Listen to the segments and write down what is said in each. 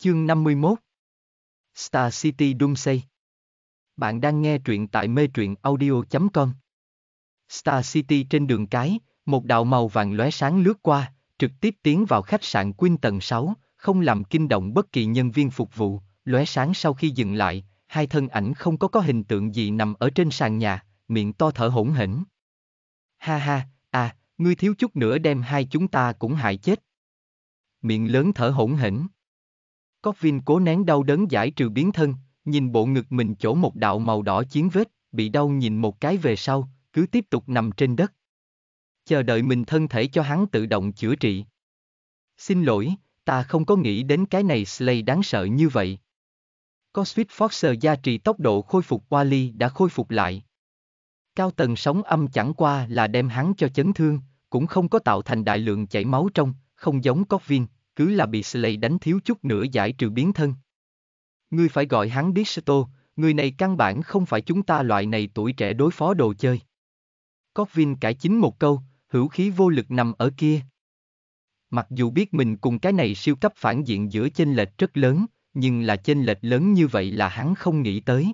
Chương 51 Star City Doomsday Bạn đang nghe truyện tại mê truyện audio.com Star City trên đường cái, một đạo màu vàng lóe sáng lướt qua, trực tiếp tiến vào khách sạn Quyên tầng 6, không làm kinh động bất kỳ nhân viên phục vụ, lóe sáng sau khi dừng lại, hai thân ảnh không có có hình tượng gì nằm ở trên sàn nhà, miệng to thở hỗn hển. Ha ha, à, ngươi thiếu chút nữa đem hai chúng ta cũng hại chết. Miệng lớn thở hỗn hển. Cofvin cố nén đau đớn giải trừ biến thân, nhìn bộ ngực mình chỗ một đạo màu đỏ chiến vết, bị đau nhìn một cái về sau, cứ tiếp tục nằm trên đất. Chờ đợi mình thân thể cho hắn tự động chữa trị. Xin lỗi, ta không có nghĩ đến cái này Slay đáng sợ như vậy. Cosmic Foxer gia trì tốc độ khôi phục Wally đã khôi phục lại. Cao tầng sóng âm chẳng qua là đem hắn cho chấn thương, cũng không có tạo thành đại lượng chảy máu trong, không giống Cofvin, cứ là bị Slay đánh thiếu chút nữa giải trừ biến thân. Ngươi phải gọi hắn Digital, người này căn bản không phải chúng ta loại này tuổi trẻ đối phó đồ chơi. Corvin cải chính một câu, hữu khí vô lực nằm ở kia. Mặc dù biết mình cùng cái này siêu cấp phản diện giữa chênh lệch rất lớn, nhưng là chênh lệch lớn như vậy là hắn không nghĩ tới.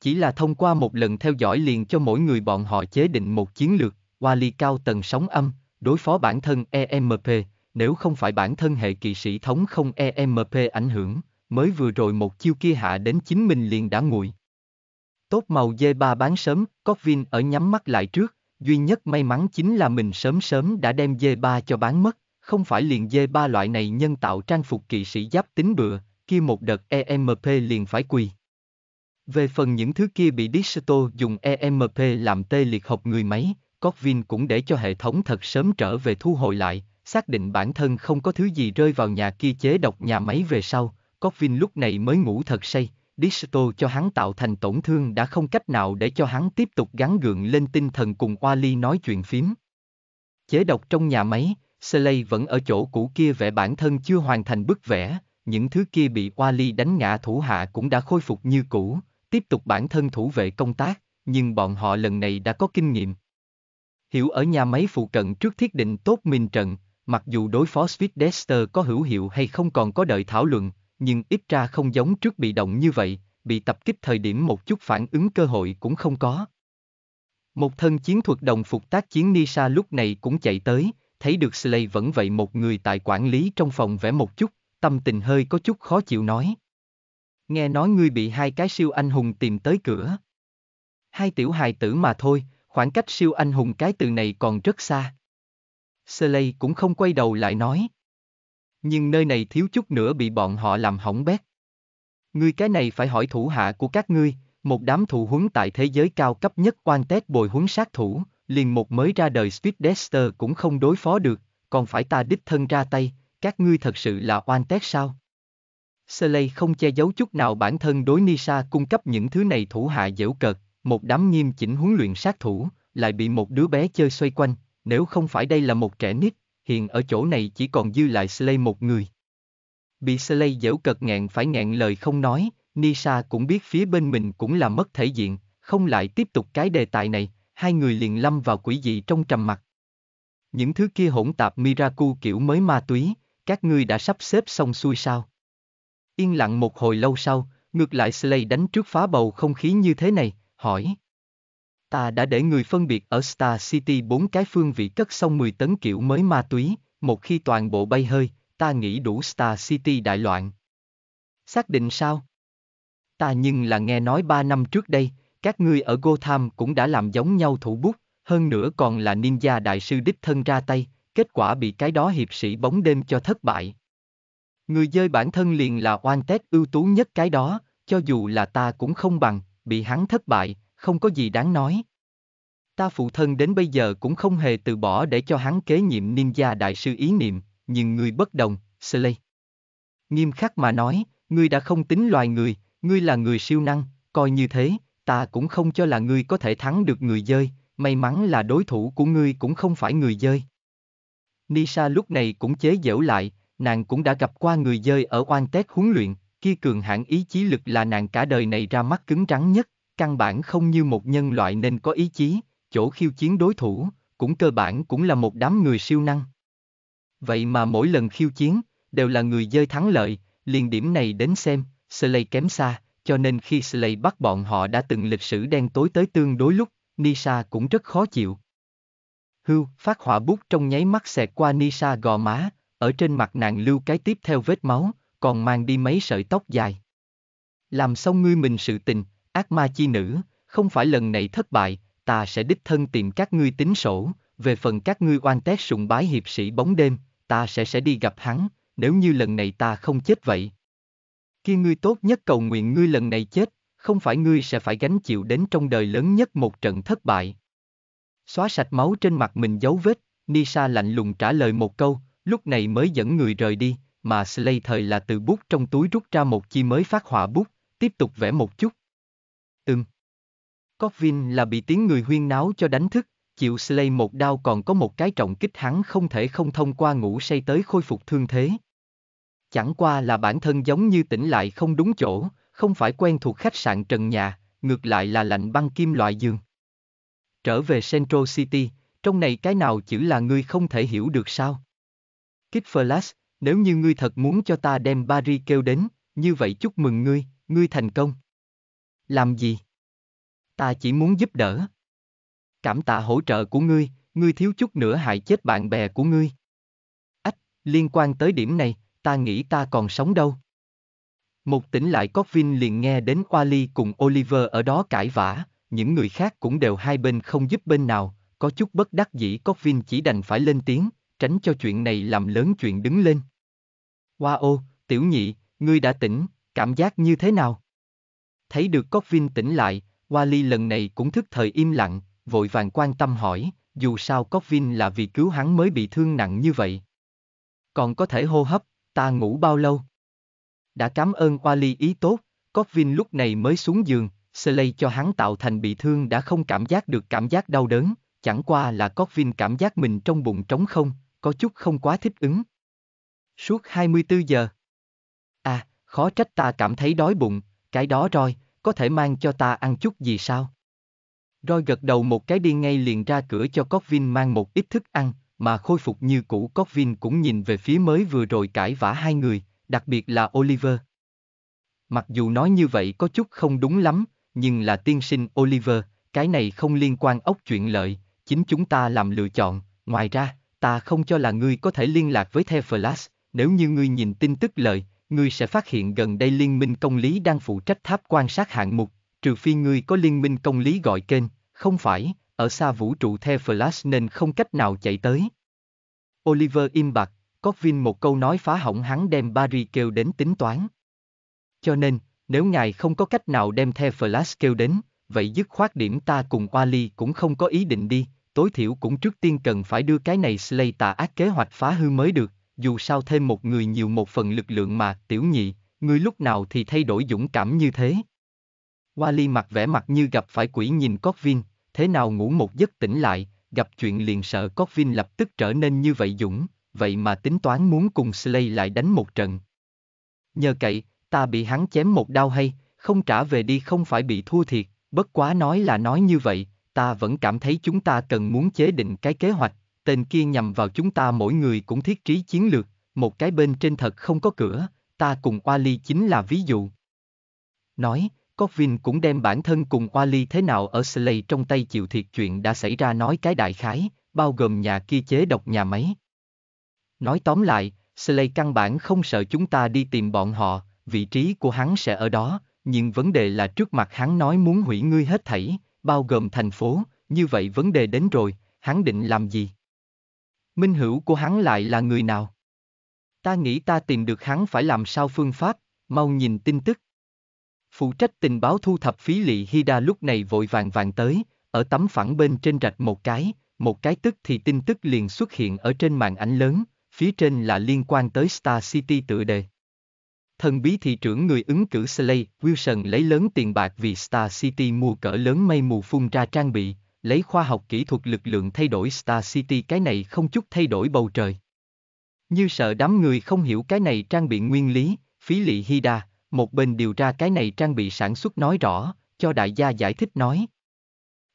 Chỉ là thông qua một lần theo dõi liền cho mỗi người bọn họ chế định một chiến lược, Wally cao tầng sóng âm, đối phó bản thân EMP, nếu không phải bản thân hệ kỵ sĩ thống không EMP ảnh hưởng, mới vừa rồi một chiêu kia hạ đến chính mình liền đã nguội. Tốt màu dê ba bán sớm, Cotvin ở nhắm mắt lại trước, duy nhất may mắn chính là mình sớm sớm đã đem dê ba cho bán mất, không phải liền dê ba loại này nhân tạo trang phục kỵ sĩ giáp tính bựa, kia một đợt EMP liền phải quỳ. Về phần những thứ kia bị Digital dùng EMP làm tê liệt hộp người máy, Cotvin cũng để cho hệ thống thật sớm trở về thu hồi lại, xác định bản thân không có thứ gì rơi vào nhà kia chế độc nhà máy về sau, Coffin lúc này mới ngủ thật say, Digital cho hắn tạo thành tổn thương đã không cách nào để cho hắn tiếp tục gắn gượng lên tinh thần cùng Wally nói chuyện phím. Chế độc trong nhà máy, Slay vẫn ở chỗ cũ kia vẽ bản thân chưa hoàn thành bức vẽ, những thứ kia bị Wally đánh ngã thủ hạ cũng đã khôi phục như cũ, tiếp tục bản thân thủ vệ công tác, nhưng bọn họ lần này đã có kinh nghiệm. Hiểu ở nhà máy phụ cận trước thiết định tốt mình trận, mặc dù đối phó Svidester có hữu hiệu hay không còn có đợi thảo luận, nhưng ít ra không giống trước bị động như vậy, bị tập kích thời điểm một chút phản ứng cơ hội cũng không có. Một thân chiến thuật đồng phục tác chiến Nisa lúc này cũng chạy tới, thấy được Slay vẫn vậy một người tại quản lý trong phòng vẽ một chút, tâm tình hơi có chút khó chịu nói. Nghe nói ngươi bị hai cái siêu anh hùng tìm tới cửa. Hai tiểu hài tử mà thôi, khoảng cách siêu anh hùng cái từ này còn rất xa. Slay cũng không quay đầu lại nói. Nhưng nơi này thiếu chút nữa bị bọn họ làm hỏng bét. Ngươi cái này phải hỏi thủ hạ của các ngươi, một đám thủ huấn tại thế giới cao cấp nhất quan tết bồi huấn sát thủ, liền một mới ra đời Street Dexter cũng không đối phó được, còn phải ta đích thân ra tay, các ngươi thật sự là oan tét sao? Slay không che giấu chút nào bản thân đối Nisa cung cấp những thứ này thủ hạ dễu cợt, một đám nghiêm chỉnh huấn luyện sát thủ, lại bị một đứa bé chơi xoay quanh, nếu không phải đây là một trẻ nít, hiện ở chỗ này chỉ còn dư lại Slay một người. Bị Slay dễu cật ngẹn phải ngẹn lời không nói, Nisa cũng biết phía bên mình cũng là mất thể diện, không lại tiếp tục cái đề tài này, hai người liền lâm vào quỷ dị trong trầm mặc. Những thứ kia hỗn tạp Miraku kiểu mới ma túy, các ngươi đã sắp xếp xong xuôi sao? Yên lặng một hồi lâu sau, ngược lại Slay đánh trước phá bầu không khí như thế này, hỏi, Ta đã để người phân biệt ở Star City bốn cái phương vị cất xong 10 tấn kiểu mới ma túy, một khi toàn bộ bay hơi, ta nghĩ đủ Star City đại loạn. Xác định sao? Ta nhưng là nghe nói 3 năm trước đây, các ngươi ở Gotham cũng đã làm giống nhau thủ bút, hơn nữa còn là ninja đại sư đích thân ra tay, kết quả bị cái đó hiệp sĩ bóng đêm cho thất bại. Người dơi bản thân liền là oan tét ưu tú nhất cái đó, cho dù là ta cũng không bằng, bị hắn thất bại, không có gì đáng nói. Ta phụ thân đến bây giờ cũng không hề từ bỏ để cho hắn kế nhiệm ninja đại sư ý niệm, nhưng người bất đồng, Slay. Nghiêm khắc mà nói, ngươi đã không tính loài người, ngươi là người siêu năng, coi như thế, ta cũng không cho là ngươi có thể thắng được người dơi, may mắn là đối thủ của ngươi cũng không phải người dơi. Nisa lúc này cũng chế giễu lại, nàng cũng đã gặp qua người dơi ở oan tét huấn luyện, kia cường hãn ý chí lực là nàng cả đời này ra mắt cứng rắn nhất, căn bản không như một nhân loại nên có ý chí, chỗ khiêu chiến đối thủ, cũng cơ bản cũng là một đám người siêu năng. Vậy mà mỗi lần khiêu chiến, đều là người dơi thắng lợi, liền điểm này đến xem, Slay kém xa, cho nên khi Slay bắt bọn họ đã từng lịch sử đen tối tới tương đối lúc, Nisa cũng rất khó chịu. Hưu, phát họa bút trong nháy mắt xẹt qua Nisa gò má, ở trên mặt nàng lưu cái tiếp theo vết máu, còn mang đi mấy sợi tóc dài. Làm xong ngươi mình sự tình, ác ma chi nữ, không phải lần này thất bại, ta sẽ đích thân tìm các ngươi tính sổ, về phần các ngươi oan tét sùng bái hiệp sĩ bóng đêm, ta sẽ sẽ đi gặp hắn, nếu như lần này ta không chết vậy. Khi ngươi tốt nhất cầu nguyện ngươi lần này chết, không phải ngươi sẽ phải gánh chịu đến trong đời lớn nhất một trận thất bại. Xóa sạch máu trên mặt mình dấu vết, Nisa lạnh lùng trả lời một câu, lúc này mới dẫn người rời đi, mà Slay thời là từ bút trong túi rút ra một chi mới phát họa bút, tiếp tục vẽ một chút. Ừm, Corvin là bị tiếng người huyên náo cho đánh thức, chịu Slay một đao còn có một cái trọng kích hắn không thể không thông qua ngủ say tới khôi phục thương thế. Chẳng qua là bản thân giống như tỉnh lại không đúng chỗ, không phải quen thuộc khách sạn trần nhà, ngược lại là lạnh băng kim loại giường. Trở về Central City, trong này cái nào chữ là ngươi không thể hiểu được sao? Kid Flash, nếu như ngươi thật muốn cho ta đem Barry kêu đến, như vậy chúc mừng ngươi, ngươi thành công. Làm gì? ta chỉ muốn giúp đỡ. Cảm tạ hỗ trợ của ngươi, ngươi thiếu chút nữa hại chết bạn bè của ngươi. Ách, liên quan tới điểm này, ta nghĩ ta còn sống đâu. Một tỉnh lại Coffin liền nghe đến Wally cùng Oliver ở đó cãi vã, những người khác cũng đều hai bên không giúp bên nào, có chút bất đắc dĩ Coffin chỉ đành phải lên tiếng, tránh cho chuyện này làm lớn chuyện đứng lên. ô, tiểu nhị, ngươi đã tỉnh, cảm giác như thế nào? Thấy được Coffin tỉnh lại, Wally lần này cũng thức thời im lặng, vội vàng quan tâm hỏi, dù sao Cocvin là vì cứu hắn mới bị thương nặng như vậy. Còn có thể hô hấp, ta ngủ bao lâu? Đã cảm ơn Wally ý tốt, Cocvin lúc này mới xuống giường, Slay cho hắn tạo thành bị thương đã không cảm giác được cảm giác đau đớn, chẳng qua là Cocvin cảm giác mình trong bụng trống không, có chút không quá thích ứng. Suốt 24 giờ. À, khó trách ta cảm thấy đói bụng, cái đó rồi, có thể mang cho ta ăn chút gì sao? Rồi gật đầu một cái đi ngay liền ra cửa cho Cocvin mang một ít thức ăn, mà khôi phục như cũ Cocvin cũng nhìn về phía mới vừa rồi cãi vã hai người, đặc biệt là Oliver. Mặc dù nói như vậy có chút không đúng lắm, nhưng là tiên sinh Oliver, cái này không liên quan ốc chuyện lợi, chính chúng ta làm lựa chọn, ngoài ra, ta không cho là ngươi có thể liên lạc với The Flash, nếu như ngươi nhìn tin tức lợi, ngươi sẽ phát hiện gần đây liên minh công lý đang phụ trách tháp quan sát hạng mục, trừ phi ngươi có liên minh công lý gọi kênh, không phải, ở xa vũ trụ The Flash nên không cách nào chạy tới. Oliver im bặt, Corvin một câu nói phá hỏng hắn đem Barry kêu đến tính toán. Cho nên, nếu ngài không có cách nào đem The Flash kêu đến, vậy dứt khoát điểm ta cùng Wally cũng không có ý định đi, tối thiểu cũng trước tiên cần phải đưa cái này Slay tà ác kế hoạch phá hư mới được, dù sao thêm một người nhiều một phần lực lượng mà, tiểu nhị, ngươi lúc nào thì thay đổi dũng cảm như thế. Wally mặt vẻ mặt như gặp phải quỷ nhìn cót viên, thế nào ngủ một giấc tỉnh lại, gặp chuyện liền sợ cót viên lập tức trở nên như vậy dũng, vậy mà tính toán muốn cùng Slay lại đánh một trận. Nhờ cậy, ta bị hắn chém một đau hay, không trả về đi không phải bị thua thiệt, bất quá nói là nói như vậy, ta vẫn cảm thấy chúng ta cần muốn chế định cái kế hoạch, tên kia nhằm vào chúng ta mỗi người cũng thiết trí chiến lược, một cái bên trên thật không có cửa, ta cùng Wally chính là ví dụ. Nói, Coffin cũng đem bản thân cùng Wally thế nào ở Slay trong tay chịu thiệt chuyện đã xảy ra nói cái đại khái, bao gồm nhà kia chế độc nhà máy. Nói tóm lại, Slay căn bản không sợ chúng ta đi tìm bọn họ, vị trí của hắn sẽ ở đó, nhưng vấn đề là trước mặt hắn nói muốn hủy ngươi hết thảy, bao gồm thành phố, như vậy vấn đề đến rồi, hắn định làm gì? Minh hữu của hắn lại là người nào? Ta nghĩ ta tìm được hắn phải làm sao phương pháp, mau nhìn tin tức. Phụ trách tình báo thu thập phí lị Hida lúc này vội vàng vàng tới, ở tấm phẳng bên trên rạch một cái, một cái tức thì tin tức liền xuất hiện ở trên màn ảnh lớn, phía trên là liên quan tới Star City tựa đề. Thần bí thị trưởng người ứng cử Slay, Wilson lấy lớn tiền bạc vì Star City mua cỡ lớn mây mù phun ra trang bị, lấy khoa học kỹ thuật lực lượng thay đổi Star City cái này không chút thay đổi bầu trời. Như sợ đám người không hiểu cái này trang bị nguyên lý, phí lị Hida, một bên điều ra cái này trang bị sản xuất nói rõ, cho đại gia giải thích nói.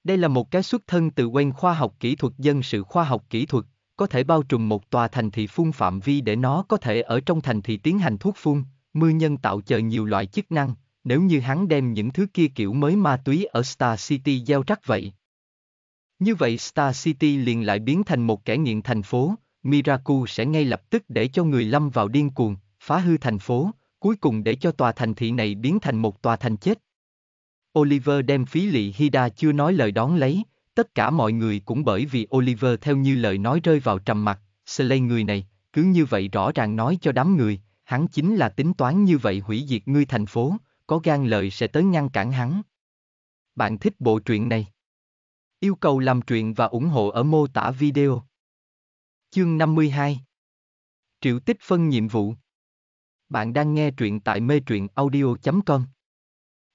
Đây là một cái xuất thân từ quen khoa học kỹ thuật dân sự khoa học kỹ thuật, có thể bao trùm một tòa thành thị phun phạm vi để nó có thể ở trong thành thị tiến hành thuốc phun, mưa nhân tạo chờ nhiều loại chức năng, nếu như hắn đem những thứ kia kiểu mới ma túy ở Star City gieo rắc vậy, như vậy Star City liền lại biến thành một kẻ nghiện thành phố, Miraku sẽ ngay lập tức để cho người lâm vào điên cuồng, phá hư thành phố, cuối cùng để cho tòa thành thị này biến thành một tòa thành chết. Oliver đem phí lị Hida chưa nói lời đón lấy, tất cả mọi người cũng bởi vì Oliver theo như lời nói rơi vào trầm mặt, Slay người này, cứ như vậy rõ ràng nói cho đám người, hắn chính là tính toán như vậy hủy diệt ngươi thành phố, có gan lợi sẽ tới ngăn cản hắn. Bạn thích bộ truyện này? Yêu cầu làm truyện và ủng hộ ở mô tả video. Chương 52 Triệu tích phân nhiệm vụ Bạn đang nghe truyện tại mê truyện audio.com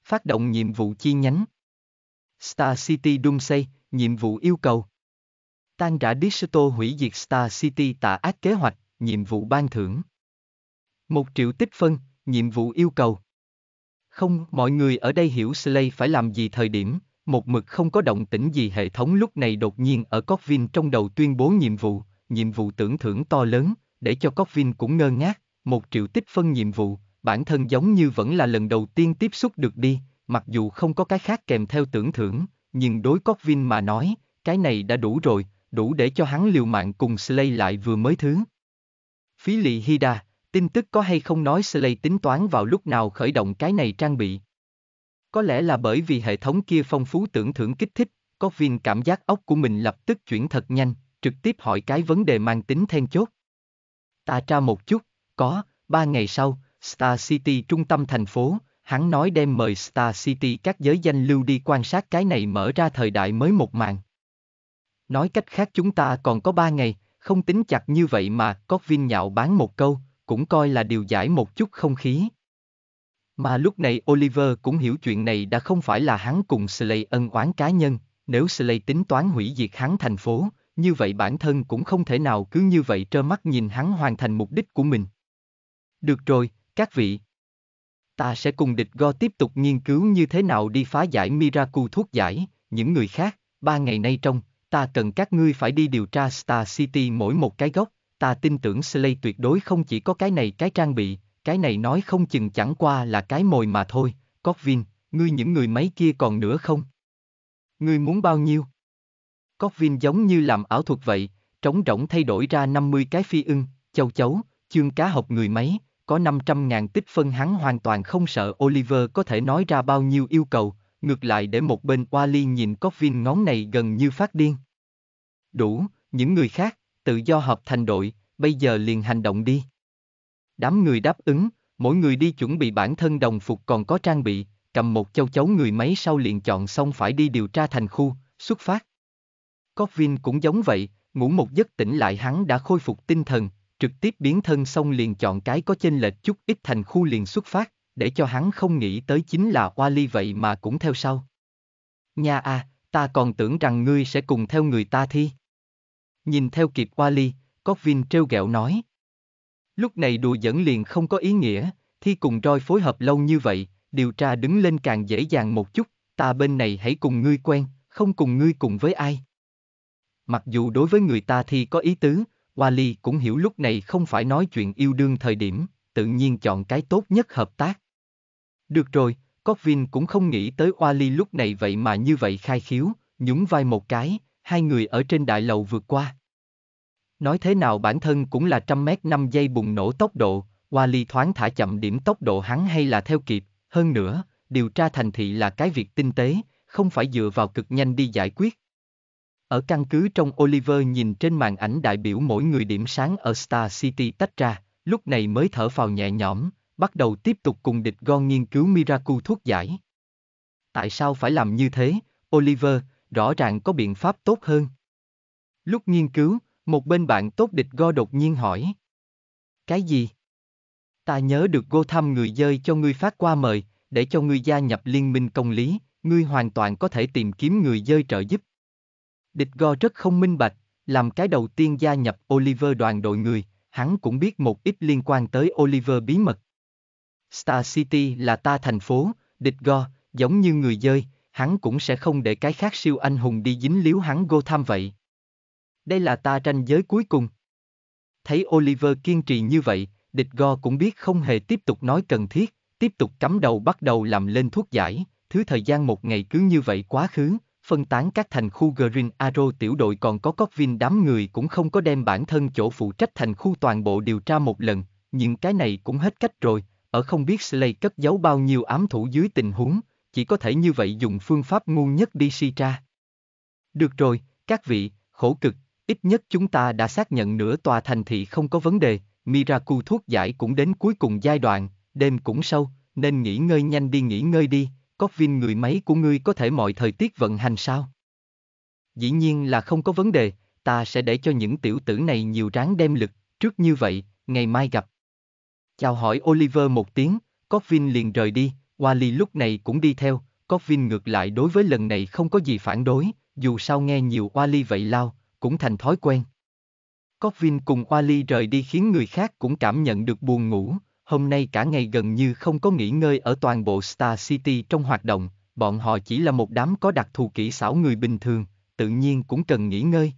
Phát động nhiệm vụ chi nhánh Star City Doomsday, nhiệm vụ yêu cầu Tan rã Digital hủy diệt Star City tạ ác kế hoạch, nhiệm vụ ban thưởng Một triệu tích phân, nhiệm vụ yêu cầu Không, mọi người ở đây hiểu Slay phải làm gì thời điểm, một mực không có động tĩnh gì hệ thống lúc này đột nhiên ở Cocvin trong đầu tuyên bố nhiệm vụ, nhiệm vụ tưởng thưởng to lớn, để cho Cocvin cũng ngơ ngác, một triệu tích phân nhiệm vụ, bản thân giống như vẫn là lần đầu tiên tiếp xúc được đi, mặc dù không có cái khác kèm theo tưởng thưởng, nhưng đối Cocvin mà nói, cái này đã đủ rồi, đủ để cho hắn liều mạng cùng Slay lại vừa mới thứ. Phí lì Hida, tin tức có hay không nói Slay tính toán vào lúc nào khởi động cái này trang bị. Có lẽ là bởi vì hệ thống kia phong phú tưởng thưởng kích thích, có viên cảm giác óc của mình lập tức chuyển thật nhanh, trực tiếp hỏi cái vấn đề mang tính then chốt. Ta tra một chút, có, ba ngày sau, Star City trung tâm thành phố, hắn nói đem mời Star City các giới danh lưu đi quan sát cái này mở ra thời đại mới một màn. Nói cách khác chúng ta còn có ba ngày, không tính chặt như vậy mà có viên nhạo bán một câu, cũng coi là điều giải một chút không khí. Mà lúc này Oliver cũng hiểu chuyện này đã không phải là hắn cùng Slay ân oán cá nhân, nếu Slay tính toán hủy diệt hắn thành phố, như vậy bản thân cũng không thể nào cứ như vậy trơ mắt nhìn hắn hoàn thành mục đích của mình. Được rồi, các vị. Ta sẽ cùng địch go tiếp tục nghiên cứu như thế nào đi phá giải Miracle thuốc giải, những người khác, ba ngày nay trong, ta cần các ngươi phải đi điều tra Star City mỗi một cái góc, ta tin tưởng Slay tuyệt đối không chỉ có cái này cái trang bị, cái này nói không chừng chẳng qua là cái mồi mà thôi, Cóc Vin, ngươi những người mấy kia còn nữa không? Ngươi muốn bao nhiêu? Cóc Vin giống như làm ảo thuật vậy, trống rỗng thay đổi ra 50 cái phi ưng, châu chấu, chương cá học người mấy, có 500 ngàn tích phân hắn hoàn toàn không sợ Oliver có thể nói ra bao nhiêu yêu cầu, ngược lại để một bên Wally nhìn Coffin ngón này gần như phát điên. Đủ, những người khác, tự do hợp thành đội, bây giờ liền hành động đi. Đám người đáp ứng, mỗi người đi chuẩn bị bản thân đồng phục còn có trang bị, cầm một châu chấu người máy sau liền chọn xong phải đi điều tra thành khu, xuất phát. Corvin cũng giống vậy, ngủ một giấc tỉnh lại hắn đã khôi phục tinh thần, trực tiếp biến thân xong liền chọn cái có chênh lệch chút ít thành khu liền xuất phát, để cho hắn không nghĩ tới chính là Wally vậy mà cũng theo sau. Nha à, ta còn tưởng rằng ngươi sẽ cùng theo người ta thi. Nhìn theo kịp Wally, Corvin trêu ghẹo nói. Lúc này đùa dẫn liền không có ý nghĩa, thi cùng roi phối hợp lâu như vậy, điều tra đứng lên càng dễ dàng một chút, ta bên này hãy cùng ngươi quen, không cùng ngươi cùng với ai. Mặc dù đối với người ta thì có ý tứ, Wally cũng hiểu lúc này không phải nói chuyện yêu đương thời điểm, tự nhiên chọn cái tốt nhất hợp tác. Được rồi, Cotvin cũng không nghĩ tới Wally lúc này vậy mà như vậy khai khiếu, nhún vai một cái, hai người ở trên đại lầu vượt qua. Nói thế nào bản thân cũng là trăm mét năm giây bùng nổ tốc độ, Wally thoáng thả chậm điểm tốc độ hắn hay là theo kịp, hơn nữa, điều tra thành thị là cái việc tinh tế, không phải dựa vào cực nhanh đi giải quyết. Ở căn cứ trong Oliver nhìn trên màn ảnh đại biểu mỗi người điểm sáng ở Star City tách ra, lúc này mới thở phào nhẹ nhõm, bắt đầu tiếp tục cùng địch gon nghiên cứu Miracle thuốc giải. Tại sao phải làm như thế, Oliver, rõ ràng có biện pháp tốt hơn. Lúc nghiên cứu, một bên bạn tốt địch go đột nhiên hỏi. Cái gì? Ta nhớ được Go thăm người dơi cho ngươi phát qua mời, để cho ngươi gia nhập liên minh công lý, ngươi hoàn toàn có thể tìm kiếm người dơi trợ giúp. Địch Go rất không minh bạch, làm cái đầu tiên gia nhập Oliver đoàn đội người, hắn cũng biết một ít liên quan tới Oliver bí mật. Star City là ta thành phố, Địch Go, giống như người dơi, hắn cũng sẽ không để cái khác siêu anh hùng đi dính líu hắn Go thăm vậy đây là ta tranh giới cuối cùng. Thấy Oliver kiên trì như vậy, địch go cũng biết không hề tiếp tục nói cần thiết, tiếp tục cắm đầu bắt đầu làm lên thuốc giải, thứ thời gian một ngày cứ như vậy quá khứ, phân tán các thành khu Green Arrow tiểu đội còn có Cocvin đám người cũng không có đem bản thân chỗ phụ trách thành khu toàn bộ điều tra một lần, nhưng cái này cũng hết cách rồi, ở không biết Slay cất giấu bao nhiêu ám thủ dưới tình huống, chỉ có thể như vậy dùng phương pháp ngu nhất đi si tra. Được rồi, các vị, khổ cực, Ít nhất chúng ta đã xác nhận nửa tòa thành thị không có vấn đề, Miraku thuốc giải cũng đến cuối cùng giai đoạn, đêm cũng sâu, nên nghỉ ngơi nhanh đi nghỉ ngơi đi, có viên người máy của ngươi có thể mọi thời tiết vận hành sao? Dĩ nhiên là không có vấn đề, ta sẽ để cho những tiểu tử này nhiều ráng đem lực, trước như vậy, ngày mai gặp. Chào hỏi Oliver một tiếng, Coffin liền rời đi, Wally lúc này cũng đi theo, Coffin ngược lại đối với lần này không có gì phản đối, dù sao nghe nhiều Wally vậy lao, cũng thành thói quen. Coffin cùng Wally rời đi khiến người khác cũng cảm nhận được buồn ngủ, hôm nay cả ngày gần như không có nghỉ ngơi ở toàn bộ Star City trong hoạt động, bọn họ chỉ là một đám có đặc thù kỹ xảo người bình thường, tự nhiên cũng cần nghỉ ngơi.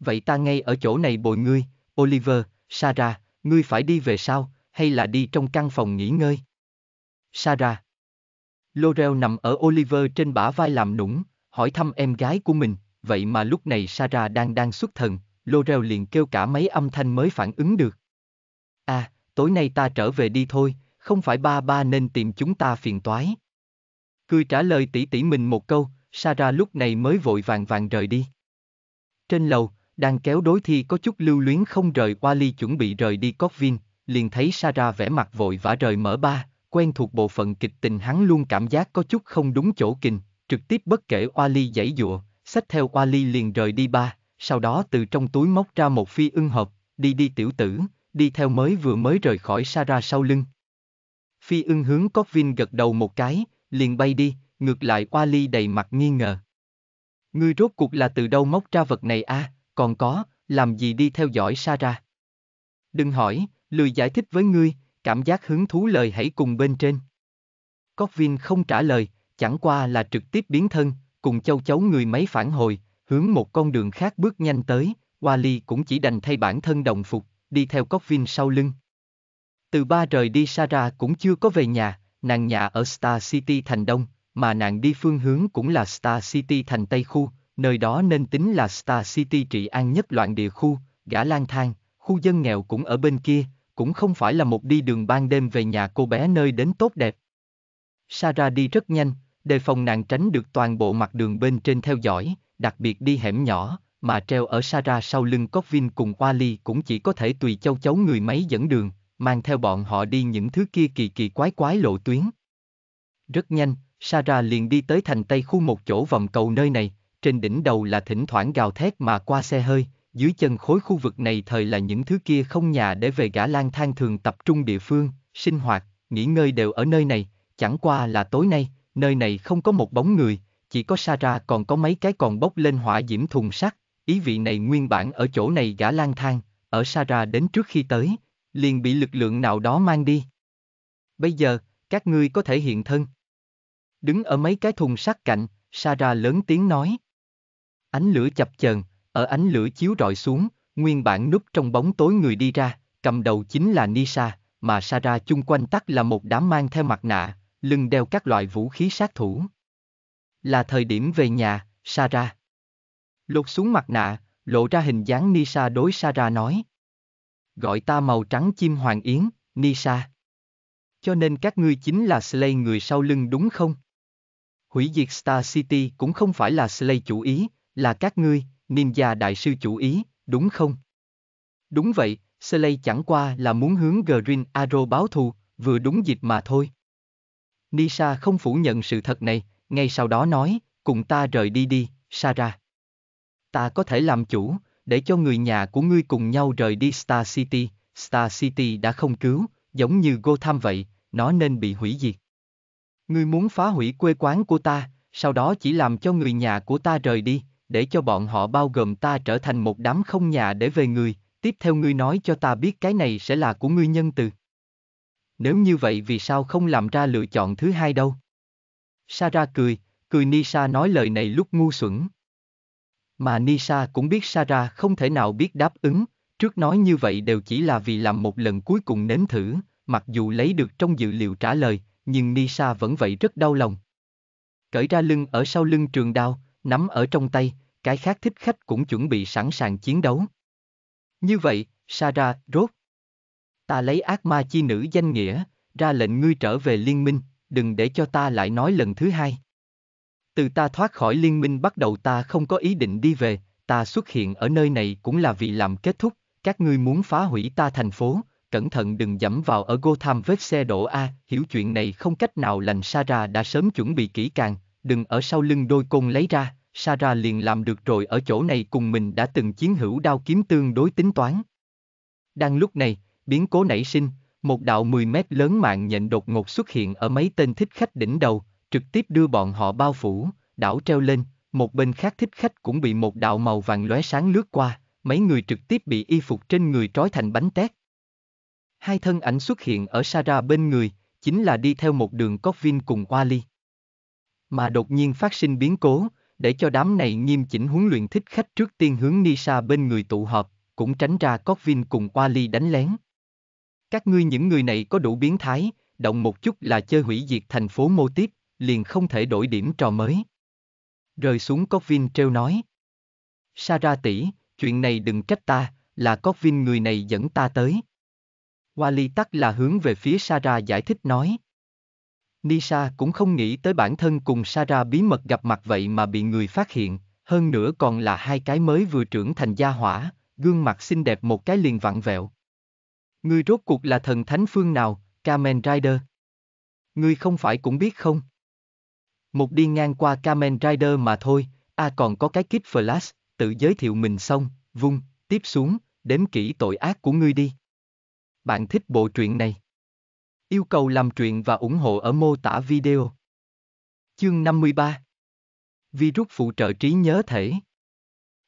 Vậy ta ngay ở chỗ này bồi ngươi, Oliver, Sarah, ngươi phải đi về sao, hay là đi trong căn phòng nghỉ ngơi? Sarah. Lorel nằm ở Oliver trên bả vai làm nũng, hỏi thăm em gái của mình, vậy mà lúc này Sarah đang đang xuất thần, Lorel liền kêu cả mấy âm thanh mới phản ứng được. À, tối nay ta trở về đi thôi, không phải ba ba nên tìm chúng ta phiền toái. Cười trả lời tỷ tỷ mình một câu, Sarah lúc này mới vội vàng vàng rời đi. Trên lầu, đang kéo đối thi có chút lưu luyến không rời Wally chuẩn bị rời đi Cottvin, liền thấy Sarah vẻ mặt vội vã rời mở ba, quen thuộc bộ phận kịch tình hắn luôn cảm giác có chút không đúng chỗ kình, trực tiếp bất kể Wally giãy dụa, xách theo qua ly liền rời đi ba, sau đó từ trong túi móc ra một phi ưng hộp, đi đi tiểu tử, đi theo mới vừa mới rời khỏi Sarah sau lưng. Phi ưng hướng Codvin gật đầu một cái, liền bay đi, ngược lại qua ly đầy mặt nghi ngờ. Ngươi rốt cuộc là từ đâu móc ra vật này a? À? còn có, làm gì đi theo dõi Sarah? Đừng hỏi, lười giải thích với ngươi, cảm giác hứng thú lời hãy cùng bên trên. Codvin không trả lời, chẳng qua là trực tiếp biến thân, cùng châu chấu người mấy phản hồi, hướng một con đường khác bước nhanh tới, Wally cũng chỉ đành thay bản thân đồng phục, đi theo viên sau lưng. Từ ba rời đi Sarah cũng chưa có về nhà, nàng nhà ở Star City thành đông, mà nàng đi phương hướng cũng là Star City thành tây khu, nơi đó nên tính là Star City trị an nhất loạn địa khu, gã lang thang, khu dân nghèo cũng ở bên kia, cũng không phải là một đi đường ban đêm về nhà cô bé nơi đến tốt đẹp. Sarah đi rất nhanh, đề phòng nàng tránh được toàn bộ mặt đường bên trên theo dõi, đặc biệt đi hẻm nhỏ, mà treo ở xa sau lưng Cocvin cùng Wally cũng chỉ có thể tùy châu chấu người máy dẫn đường, mang theo bọn họ đi những thứ kia kỳ kỳ quái quái lộ tuyến. Rất nhanh, Sarah liền đi tới thành tây khu một chỗ vòng cầu nơi này, trên đỉnh đầu là thỉnh thoảng gào thét mà qua xe hơi, dưới chân khối khu vực này thời là những thứ kia không nhà để về gã lang thang thường tập trung địa phương, sinh hoạt, nghỉ ngơi đều ở nơi này, chẳng qua là tối nay, nơi này không có một bóng người, chỉ có Sara còn có mấy cái còn bốc lên hỏa diễm thùng sắt, ý vị này nguyên bản ở chỗ này gã lang thang, ở Sara đến trước khi tới, liền bị lực lượng nào đó mang đi. Bây giờ, các ngươi có thể hiện thân. Đứng ở mấy cái thùng sắt cạnh, Sara lớn tiếng nói. Ánh lửa chập chờn, ở ánh lửa chiếu rọi xuống, nguyên bản núp trong bóng tối người đi ra, cầm đầu chính là Nisa, mà Sara chung quanh tắt là một đám mang theo mặt nạ, lưng đeo các loại vũ khí sát thủ. Là thời điểm về nhà, Sarah. Lột xuống mặt nạ, lộ ra hình dáng Nisa đối Sarah nói. Gọi ta màu trắng chim hoàng yến, Nisa. Cho nên các ngươi chính là Slay người sau lưng đúng không? Hủy diệt Star City cũng không phải là Slay chủ ý, là các ngươi, ninja đại sư chủ ý, đúng không? Đúng vậy, Slay chẳng qua là muốn hướng Green Arrow báo thù, vừa đúng dịp mà thôi. Nisa không phủ nhận sự thật này, ngay sau đó nói, cùng ta rời đi đi, Sarah. Ta có thể làm chủ, để cho người nhà của ngươi cùng nhau rời đi Star City, Star City đã không cứu, giống như Gotham vậy, nó nên bị hủy diệt. Ngươi muốn phá hủy quê quán của ta, sau đó chỉ làm cho người nhà của ta rời đi, để cho bọn họ bao gồm ta trở thành một đám không nhà để về người, tiếp theo ngươi nói cho ta biết cái này sẽ là của ngươi nhân từ. Nếu như vậy vì sao không làm ra lựa chọn thứ hai đâu? Sarah cười, cười Nisa nói lời này lúc ngu xuẩn. Mà Nisa cũng biết Sarah không thể nào biết đáp ứng, trước nói như vậy đều chỉ là vì làm một lần cuối cùng nếm thử, mặc dù lấy được trong dự liệu trả lời, nhưng Nisa vẫn vậy rất đau lòng. Cởi ra lưng ở sau lưng trường đao, nắm ở trong tay, cái khác thích khách cũng chuẩn bị sẵn sàng chiến đấu. Như vậy, Sarah, rốt, Ta lấy ác ma chi nữ danh nghĩa, ra lệnh ngươi trở về liên minh, đừng để cho ta lại nói lần thứ hai. Từ ta thoát khỏi liên minh bắt đầu ta không có ý định đi về, ta xuất hiện ở nơi này cũng là vì làm kết thúc, các ngươi muốn phá hủy ta thành phố, cẩn thận đừng dẫm vào ở Gotham vết xe đổ A, hiểu chuyện này không cách nào lành Sarah đã sớm chuẩn bị kỹ càng, đừng ở sau lưng đôi côn lấy ra, Sarah liền làm được rồi ở chỗ này cùng mình đã từng chiến hữu đao kiếm tương đối tính toán. Đang lúc này, biến cố nảy sinh, một đạo 10 mét lớn mạng nhện đột ngột xuất hiện ở mấy tên thích khách đỉnh đầu, trực tiếp đưa bọn họ bao phủ, đảo treo lên, một bên khác thích khách cũng bị một đạo màu vàng lóe sáng lướt qua, mấy người trực tiếp bị y phục trên người trói thành bánh tét. Hai thân ảnh xuất hiện ở Sara bên người, chính là đi theo một đường cóc viên cùng Wally. Mà đột nhiên phát sinh biến cố, để cho đám này nghiêm chỉnh huấn luyện thích khách trước tiên hướng Nisa bên người tụ họp, cũng tránh ra Cogvin cùng Wally đánh lén. Các ngươi những người này có đủ biến thái, động một chút là chơi hủy diệt thành phố mô tiếp, liền không thể đổi điểm trò mới. Rơi xuống Cosvin treo nói. Sa Ra tỷ, chuyện này đừng trách ta, là Cosvin người này dẫn ta tới. Wally tắc là hướng về phía Sara giải thích nói. Nisa cũng không nghĩ tới bản thân cùng Sara bí mật gặp mặt vậy mà bị người phát hiện, hơn nữa còn là hai cái mới vừa trưởng thành gia hỏa, gương mặt xinh đẹp một cái liền vặn vẹo, Ngươi rốt cuộc là thần thánh phương nào, Kamen Rider? Ngươi không phải cũng biết không? Một đi ngang qua Kamen Rider mà thôi, a à còn có cái kit flash, tự giới thiệu mình xong, vung, tiếp xuống, đếm kỹ tội ác của ngươi đi. Bạn thích bộ truyện này? Yêu cầu làm truyện và ủng hộ ở mô tả video. Chương 53 Virus phụ trợ trí nhớ thể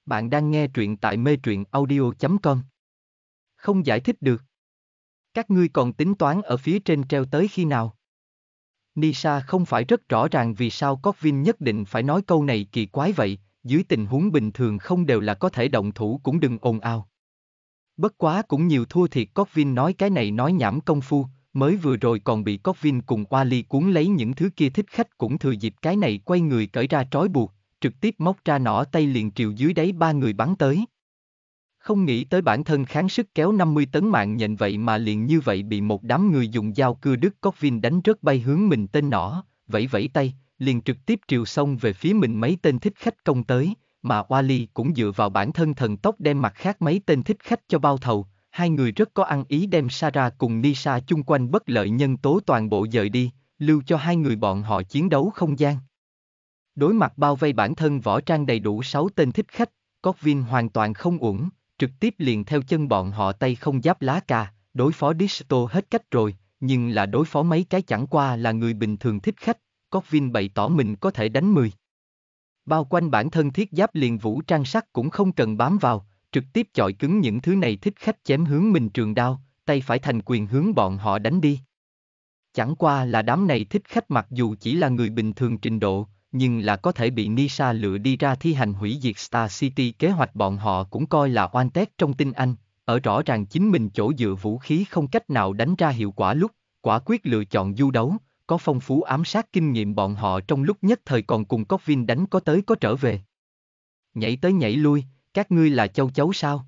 Bạn đang nghe truyện tại mê truyện audio.com Không giải thích được các ngươi còn tính toán ở phía trên treo tới khi nào? Nisa không phải rất rõ ràng vì sao Cocvin nhất định phải nói câu này kỳ quái vậy, dưới tình huống bình thường không đều là có thể động thủ cũng đừng ồn ào. Bất quá cũng nhiều thua thiệt Cocvin nói cái này nói nhảm công phu, mới vừa rồi còn bị Cocvin cùng Wally cuốn lấy những thứ kia thích khách cũng thừa dịp cái này quay người cởi ra trói buộc, trực tiếp móc ra nỏ tay liền triều dưới đáy ba người bắn tới. Không nghĩ tới bản thân kháng sức kéo 50 tấn mạng nhện vậy mà liền như vậy bị một đám người dùng dao cưa đứt Cocvin đánh rớt bay hướng mình tên nỏ, vẫy vẫy tay, liền trực tiếp triều xông về phía mình mấy tên thích khách công tới, mà Wally cũng dựa vào bản thân thần tốc đem mặt khác mấy tên thích khách cho bao thầu, hai người rất có ăn ý đem sarah cùng Nisa chung quanh bất lợi nhân tố toàn bộ dời đi, lưu cho hai người bọn họ chiến đấu không gian. Đối mặt bao vây bản thân võ trang đầy đủ sáu tên thích khách, Cocvin hoàn toàn không uổng, trực tiếp liền theo chân bọn họ tay không giáp lá cà, đối phó Disto hết cách rồi, nhưng là đối phó mấy cái chẳng qua là người bình thường thích khách, Cocvin bày tỏ mình có thể đánh 10. Bao quanh bản thân thiết giáp liền vũ trang sắc cũng không cần bám vào, trực tiếp chọi cứng những thứ này thích khách chém hướng mình trường đao, tay phải thành quyền hướng bọn họ đánh đi. Chẳng qua là đám này thích khách mặc dù chỉ là người bình thường trình độ, nhưng là có thể bị Nisa lựa đi ra thi hành hủy diệt Star City kế hoạch bọn họ cũng coi là oan tét trong tin Anh, ở rõ ràng chính mình chỗ dựa vũ khí không cách nào đánh ra hiệu quả lúc, quả quyết lựa chọn du đấu, có phong phú ám sát kinh nghiệm bọn họ trong lúc nhất thời còn cùng Coffin đánh có tới có trở về. Nhảy tới nhảy lui, các ngươi là châu chấu sao?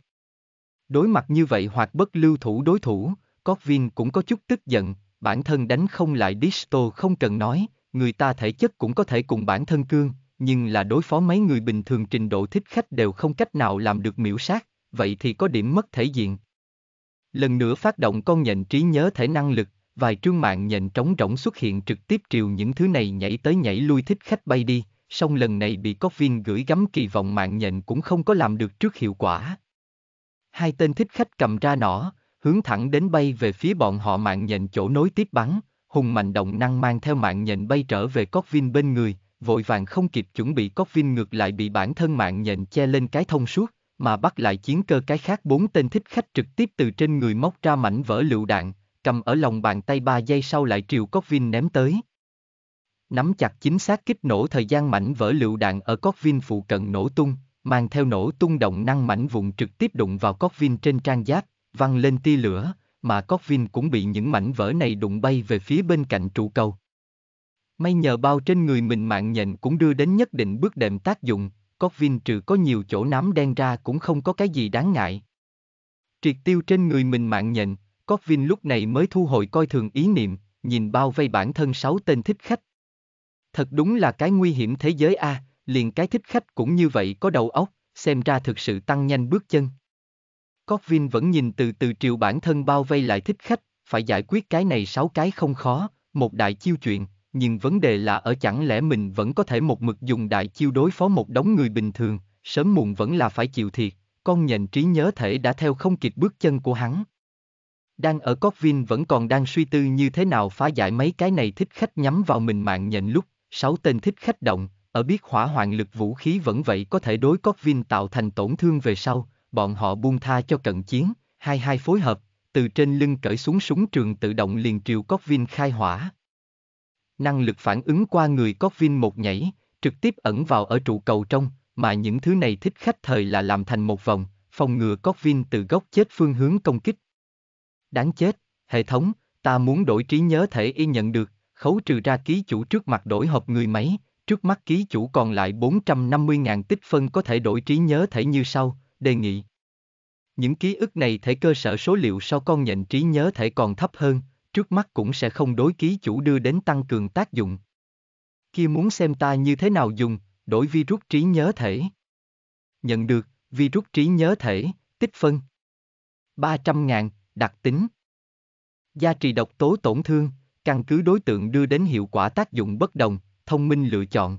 Đối mặt như vậy hoặc bất lưu thủ đối thủ, Coffin cũng có chút tức giận, bản thân đánh không lại Disto không cần nói, người ta thể chất cũng có thể cùng bản thân cương, nhưng là đối phó mấy người bình thường trình độ thích khách đều không cách nào làm được miễu sát, vậy thì có điểm mất thể diện. Lần nữa phát động con nhện trí nhớ thể năng lực, vài trương mạng nhện trống rỗng xuất hiện trực tiếp triều những thứ này nhảy tới nhảy lui thích khách bay đi, song lần này bị cóc viên gửi gắm kỳ vọng mạng nhện cũng không có làm được trước hiệu quả. Hai tên thích khách cầm ra nỏ, hướng thẳng đến bay về phía bọn họ mạng nhện chỗ nối tiếp bắn, hùng mạnh động năng mang theo mạng nhện bay trở về Cottvin bên người, vội vàng không kịp chuẩn bị Cottvin ngược lại bị bản thân mạng nhện che lên cái thông suốt, mà bắt lại chiến cơ cái khác bốn tên thích khách trực tiếp từ trên người móc ra mảnh vỡ lựu đạn, cầm ở lòng bàn tay ba giây sau lại triều Cottvin ném tới. Nắm chặt chính xác kích nổ thời gian mảnh vỡ lựu đạn ở Cottvin phụ cận nổ tung, mang theo nổ tung động năng mảnh vụn trực tiếp đụng vào Cottvin trên trang giáp, văng lên tia lửa, mà Coffin cũng bị những mảnh vỡ này đụng bay về phía bên cạnh trụ cầu. May nhờ bao trên người mình mạng nhện cũng đưa đến nhất định bước đệm tác dụng, Coffin trừ có nhiều chỗ nám đen ra cũng không có cái gì đáng ngại. Triệt tiêu trên người mình mạng nhện, Coffin lúc này mới thu hồi coi thường ý niệm, nhìn bao vây bản thân sáu tên thích khách. Thật đúng là cái nguy hiểm thế giới a, à, liền cái thích khách cũng như vậy có đầu óc, xem ra thực sự tăng nhanh bước chân. Corvin vẫn nhìn từ từ triệu bản thân bao vây lại thích khách, phải giải quyết cái này sáu cái không khó, một đại chiêu chuyện, nhưng vấn đề là ở chẳng lẽ mình vẫn có thể một mực dùng đại chiêu đối phó một đống người bình thường, sớm muộn vẫn là phải chịu thiệt, con nhện trí nhớ thể đã theo không kịp bước chân của hắn. Đang ở Corvin vẫn còn đang suy tư như thế nào phá giải mấy cái này thích khách nhắm vào mình mạng nhện lúc, sáu tên thích khách động, ở biết hỏa hoạn lực vũ khí vẫn vậy có thể đối Corvin tạo thành tổn thương về sau, bọn họ buông tha cho cận chiến, hai hai phối hợp, từ trên lưng cởi xuống súng trường tự động liền triều viên khai hỏa. Năng lực phản ứng qua người viên một nhảy, trực tiếp ẩn vào ở trụ cầu trong, mà những thứ này thích khách thời là làm thành một vòng, phòng ngừa viên từ góc chết phương hướng công kích. Đáng chết, hệ thống, ta muốn đổi trí nhớ thể y nhận được, khấu trừ ra ký chủ trước mặt đổi hộp người máy, trước mắt ký chủ còn lại 450.000 tích phân có thể đổi trí nhớ thể như sau, đề nghị. Những ký ức này thể cơ sở số liệu sau con nhận trí nhớ thể còn thấp hơn, trước mắt cũng sẽ không đối ký chủ đưa đến tăng cường tác dụng. Kia muốn xem ta như thế nào dùng, đổi virus trí nhớ thể. Nhận được, virus trí nhớ thể, tích phân. 300.000, đặc tính. Gia trì độc tố tổn thương, căn cứ đối tượng đưa đến hiệu quả tác dụng bất đồng, thông minh lựa chọn.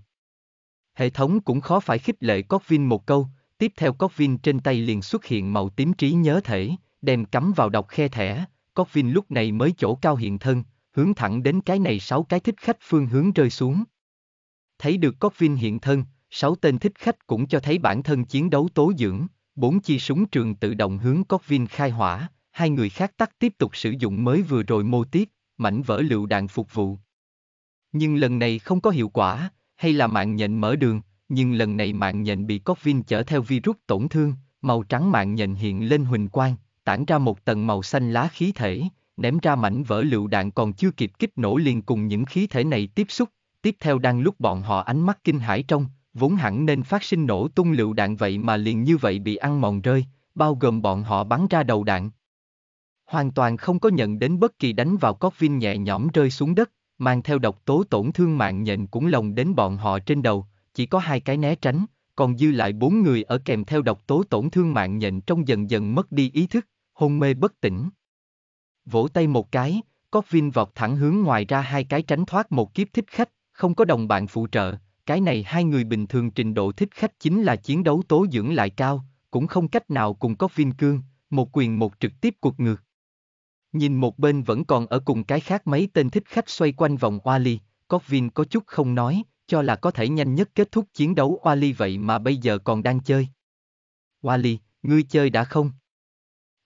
Hệ thống cũng khó phải khích lệ Cotvin một câu, Tiếp theo cóc viên trên tay liền xuất hiện màu tím trí nhớ thể, đem cắm vào đọc khe thẻ, cóc viên lúc này mới chỗ cao hiện thân, hướng thẳng đến cái này sáu cái thích khách phương hướng rơi xuống. Thấy được cóc viên hiện thân, sáu tên thích khách cũng cho thấy bản thân chiến đấu tố dưỡng, bốn chi súng trường tự động hướng cóc viên khai hỏa, hai người khác tắt tiếp tục sử dụng mới vừa rồi mô tiết, mảnh vỡ lựu đạn phục vụ. Nhưng lần này không có hiệu quả, hay là mạng nhện mở đường, nhưng lần này mạng nhện bị Cocvin chở theo virus tổn thương, màu trắng mạng nhện hiện lên huỳnh quang, tản ra một tầng màu xanh lá khí thể, ném ra mảnh vỡ lựu đạn còn chưa kịp kích nổ liền cùng những khí thể này tiếp xúc, tiếp theo đang lúc bọn họ ánh mắt kinh hãi trong, vốn hẳn nên phát sinh nổ tung lựu đạn vậy mà liền như vậy bị ăn mòn rơi, bao gồm bọn họ bắn ra đầu đạn. Hoàn toàn không có nhận đến bất kỳ đánh vào cóc viên nhẹ nhõm rơi xuống đất, mang theo độc tố tổn thương mạng nhện cũng lồng đến bọn họ trên đầu, chỉ có hai cái né tránh, còn dư lại bốn người ở kèm theo độc tố tổn thương mạng nhện trong dần dần mất đi ý thức, hôn mê bất tỉnh. Vỗ tay một cái, Coffin vọt thẳng hướng ngoài ra hai cái tránh thoát một kiếp thích khách, không có đồng bạn phụ trợ, cái này hai người bình thường trình độ thích khách chính là chiến đấu tố dưỡng lại cao, cũng không cách nào cùng Coffin cương, một quyền một trực tiếp cuộc ngược. Nhìn một bên vẫn còn ở cùng cái khác mấy tên thích khách xoay quanh vòng Oali, Coffin có chút không nói, cho là có thể nhanh nhất kết thúc chiến đấu Wally vậy mà bây giờ còn đang chơi. Wally, ngươi chơi đã không?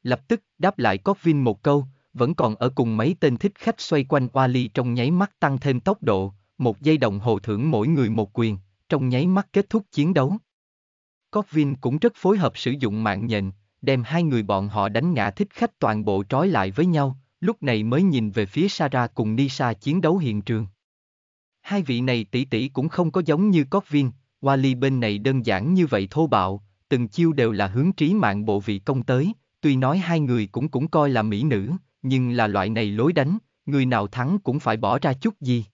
Lập tức đáp lại Cocvin một câu, vẫn còn ở cùng mấy tên thích khách xoay quanh Wally trong nháy mắt tăng thêm tốc độ, một giây đồng hồ thưởng mỗi người một quyền, trong nháy mắt kết thúc chiến đấu. Cocvin cũng rất phối hợp sử dụng mạng nhện, đem hai người bọn họ đánh ngã thích khách toàn bộ trói lại với nhau, lúc này mới nhìn về phía Sarah cùng Nisa chiến đấu hiện trường. Hai vị này tỷ tỷ cũng không có giống như cóp viên, Wally bên này đơn giản như vậy thô bạo, từng chiêu đều là hướng trí mạng bộ vị công tới, tuy nói hai người cũng cũng coi là mỹ nữ, nhưng là loại này lối đánh, người nào thắng cũng phải bỏ ra chút gì.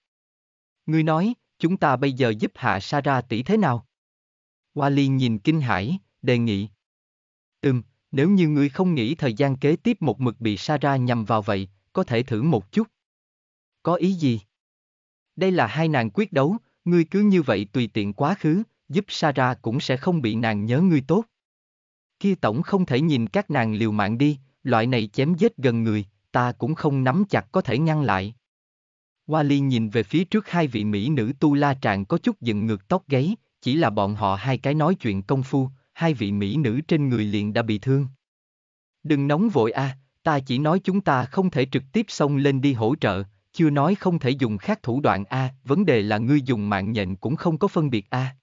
Người nói, chúng ta bây giờ giúp hạ Sara tỷ thế nào? Wally nhìn kinh hãi, đề nghị. Ừm, nếu như ngươi không nghĩ thời gian kế tiếp một mực bị Sara nhầm vào vậy, có thể thử một chút. Có ý gì? Đây là hai nàng quyết đấu, ngươi cứ như vậy tùy tiện quá khứ, giúp Sara cũng sẽ không bị nàng nhớ ngươi tốt. Kia tổng không thể nhìn các nàng liều mạng đi, loại này chém giết gần người, ta cũng không nắm chặt có thể ngăn lại. Wally nhìn về phía trước hai vị mỹ nữ tu la tràng có chút dựng ngược tóc gáy, chỉ là bọn họ hai cái nói chuyện công phu, hai vị mỹ nữ trên người liền đã bị thương. Đừng nóng vội a, à, ta chỉ nói chúng ta không thể trực tiếp xông lên đi hỗ trợ, chưa nói không thể dùng khác thủ đoạn a, vấn đề là ngươi dùng mạng nhện cũng không có phân biệt a.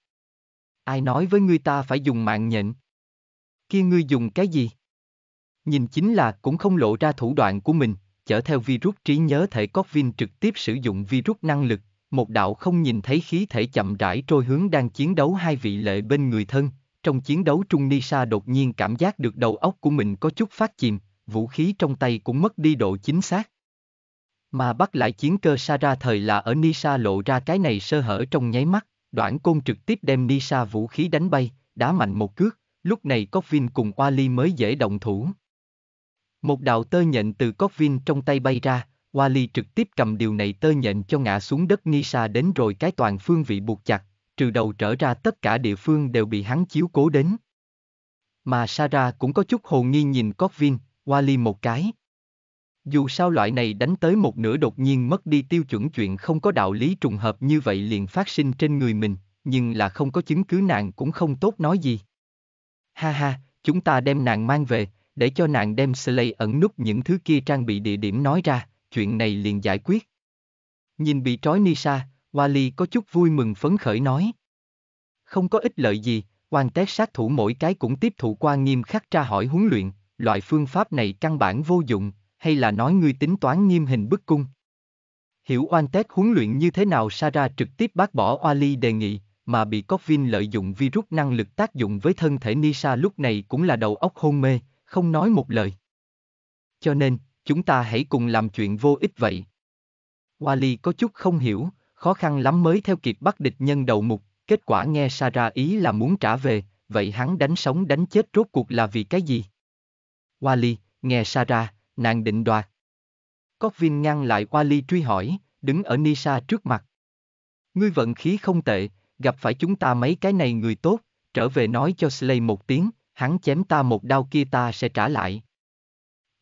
Ai nói với ngươi ta phải dùng mạng nhện? Kia ngươi dùng cái gì? Nhìn chính là cũng không lộ ra thủ đoạn của mình, chở theo virus trí nhớ thể Corvin trực tiếp sử dụng virus năng lực, một đạo không nhìn thấy khí thể chậm rãi trôi hướng đang chiến đấu hai vị lệ bên người thân. Trong chiến đấu Trung Nisa đột nhiên cảm giác được đầu óc của mình có chút phát chìm, vũ khí trong tay cũng mất đi độ chính xác. Mà bắt lại chiến cơ Sara thời là ở Nisa lộ ra cái này sơ hở trong nháy mắt, đoạn côn trực tiếp đem Nisa vũ khí đánh bay, đá mạnh một cước, lúc này Coffin cùng Wally mới dễ động thủ. Một đạo tơ nhện từ Coffin trong tay bay ra, Wally trực tiếp cầm điều này tơ nhện cho ngã xuống đất Nisa đến rồi cái toàn phương vị buộc chặt, trừ đầu trở ra tất cả địa phương đều bị hắn chiếu cố đến. Mà Sara cũng có chút hồ nghi nhìn Coffin, Wally một cái, dù sao loại này đánh tới một nửa đột nhiên mất đi tiêu chuẩn chuyện không có đạo lý trùng hợp như vậy liền phát sinh trên người mình, nhưng là không có chứng cứ nàng cũng không tốt nói gì. Ha ha, chúng ta đem nàng mang về, để cho nàng đem Slay ẩn nút những thứ kia trang bị địa điểm nói ra, chuyện này liền giải quyết. Nhìn bị trói Nisa, Wally có chút vui mừng phấn khởi nói. Không có ích lợi gì, quan tét sát thủ mỗi cái cũng tiếp thụ qua nghiêm khắc tra hỏi huấn luyện, loại phương pháp này căn bản vô dụng, hay là nói ngươi tính toán nghiêm hình bức cung? Hiểu oan tét huấn luyện như thế nào Sarah trực tiếp bác bỏ Oali đề nghị, mà bị Covin lợi dụng virus năng lực tác dụng với thân thể Nisa lúc này cũng là đầu óc hôn mê, không nói một lời. Cho nên, chúng ta hãy cùng làm chuyện vô ích vậy. Wally có chút không hiểu, khó khăn lắm mới theo kịp bắt địch nhân đầu mục, kết quả nghe Sarah ý là muốn trả về, vậy hắn đánh sống đánh chết rốt cuộc là vì cái gì? Wally, nghe Sarah, nàng định đoạt. Cottvin ngăn lại Wally truy hỏi, đứng ở Nisa trước mặt. Ngươi vận khí không tệ, gặp phải chúng ta mấy cái này người tốt, trở về nói cho Slay một tiếng, hắn chém ta một đao kia ta sẽ trả lại.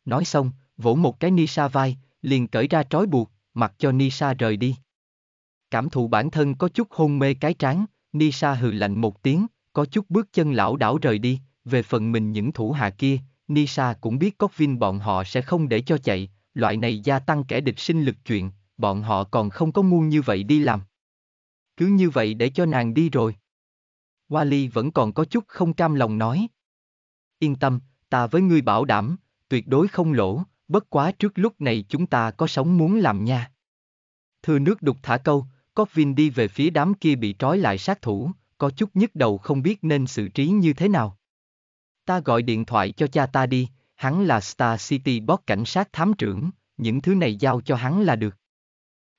Nói xong, vỗ một cái Nisa vai, liền cởi ra trói buộc, mặc cho Nisa rời đi. Cảm thụ bản thân có chút hôn mê cái trán, Nisa hừ lạnh một tiếng, có chút bước chân lão đảo rời đi, về phần mình những thủ hạ kia, Nisa cũng biết Cocvin bọn họ sẽ không để cho chạy, loại này gia tăng kẻ địch sinh lực chuyện, bọn họ còn không có ngu như vậy đi làm. Cứ như vậy để cho nàng đi rồi. Wally vẫn còn có chút không cam lòng nói. Yên tâm, ta với ngươi bảo đảm, tuyệt đối không lỗ, bất quá trước lúc này chúng ta có sống muốn làm nha. Thưa nước đục thả câu, Cocvin đi về phía đám kia bị trói lại sát thủ, có chút nhức đầu không biết nên xử trí như thế nào. Ta gọi điện thoại cho cha ta đi, hắn là Star City Boss cảnh sát thám trưởng, những thứ này giao cho hắn là được.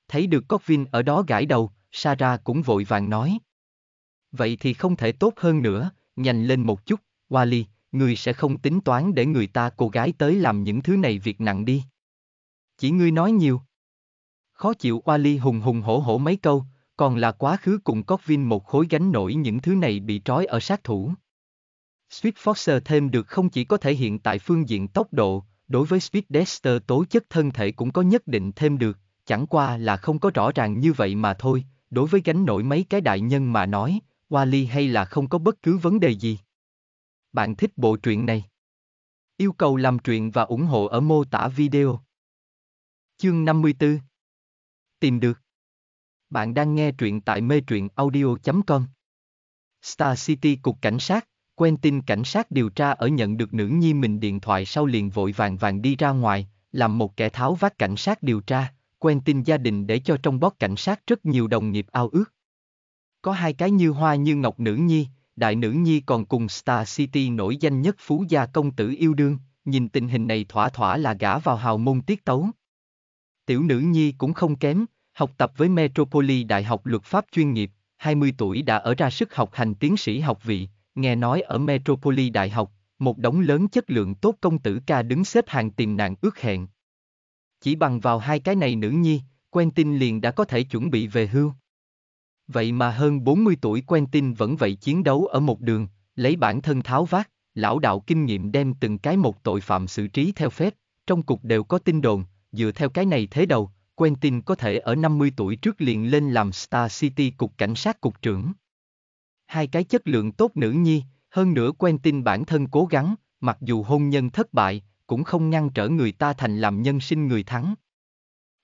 Thấy được Cocvin ở đó gãi đầu, Sarah cũng vội vàng nói. Vậy thì không thể tốt hơn nữa, nhanh lên một chút, Wally, người sẽ không tính toán để người ta cô gái tới làm những thứ này việc nặng đi. Chỉ ngươi nói nhiều. Khó chịu Wally hùng hùng hổ hổ mấy câu, còn là quá khứ cùng Cocvin một khối gánh nổi những thứ này bị trói ở sát thủ. Speed Foster thêm được không chỉ có thể hiện tại phương diện tốc độ, đối với Swift Dexter tố chất thân thể cũng có nhất định thêm được, chẳng qua là không có rõ ràng như vậy mà thôi, đối với gánh nổi mấy cái đại nhân mà nói, Wally hay là không có bất cứ vấn đề gì. Bạn thích bộ truyện này? Yêu cầu làm truyện và ủng hộ ở mô tả video. Chương 54 Tìm được Bạn đang nghe truyện tại mê truyện audio.com Star City Cục Cảnh sát Quen tin cảnh sát điều tra ở nhận được nữ nhi mình điện thoại sau liền vội vàng vàng đi ra ngoài, làm một kẻ tháo vát cảnh sát điều tra, Quen tin gia đình để cho trong bót cảnh sát rất nhiều đồng nghiệp ao ước. Có hai cái như hoa như ngọc nữ nhi, đại nữ nhi còn cùng Star City nổi danh nhất phú gia công tử yêu đương, nhìn tình hình này thỏa thỏa là gã vào hào môn tiết tấu. Tiểu nữ nhi cũng không kém, học tập với Metropolis Đại học Luật pháp chuyên nghiệp, 20 tuổi đã ở ra sức học hành tiến sĩ học vị, nghe nói ở Metropoli Đại học, một đống lớn chất lượng tốt công tử ca đứng xếp hàng tìm nạn ước hẹn. Chỉ bằng vào hai cái này nữ nhi, Quentin liền đã có thể chuẩn bị về hưu. Vậy mà hơn 40 tuổi Quentin vẫn vậy chiến đấu ở một đường, lấy bản thân tháo vát, lão đạo kinh nghiệm đem từng cái một tội phạm xử trí theo phép, trong cục đều có tin đồn, dựa theo cái này thế đầu, Quentin có thể ở 50 tuổi trước liền lên làm Star City cục cảnh sát cục trưởng hai cái chất lượng tốt nữ nhi, hơn nữa quen tin bản thân cố gắng, mặc dù hôn nhân thất bại, cũng không ngăn trở người ta thành làm nhân sinh người thắng.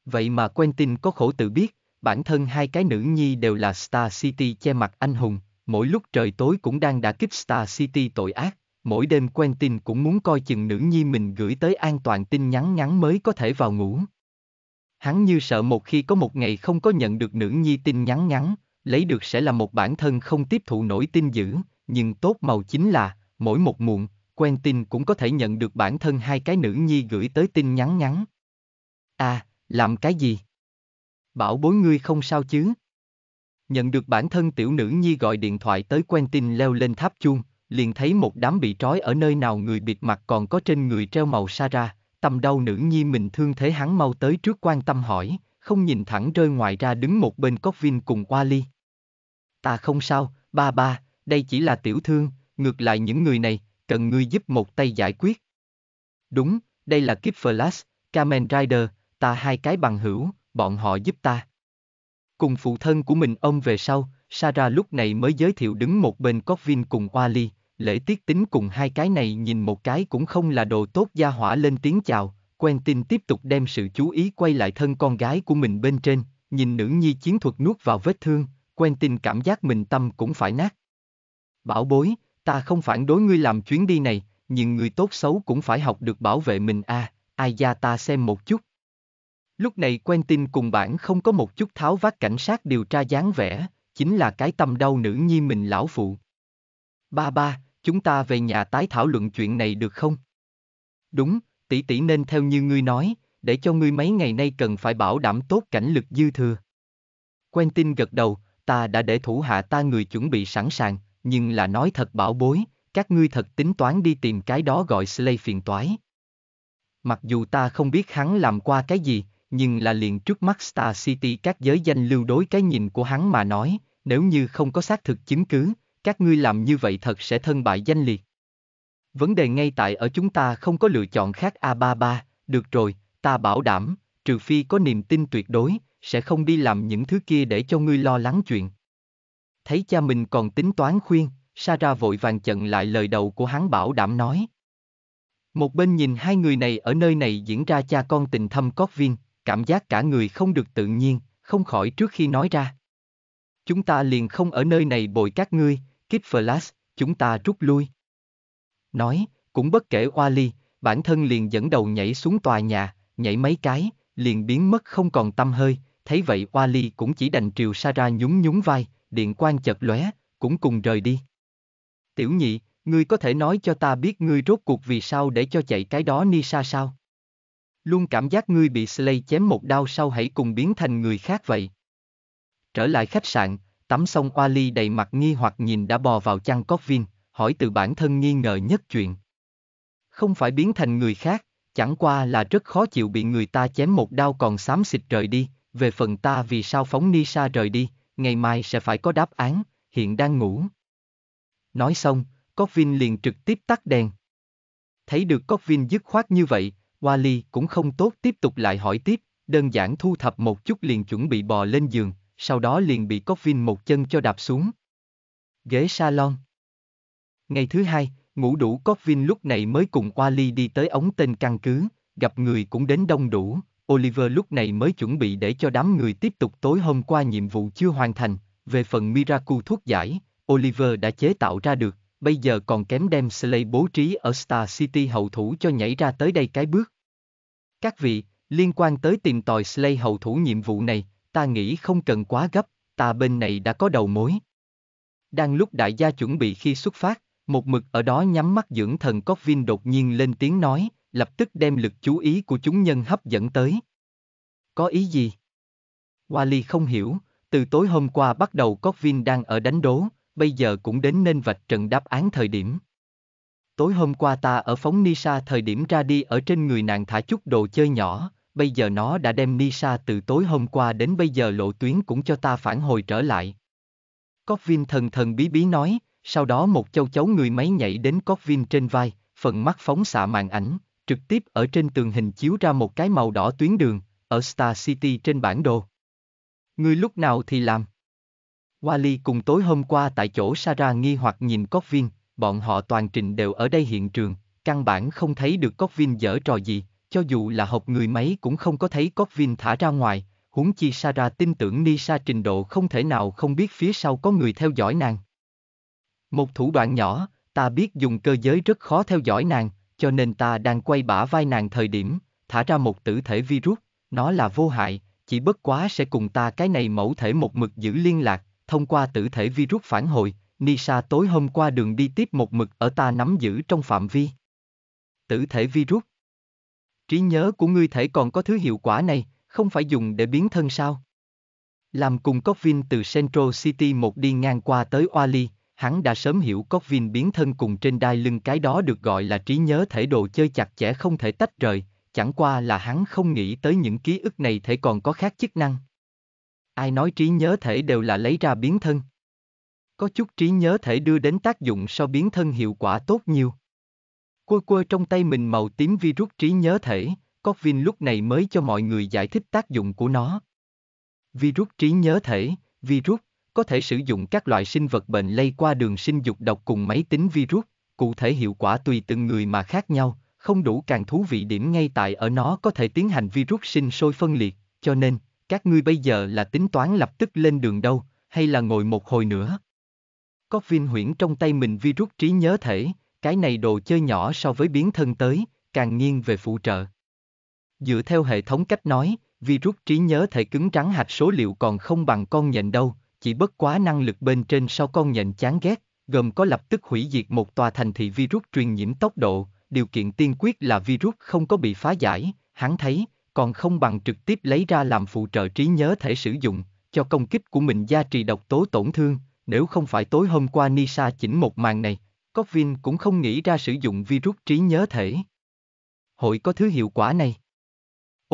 Vậy mà quen tin có khổ tự biết, bản thân hai cái nữ nhi đều là Star City che mặt anh hùng, mỗi lúc trời tối cũng đang đả kích Star City tội ác, mỗi đêm quen tin cũng muốn coi chừng nữ nhi mình gửi tới an toàn tin nhắn ngắn mới có thể vào ngủ. Hắn như sợ một khi có một ngày không có nhận được nữ nhi tin nhắn ngắn, lấy được sẽ là một bản thân không tiếp thụ nổi tin dữ, nhưng tốt màu chính là, mỗi một muộn, quen tin cũng có thể nhận được bản thân hai cái nữ nhi gửi tới tin nhắn ngắn. À, làm cái gì? Bảo bối ngươi không sao chứ? Nhận được bản thân tiểu nữ nhi gọi điện thoại tới quen tin leo lên tháp chuông, liền thấy một đám bị trói ở nơi nào người bịt mặt còn có trên người treo màu sa ra, tâm đau nữ nhi mình thương thế hắn mau tới trước quan tâm hỏi, không nhìn thẳng rơi ngoài ra đứng một bên Cốc Vin cùng Wally ta không sao, ba ba, đây chỉ là tiểu thương, ngược lại những người này, cần ngươi giúp một tay giải quyết. Đúng, đây là Kip Flash, Kamen Rider, ta hai cái bằng hữu, bọn họ giúp ta. Cùng phụ thân của mình ông về sau, Sarah lúc này mới giới thiệu đứng một bên Coffin cùng Wally, lễ tiết tính cùng hai cái này nhìn một cái cũng không là đồ tốt gia hỏa lên tiếng chào, Quentin tiếp tục đem sự chú ý quay lại thân con gái của mình bên trên, nhìn nữ nhi chiến thuật nuốt vào vết thương, Quen Quentin cảm giác mình tâm cũng phải nát. Bảo bối, ta không phản đối ngươi làm chuyến đi này, nhưng người tốt xấu cũng phải học được bảo vệ mình a. À, ai da ta xem một chút. Lúc này Quen tin cùng bản không có một chút tháo vát cảnh sát điều tra dáng vẻ, chính là cái tâm đau nữ nhi mình lão phụ. Ba ba, chúng ta về nhà tái thảo luận chuyện này được không? Đúng, tỷ tỷ nên theo như ngươi nói, để cho ngươi mấy ngày nay cần phải bảo đảm tốt cảnh lực dư thừa. Quen tin gật đầu, ta đã để thủ hạ ta người chuẩn bị sẵn sàng, nhưng là nói thật bảo bối, các ngươi thật tính toán đi tìm cái đó gọi Slay phiền toái. Mặc dù ta không biết hắn làm qua cái gì, nhưng là liền trước mắt Star City các giới danh lưu đối cái nhìn của hắn mà nói, nếu như không có xác thực chứng cứ, các ngươi làm như vậy thật sẽ thân bại danh liệt. Vấn đề ngay tại ở chúng ta không có lựa chọn khác A33, được rồi, ta bảo đảm, trừ phi có niềm tin tuyệt đối, sẽ không đi làm những thứ kia để cho ngươi lo lắng chuyện. Thấy cha mình còn tính toán khuyên, Sara vội vàng chận lại lời đầu của hắn bảo đảm nói. Một bên nhìn hai người này ở nơi này diễn ra cha con tình thâm cót viên, cảm giác cả người không được tự nhiên, không khỏi trước khi nói ra. Chúng ta liền không ở nơi này bồi các ngươi, Kid Flash, chúng ta rút lui. Nói, cũng bất kể Wally, bản thân liền dẫn đầu nhảy xuống tòa nhà, nhảy mấy cái, liền biến mất không còn tâm hơi, thấy vậy oa ly cũng chỉ đành triều sa ra nhún nhún vai, điện quan chợt lóe, cũng cùng rời đi. Tiểu nhị, ngươi có thể nói cho ta biết ngươi rốt cuộc vì sao để cho chạy cái đó ni sa sao? Luôn cảm giác ngươi bị Slay chém một đau sau hãy cùng biến thành người khác vậy. Trở lại khách sạn, tắm xong oa ly đầy mặt nghi hoặc nhìn đã bò vào chăn cóc viên, hỏi từ bản thân nghi ngờ nhất chuyện. Không phải biến thành người khác, chẳng qua là rất khó chịu bị người ta chém một đau còn xám xịt rời đi, về phần ta vì sao phóng ni sa rời đi, ngày mai sẽ phải có đáp án, hiện đang ngủ. Nói xong, Cocvin liền trực tiếp tắt đèn. Thấy được Cocvin dứt khoát như vậy, Wally cũng không tốt tiếp tục lại hỏi tiếp, đơn giản thu thập một chút liền chuẩn bị bò lên giường, sau đó liền bị Cocvin một chân cho đạp xuống. Ghế salon Ngày thứ hai, ngủ đủ Cocvin lúc này mới cùng Wally đi tới ống tên căn cứ, gặp người cũng đến đông đủ, Oliver lúc này mới chuẩn bị để cho đám người tiếp tục tối hôm qua nhiệm vụ chưa hoàn thành, về phần Miracle thuốc giải, Oliver đã chế tạo ra được, bây giờ còn kém đem Slay bố trí ở Star City hậu thủ cho nhảy ra tới đây cái bước. Các vị, liên quan tới tìm tòi Slay hậu thủ nhiệm vụ này, ta nghĩ không cần quá gấp, ta bên này đã có đầu mối. Đang lúc đại gia chuẩn bị khi xuất phát, một mực ở đó nhắm mắt dưỡng thần Cốc đột nhiên lên tiếng nói, lập tức đem lực chú ý của chúng nhân hấp dẫn tới. Có ý gì? Wally không hiểu, từ tối hôm qua bắt đầu Corvin đang ở đánh đố, bây giờ cũng đến nên vạch trận đáp án thời điểm. Tối hôm qua ta ở phóng Nisa thời điểm ra đi ở trên người nàng thả chút đồ chơi nhỏ, bây giờ nó đã đem Nisa từ tối hôm qua đến bây giờ lộ tuyến cũng cho ta phản hồi trở lại. Corvin thần thần bí bí nói, sau đó một châu chấu người máy nhảy đến Corvin trên vai, phần mắt phóng xạ màn ảnh, trực tiếp ở trên tường hình chiếu ra một cái màu đỏ tuyến đường, ở Star City trên bản đồ. người lúc nào thì làm? Wally cùng tối hôm qua tại chỗ Sarah nghi hoặc nhìn Cốc viên bọn họ toàn trình đều ở đây hiện trường, căn bản không thấy được Cốc viên dở trò gì, cho dù là học người máy cũng không có thấy Cốc viên thả ra ngoài, huống chi Sarah tin tưởng Nisa trình độ không thể nào không biết phía sau có người theo dõi nàng. Một thủ đoạn nhỏ, ta biết dùng cơ giới rất khó theo dõi nàng, cho nên ta đang quay bả vai nàng thời điểm, thả ra một tử thể virus, nó là vô hại, chỉ bất quá sẽ cùng ta cái này mẫu thể một mực giữ liên lạc, thông qua tử thể virus phản hồi, Nisa tối hôm qua đường đi tiếp một mực ở ta nắm giữ trong phạm vi. Tử thể virus Trí nhớ của ngươi thể còn có thứ hiệu quả này, không phải dùng để biến thân sao? Làm cùng Cốc Vin từ Central City một đi ngang qua tới Oali, hắn đã sớm hiểu Cocvin biến thân cùng trên đai lưng cái đó được gọi là trí nhớ thể đồ chơi chặt chẽ không thể tách rời, chẳng qua là hắn không nghĩ tới những ký ức này thể còn có khác chức năng. Ai nói trí nhớ thể đều là lấy ra biến thân. Có chút trí nhớ thể đưa đến tác dụng so biến thân hiệu quả tốt nhiều. Quơ quơ trong tay mình màu tím virus trí nhớ thể, Cocvin lúc này mới cho mọi người giải thích tác dụng của nó. Virus trí nhớ thể, virus có thể sử dụng các loại sinh vật bệnh lây qua đường sinh dục độc cùng máy tính virus, cụ thể hiệu quả tùy từng người mà khác nhau, không đủ càng thú vị điểm ngay tại ở nó có thể tiến hành virus sinh sôi phân liệt, cho nên, các ngươi bây giờ là tính toán lập tức lên đường đâu, hay là ngồi một hồi nữa. Có viên huyễn trong tay mình virus trí nhớ thể, cái này đồ chơi nhỏ so với biến thân tới, càng nghiêng về phụ trợ. Dựa theo hệ thống cách nói, virus trí nhớ thể cứng trắng hạch số liệu còn không bằng con nhện đâu, chỉ bất quá năng lực bên trên sau con nhện chán ghét, gồm có lập tức hủy diệt một tòa thành thị virus truyền nhiễm tốc độ, điều kiện tiên quyết là virus không có bị phá giải, hắn thấy, còn không bằng trực tiếp lấy ra làm phụ trợ trí nhớ thể sử dụng, cho công kích của mình gia trì độc tố tổn thương, nếu không phải tối hôm qua Nisa chỉnh một màn này, Covin cũng không nghĩ ra sử dụng virus trí nhớ thể. Hội có thứ hiệu quả này.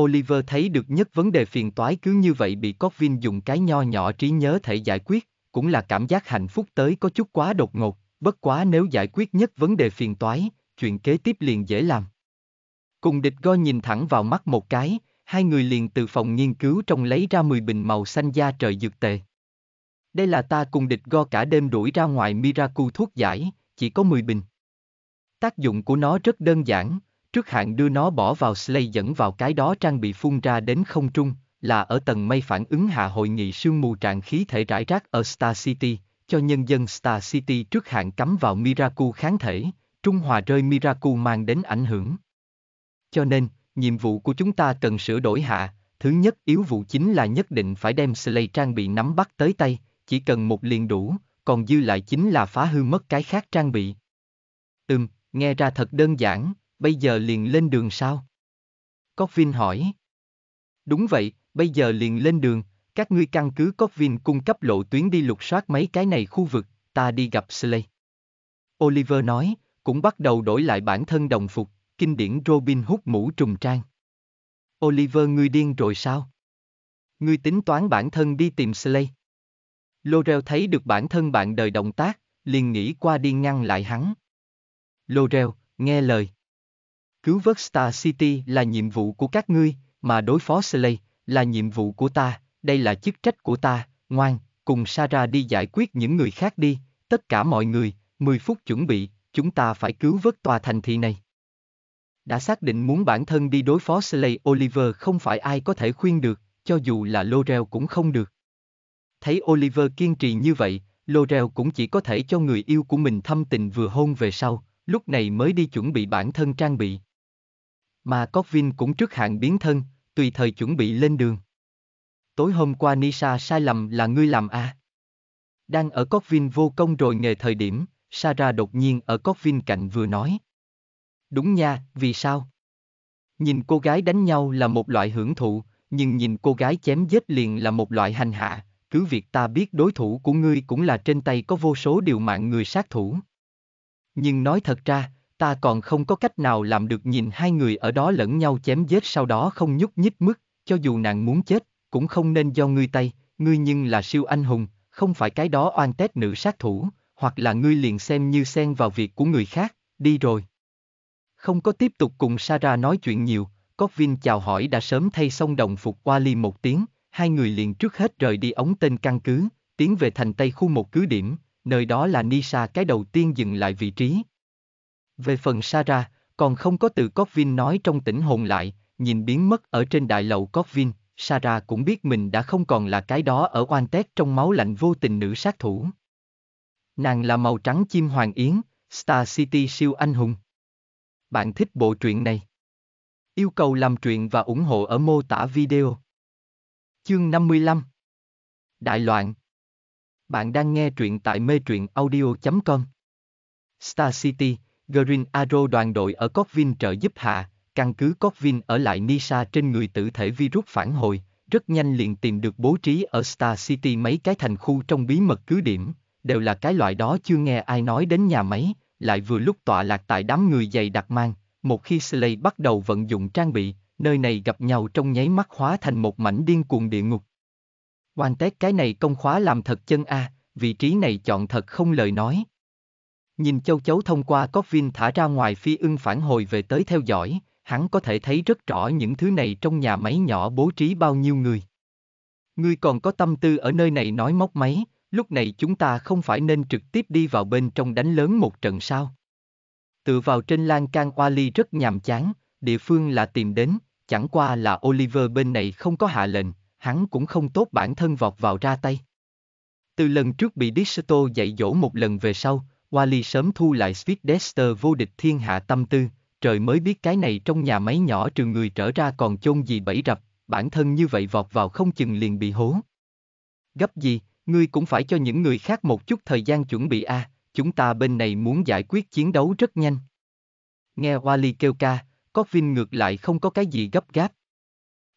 Oliver thấy được nhất vấn đề phiền toái cứ như vậy bị Corbin dùng cái nho nhỏ trí nhớ thể giải quyết, cũng là cảm giác hạnh phúc tới có chút quá đột ngột, bất quá nếu giải quyết nhất vấn đề phiền toái, chuyện kế tiếp liền dễ làm. Cùng địch go nhìn thẳng vào mắt một cái, hai người liền từ phòng nghiên cứu trong lấy ra 10 bình màu xanh da trời dược tề. Đây là ta cùng địch go cả đêm đuổi ra ngoài Miracu thuốc giải, chỉ có 10 bình. Tác dụng của nó rất đơn giản, Trước hạn đưa nó bỏ vào Slay dẫn vào cái đó trang bị phun ra đến không trung, là ở tầng mây phản ứng hạ hội nghị sương mù trạng khí thể rải rác ở Star City, cho nhân dân Star City trước hạn cắm vào Miraku kháng thể, trung hòa rơi Miraku mang đến ảnh hưởng. Cho nên, nhiệm vụ của chúng ta cần sửa đổi hạ, thứ nhất yếu vụ chính là nhất định phải đem Slay trang bị nắm bắt tới tay, chỉ cần một liền đủ, còn dư lại chính là phá hư mất cái khác trang bị. Ừm, nghe ra thật đơn giản bây giờ liền lên đường sao? Coffin hỏi. Đúng vậy, bây giờ liền lên đường, các ngươi căn cứ Coffin cung cấp lộ tuyến đi lục soát mấy cái này khu vực, ta đi gặp Slay. Oliver nói, cũng bắt đầu đổi lại bản thân đồng phục, kinh điển Robin hút mũ trùng trang. Oliver ngươi điên rồi sao? Ngươi tính toán bản thân đi tìm Slay. Lorel thấy được bản thân bạn đời động tác, liền nghĩ qua đi ngăn lại hắn. Lorel, nghe lời. Cứu vớt Star City là nhiệm vụ của các ngươi, mà đối phó Slay là nhiệm vụ của ta, đây là chức trách của ta, ngoan, cùng Sarah đi giải quyết những người khác đi, tất cả mọi người, 10 phút chuẩn bị, chúng ta phải cứu vớt tòa thành thị này. Đã xác định muốn bản thân đi đối phó Slay Oliver không phải ai có thể khuyên được, cho dù là Lorel cũng không được. Thấy Oliver kiên trì như vậy, Lorel cũng chỉ có thể cho người yêu của mình thâm tình vừa hôn về sau, lúc này mới đi chuẩn bị bản thân trang bị. Mà Corvin cũng trước hạn biến thân, tùy thời chuẩn bị lên đường. Tối hôm qua Nisa sai lầm là ngươi làm à? Đang ở Corvin vô công rồi nghề thời điểm, Sarah đột nhiên ở Corvin cạnh vừa nói. Đúng nha, vì sao? Nhìn cô gái đánh nhau là một loại hưởng thụ, nhưng nhìn cô gái chém giết liền là một loại hành hạ, cứ việc ta biết đối thủ của ngươi cũng là trên tay có vô số điều mạng người sát thủ. Nhưng nói thật ra, ta còn không có cách nào làm được nhìn hai người ở đó lẫn nhau chém giết sau đó không nhúc nhích mức, cho dù nàng muốn chết, cũng không nên do ngươi tay, ngươi nhưng là siêu anh hùng, không phải cái đó oan tét nữ sát thủ, hoặc là ngươi liền xem như xen vào việc của người khác, đi rồi. Không có tiếp tục cùng Sarah nói chuyện nhiều, Cottvin chào hỏi đã sớm thay xong đồng phục qua Wally một tiếng, hai người liền trước hết rời đi ống tên căn cứ, tiến về thành tây khu một cứ điểm, nơi đó là Nisa cái đầu tiên dừng lại vị trí, về phần Sara, còn không có từ Cosvin nói trong tỉnh hồn lại, nhìn biến mất ở trên đại lầu Cosvin, Sara cũng biết mình đã không còn là cái đó ở oan tét trong máu lạnh vô tình nữ sát thủ. Nàng là màu trắng chim hoàng yến, Star City siêu anh hùng. Bạn thích bộ truyện này? Yêu cầu làm truyện và ủng hộ ở mô tả video. Chương 55 Đại loạn Bạn đang nghe truyện tại mê truyện audio.com Star City, Green Arrow đoàn đội ở Cocvin trợ giúp hạ, căn cứ Cocvin ở lại Nisa trên người tử thể virus phản hồi, rất nhanh liền tìm được bố trí ở Star City mấy cái thành khu trong bí mật cứ điểm, đều là cái loại đó chưa nghe ai nói đến nhà máy, lại vừa lúc tọa lạc tại đám người dày đặc mang, một khi Slay bắt đầu vận dụng trang bị, nơi này gặp nhau trong nháy mắt hóa thành một mảnh điên cuồng địa ngục. quan tét cái này công khóa làm thật chân a, à, vị trí này chọn thật không lời nói, Nhìn châu chấu thông qua Cofvin thả ra ngoài phi ưng phản hồi về tới theo dõi, hắn có thể thấy rất rõ những thứ này trong nhà máy nhỏ bố trí bao nhiêu người. Ngươi còn có tâm tư ở nơi này nói móc máy, lúc này chúng ta không phải nên trực tiếp đi vào bên trong đánh lớn một trận sao. Tựa vào trên lan can Wally rất nhàm chán, địa phương là tìm đến, chẳng qua là Oliver bên này không có hạ lệnh, hắn cũng không tốt bản thân vọt vào ra tay. Từ lần trước bị Digital dạy dỗ một lần về sau, Wally sớm thu lại Sweet Dexter vô địch thiên hạ tâm tư, trời mới biết cái này trong nhà máy nhỏ trường người trở ra còn chôn gì bẫy rập, bản thân như vậy vọt vào không chừng liền bị hố. Gấp gì, ngươi cũng phải cho những người khác một chút thời gian chuẩn bị a, à, chúng ta bên này muốn giải quyết chiến đấu rất nhanh. Nghe Wally kêu ca, Coffin ngược lại không có cái gì gấp gáp.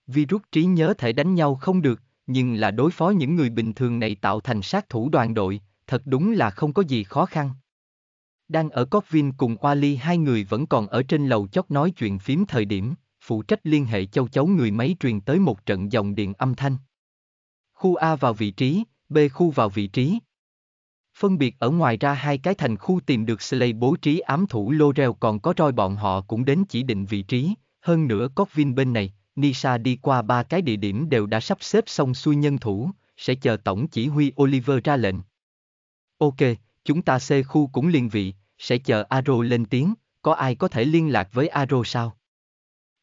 Virus trí nhớ thể đánh nhau không được, nhưng là đối phó những người bình thường này tạo thành sát thủ đoàn đội, thật đúng là không có gì khó khăn. Đang ở Cottvin cùng Oali hai người vẫn còn ở trên lầu chót nói chuyện phím thời điểm, phụ trách liên hệ châu chấu người máy truyền tới một trận dòng điện âm thanh. Khu A vào vị trí, B khu vào vị trí. Phân biệt ở ngoài ra hai cái thành khu tìm được Slay bố trí ám thủ Lorel còn có roi bọn họ cũng đến chỉ định vị trí, hơn nữa Cottvin bên này, Nisa đi qua ba cái địa điểm đều đã sắp xếp xong xuôi nhân thủ, sẽ chờ tổng chỉ huy Oliver ra lệnh. Ok, chúng ta xê khu cũng liên vị, sẽ chờ Aro lên tiếng, có ai có thể liên lạc với Aro sao?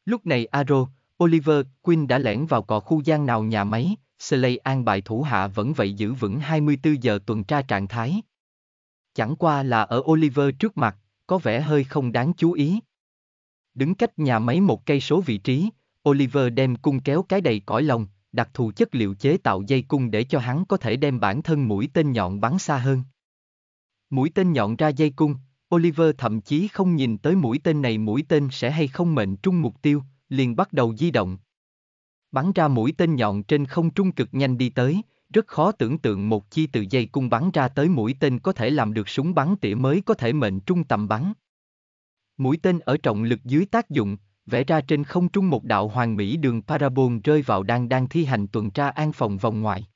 Lúc này Aro, Oliver, Quinn đã lẻn vào cò khu gian nào nhà máy, Slay an bài thủ hạ vẫn vậy giữ vững 24 giờ tuần tra trạng thái. Chẳng qua là ở Oliver trước mặt, có vẻ hơi không đáng chú ý. Đứng cách nhà máy một cây số vị trí, Oliver đem cung kéo cái đầy cõi lòng, đặc thù chất liệu chế tạo dây cung để cho hắn có thể đem bản thân mũi tên nhọn bắn xa hơn. Mũi tên nhọn ra dây cung, Oliver thậm chí không nhìn tới mũi tên này mũi tên sẽ hay không mệnh trung mục tiêu, liền bắt đầu di động. Bắn ra mũi tên nhọn trên không trung cực nhanh đi tới, rất khó tưởng tượng một chi từ dây cung bắn ra tới mũi tên có thể làm được súng bắn tỉa mới có thể mệnh trung tầm bắn. Mũi tên ở trọng lực dưới tác dụng, vẽ ra trên không trung một đạo hoàng mỹ đường parabol rơi vào đang đang thi hành tuần tra an phòng vòng ngoài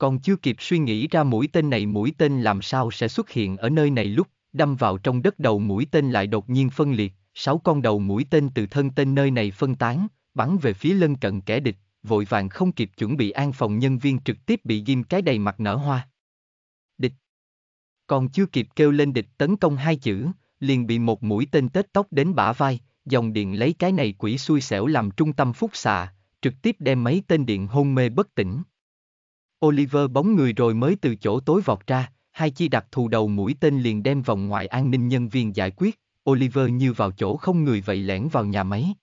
còn chưa kịp suy nghĩ ra mũi tên này mũi tên làm sao sẽ xuất hiện ở nơi này lúc đâm vào trong đất đầu mũi tên lại đột nhiên phân liệt, sáu con đầu mũi tên từ thân tên nơi này phân tán, bắn về phía lân cận kẻ địch, vội vàng không kịp chuẩn bị an phòng nhân viên trực tiếp bị ghim cái đầy mặt nở hoa. Địch Còn chưa kịp kêu lên địch tấn công hai chữ, liền bị một mũi tên tết tóc đến bả vai, dòng điện lấy cái này quỷ xui xẻo làm trung tâm phúc xạ, trực tiếp đem mấy tên điện hôn mê bất tỉnh. Oliver bóng người rồi mới từ chỗ tối vọt ra, hai chi đặc thù đầu mũi tên liền đem vòng ngoại an ninh nhân viên giải quyết, Oliver như vào chỗ không người vậy lẻn vào nhà máy.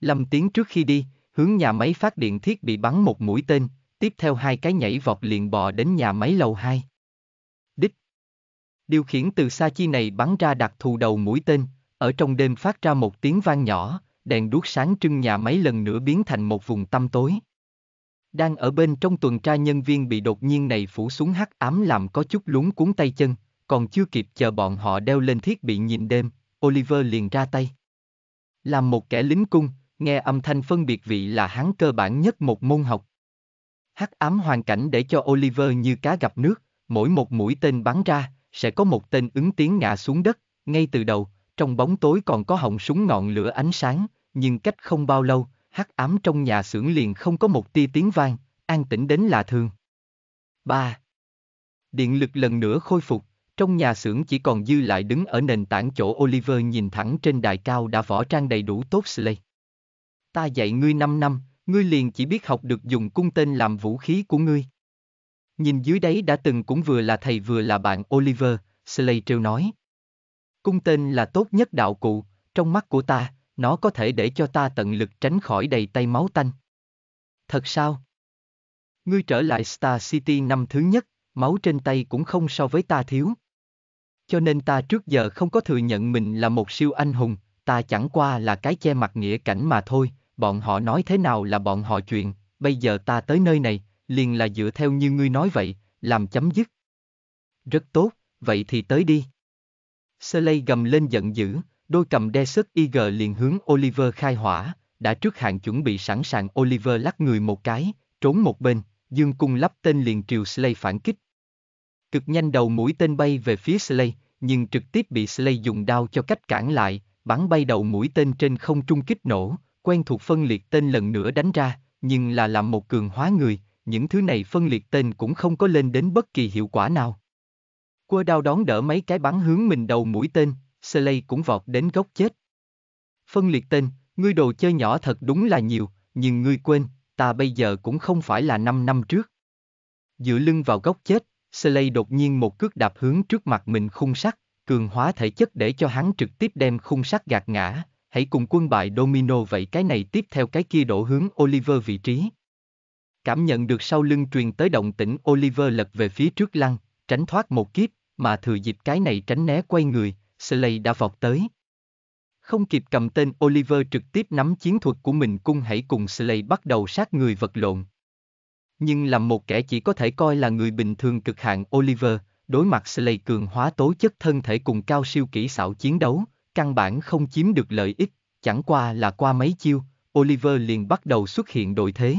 Lâm tiếng trước khi đi, hướng nhà máy phát điện thiết bị bắn một mũi tên, tiếp theo hai cái nhảy vọt liền bò đến nhà máy lầu 2. Đích Điều khiển từ xa chi này bắn ra đặc thù đầu mũi tên, ở trong đêm phát ra một tiếng vang nhỏ, đèn đuốc sáng trưng nhà máy lần nữa biến thành một vùng tăm tối. Đang ở bên trong tuần tra nhân viên bị đột nhiên này phủ xuống hắc ám làm có chút lúng cuốn tay chân, còn chưa kịp chờ bọn họ đeo lên thiết bị nhìn đêm, Oliver liền ra tay. Làm một kẻ lính cung, nghe âm thanh phân biệt vị là hắn cơ bản nhất một môn học. Hắc ám hoàn cảnh để cho Oliver như cá gặp nước, mỗi một mũi tên bắn ra, sẽ có một tên ứng tiếng ngã xuống đất, ngay từ đầu, trong bóng tối còn có họng súng ngọn lửa ánh sáng, nhưng cách không bao lâu, hắc ám trong nhà xưởng liền không có một tia tiếng vang, an tĩnh đến lạ thường. 3. Điện lực lần nữa khôi phục, trong nhà xưởng chỉ còn dư lại đứng ở nền tảng chỗ Oliver nhìn thẳng trên đài cao đã võ trang đầy đủ tốt Slay. Ta dạy ngươi 5 năm, ngươi liền chỉ biết học được dùng cung tên làm vũ khí của ngươi. Nhìn dưới đấy đã từng cũng vừa là thầy vừa là bạn Oliver, Slay trêu nói. Cung tên là tốt nhất đạo cụ, trong mắt của ta, nó có thể để cho ta tận lực tránh khỏi đầy tay máu tanh. Thật sao? Ngươi trở lại Star City năm thứ nhất, máu trên tay cũng không so với ta thiếu. Cho nên ta trước giờ không có thừa nhận mình là một siêu anh hùng, ta chẳng qua là cái che mặt nghĩa cảnh mà thôi, bọn họ nói thế nào là bọn họ chuyện, bây giờ ta tới nơi này, liền là dựa theo như ngươi nói vậy, làm chấm dứt. Rất tốt, vậy thì tới đi. Sơ gầm lên giận dữ, Đôi cầm đe sức IG liền hướng Oliver khai hỏa, đã trước hạn chuẩn bị sẵn sàng Oliver lắc người một cái, trốn một bên, dương cung lắp tên liền triều Slay phản kích. Cực nhanh đầu mũi tên bay về phía Slay, nhưng trực tiếp bị Slay dùng đao cho cách cản lại, bắn bay đầu mũi tên trên không trung kích nổ, quen thuộc phân liệt tên lần nữa đánh ra, nhưng là làm một cường hóa người, những thứ này phân liệt tên cũng không có lên đến bất kỳ hiệu quả nào. Quơ đao đón đỡ mấy cái bắn hướng mình đầu mũi tên, Slay cũng vọt đến gốc chết. Phân liệt tên, ngươi đồ chơi nhỏ thật đúng là nhiều, nhưng ngươi quên, ta bây giờ cũng không phải là 5 năm trước. Dựa lưng vào gốc chết, Slay đột nhiên một cước đạp hướng trước mặt mình khung sắt, cường hóa thể chất để cho hắn trực tiếp đem khung sắt gạt ngã, hãy cùng quân bại domino vậy cái này tiếp theo cái kia đổ hướng Oliver vị trí. Cảm nhận được sau lưng truyền tới động tĩnh Oliver lật về phía trước lăn, tránh thoát một kiếp, mà thừa dịp cái này tránh né quay người, Slay đã vọt tới. Không kịp cầm tên Oliver trực tiếp nắm chiến thuật của mình cung hãy cùng Slay bắt đầu sát người vật lộn. Nhưng làm một kẻ chỉ có thể coi là người bình thường cực hạn Oliver, đối mặt Slay cường hóa tố chất thân thể cùng cao siêu kỹ xảo chiến đấu, căn bản không chiếm được lợi ích, chẳng qua là qua mấy chiêu, Oliver liền bắt đầu xuất hiện đội thế.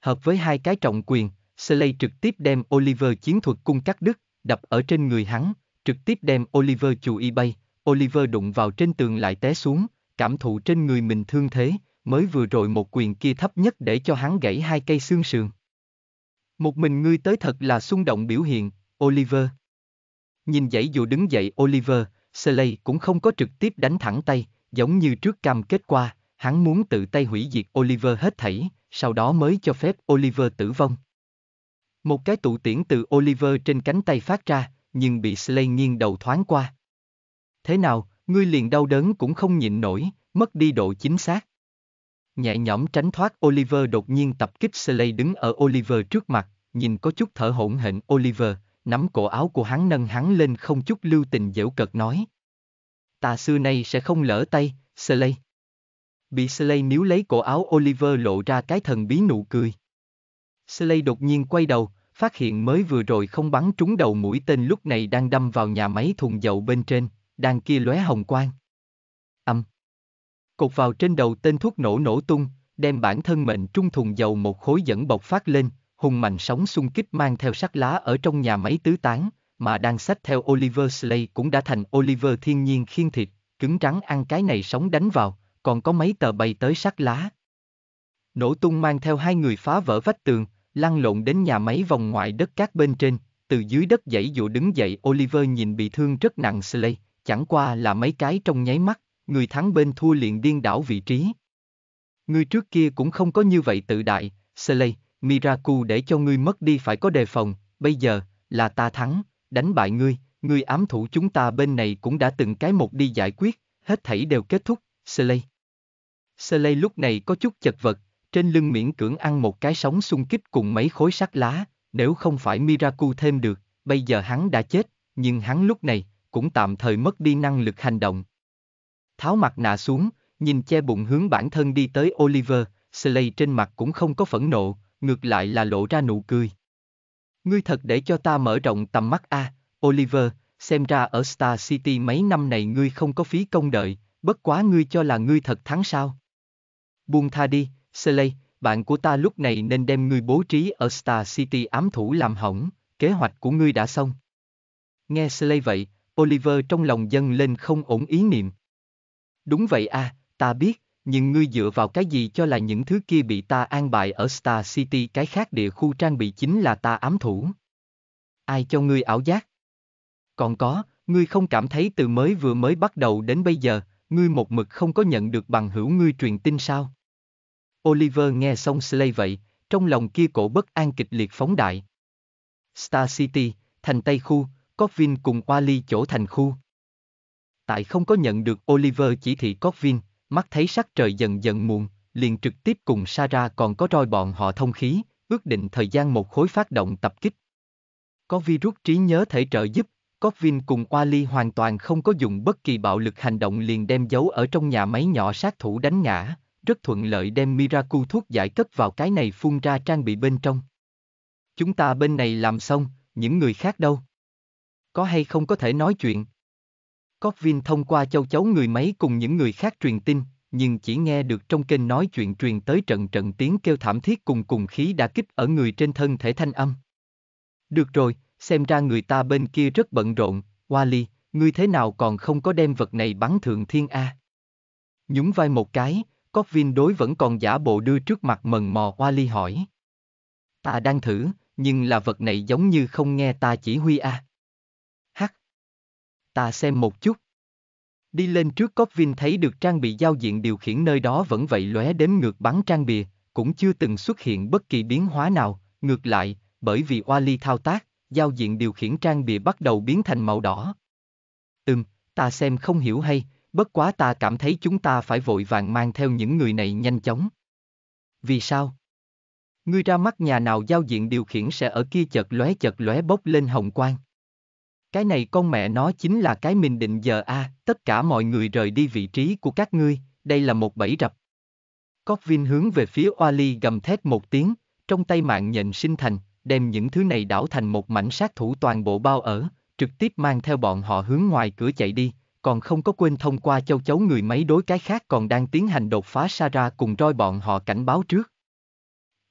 Hợp với hai cái trọng quyền, Slay trực tiếp đem Oliver chiến thuật cung cắt đứt, đập ở trên người hắn, trực tiếp đem Oliver chùi bay, Oliver đụng vào trên tường lại té xuống, cảm thụ trên người mình thương thế, mới vừa rồi một quyền kia thấp nhất để cho hắn gãy hai cây xương sườn. Một mình ngươi tới thật là xung động biểu hiện, Oliver. Nhìn dãy dù đứng dậy Oliver, Slay cũng không có trực tiếp đánh thẳng tay, giống như trước cam kết qua, hắn muốn tự tay hủy diệt Oliver hết thảy, sau đó mới cho phép Oliver tử vong. Một cái tụ tiễn từ Oliver trên cánh tay phát ra, nhưng bị Slay nghiêng đầu thoáng qua. Thế nào, ngươi liền đau đớn cũng không nhịn nổi, mất đi độ chính xác. Nhẹ nhõm tránh thoát Oliver đột nhiên tập kích Slay đứng ở Oliver trước mặt, nhìn có chút thở hổn hển Oliver, nắm cổ áo của hắn nâng hắn lên không chút lưu tình dễu cợt nói. Ta xưa nay sẽ không lỡ tay, Slay. Bị Slay níu lấy cổ áo Oliver lộ ra cái thần bí nụ cười. Slay đột nhiên quay đầu, phát hiện mới vừa rồi không bắn trúng đầu mũi tên lúc này đang đâm vào nhà máy thùng dầu bên trên, đang kia lóe hồng quang. Âm. Cột vào trên đầu tên thuốc nổ nổ tung, đem bản thân mệnh trung thùng dầu một khối dẫn bộc phát lên, hùng mạnh sóng xung kích mang theo sắc lá ở trong nhà máy tứ tán, mà đang sách theo Oliver Slade cũng đã thành Oliver thiên nhiên khiên thịt, cứng trắng ăn cái này sóng đánh vào, còn có mấy tờ bay tới sắc lá. Nổ tung mang theo hai người phá vỡ vách tường, lăn lộn đến nhà máy vòng ngoại đất cát bên trên, từ dưới đất dãy dụ đứng dậy Oliver nhìn bị thương rất nặng Slay, chẳng qua là mấy cái trong nháy mắt, người thắng bên thua liền điên đảo vị trí. Người trước kia cũng không có như vậy tự đại, Slay, Miraku để cho ngươi mất đi phải có đề phòng, bây giờ, là ta thắng, đánh bại ngươi, ngươi ám thủ chúng ta bên này cũng đã từng cái một đi giải quyết, hết thảy đều kết thúc, Slay. Slay lúc này có chút chật vật, trên lưng miễn cưỡng ăn một cái sóng xung kích cùng mấy khối sắt lá, nếu không phải Miraku thêm được, bây giờ hắn đã chết, nhưng hắn lúc này, cũng tạm thời mất đi năng lực hành động. Tháo mặt nạ xuống, nhìn che bụng hướng bản thân đi tới Oliver, slay trên mặt cũng không có phẫn nộ, ngược lại là lộ ra nụ cười. Ngươi thật để cho ta mở rộng tầm mắt a, à, Oliver, xem ra ở Star City mấy năm này ngươi không có phí công đợi, bất quá ngươi cho là ngươi thật thắng sao. Buông tha đi, Slay, bạn của ta lúc này nên đem ngươi bố trí ở Star City ám thủ làm hỏng, kế hoạch của ngươi đã xong. Nghe Slay vậy, Oliver trong lòng dâng lên không ổn ý niệm. Đúng vậy a, à, ta biết, nhưng ngươi dựa vào cái gì cho là những thứ kia bị ta an bài ở Star City cái khác địa khu trang bị chính là ta ám thủ. Ai cho ngươi ảo giác? Còn có, ngươi không cảm thấy từ mới vừa mới bắt đầu đến bây giờ, ngươi một mực không có nhận được bằng hữu ngươi truyền tin sao? Oliver nghe xong Slay vậy, trong lòng kia cổ bất an kịch liệt phóng đại. Star City, thành Tây Khu, Cotvin cùng Wally chỗ thành khu. Tại không có nhận được Oliver chỉ thị Cotvin, mắt thấy sắc trời dần dần muộn, liền trực tiếp cùng Sarah còn có roi bọn họ thông khí, ước định thời gian một khối phát động tập kích. Có virus trí nhớ thể trợ giúp, Cotvin cùng Wally hoàn toàn không có dùng bất kỳ bạo lực hành động liền đem giấu ở trong nhà máy nhỏ sát thủ đánh ngã, rất thuận lợi đem Miraku thuốc giải cấp vào cái này phun ra trang bị bên trong. Chúng ta bên này làm xong, những người khác đâu? Có hay không có thể nói chuyện? Cottvin thông qua châu chấu người máy cùng những người khác truyền tin, nhưng chỉ nghe được trong kênh nói chuyện truyền tới trận trận tiếng kêu thảm thiết cùng cùng khí đã kích ở người trên thân thể thanh âm. Được rồi, xem ra người ta bên kia rất bận rộn, Wally, ngươi thế nào còn không có đem vật này bắn thượng thiên A? Nhúng vai một cái, Cocvin đối vẫn còn giả bộ đưa trước mặt mần mò Wally hỏi. Ta đang thử, nhưng là vật này giống như không nghe ta chỉ huy a. À. Hắc. Ta xem một chút. Đi lên trước Cocvin thấy được trang bị giao diện điều khiển nơi đó vẫn vậy lóe đếm ngược bắn trang bìa, cũng chưa từng xuất hiện bất kỳ biến hóa nào, ngược lại, bởi vì Wally thao tác, giao diện điều khiển trang bìa bắt đầu biến thành màu đỏ. Ừm, ta xem không hiểu hay, bất quá ta cảm thấy chúng ta phải vội vàng mang theo những người này nhanh chóng. Vì sao? Ngươi ra mắt nhà nào giao diện điều khiển sẽ ở kia chợt lóe chợt lóe bốc lên hồng quang. Cái này con mẹ nó chính là cái mình định giờ a, à, tất cả mọi người rời đi vị trí của các ngươi, đây là một bẫy rập. Cocvin hướng về phía Oali gầm thét một tiếng, trong tay mạng nhện sinh thành, đem những thứ này đảo thành một mảnh sát thủ toàn bộ bao ở, trực tiếp mang theo bọn họ hướng ngoài cửa chạy đi còn không có quên thông qua châu chấu người máy đối cái khác còn đang tiến hành đột phá xa ra cùng roi bọn họ cảnh báo trước.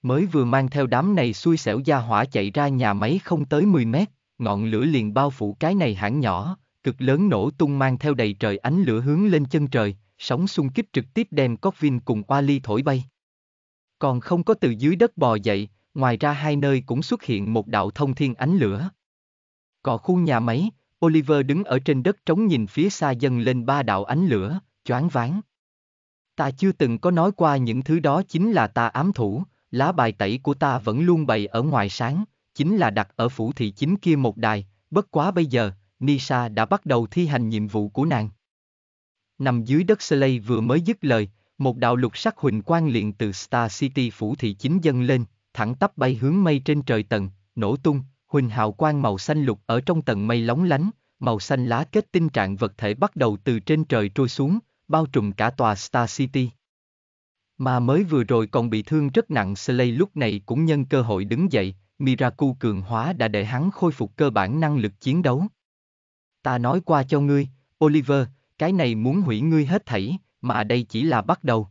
Mới vừa mang theo đám này xui xẻo gia hỏa chạy ra nhà máy không tới 10 mét, ngọn lửa liền bao phủ cái này hãng nhỏ, cực lớn nổ tung mang theo đầy trời ánh lửa hướng lên chân trời, sóng xung kích trực tiếp đem Cocvin cùng Wally thổi bay. Còn không có từ dưới đất bò dậy, ngoài ra hai nơi cũng xuất hiện một đạo thông thiên ánh lửa. Cọ khu nhà máy, Oliver đứng ở trên đất trống nhìn phía xa dần lên ba đạo ánh lửa, choáng váng. Ta chưa từng có nói qua những thứ đó chính là ta ám thủ, lá bài tẩy của ta vẫn luôn bày ở ngoài sáng, chính là đặt ở phủ thị chính kia một đài, bất quá bây giờ, Nisa đã bắt đầu thi hành nhiệm vụ của nàng. Nằm dưới đất Slay vừa mới dứt lời, một đạo lục sắc huỳnh quang liền từ Star City phủ thị chính dâng lên, thẳng tắp bay hướng mây trên trời tầng, nổ tung, huỳnh hào quang màu xanh lục ở trong tầng mây lóng lánh, màu xanh lá kết tinh trạng vật thể bắt đầu từ trên trời trôi xuống, bao trùm cả tòa Star City. Mà mới vừa rồi còn bị thương rất nặng Slay lúc này cũng nhân cơ hội đứng dậy, Miraku cường hóa đã để hắn khôi phục cơ bản năng lực chiến đấu. Ta nói qua cho ngươi, Oliver, cái này muốn hủy ngươi hết thảy, mà đây chỉ là bắt đầu.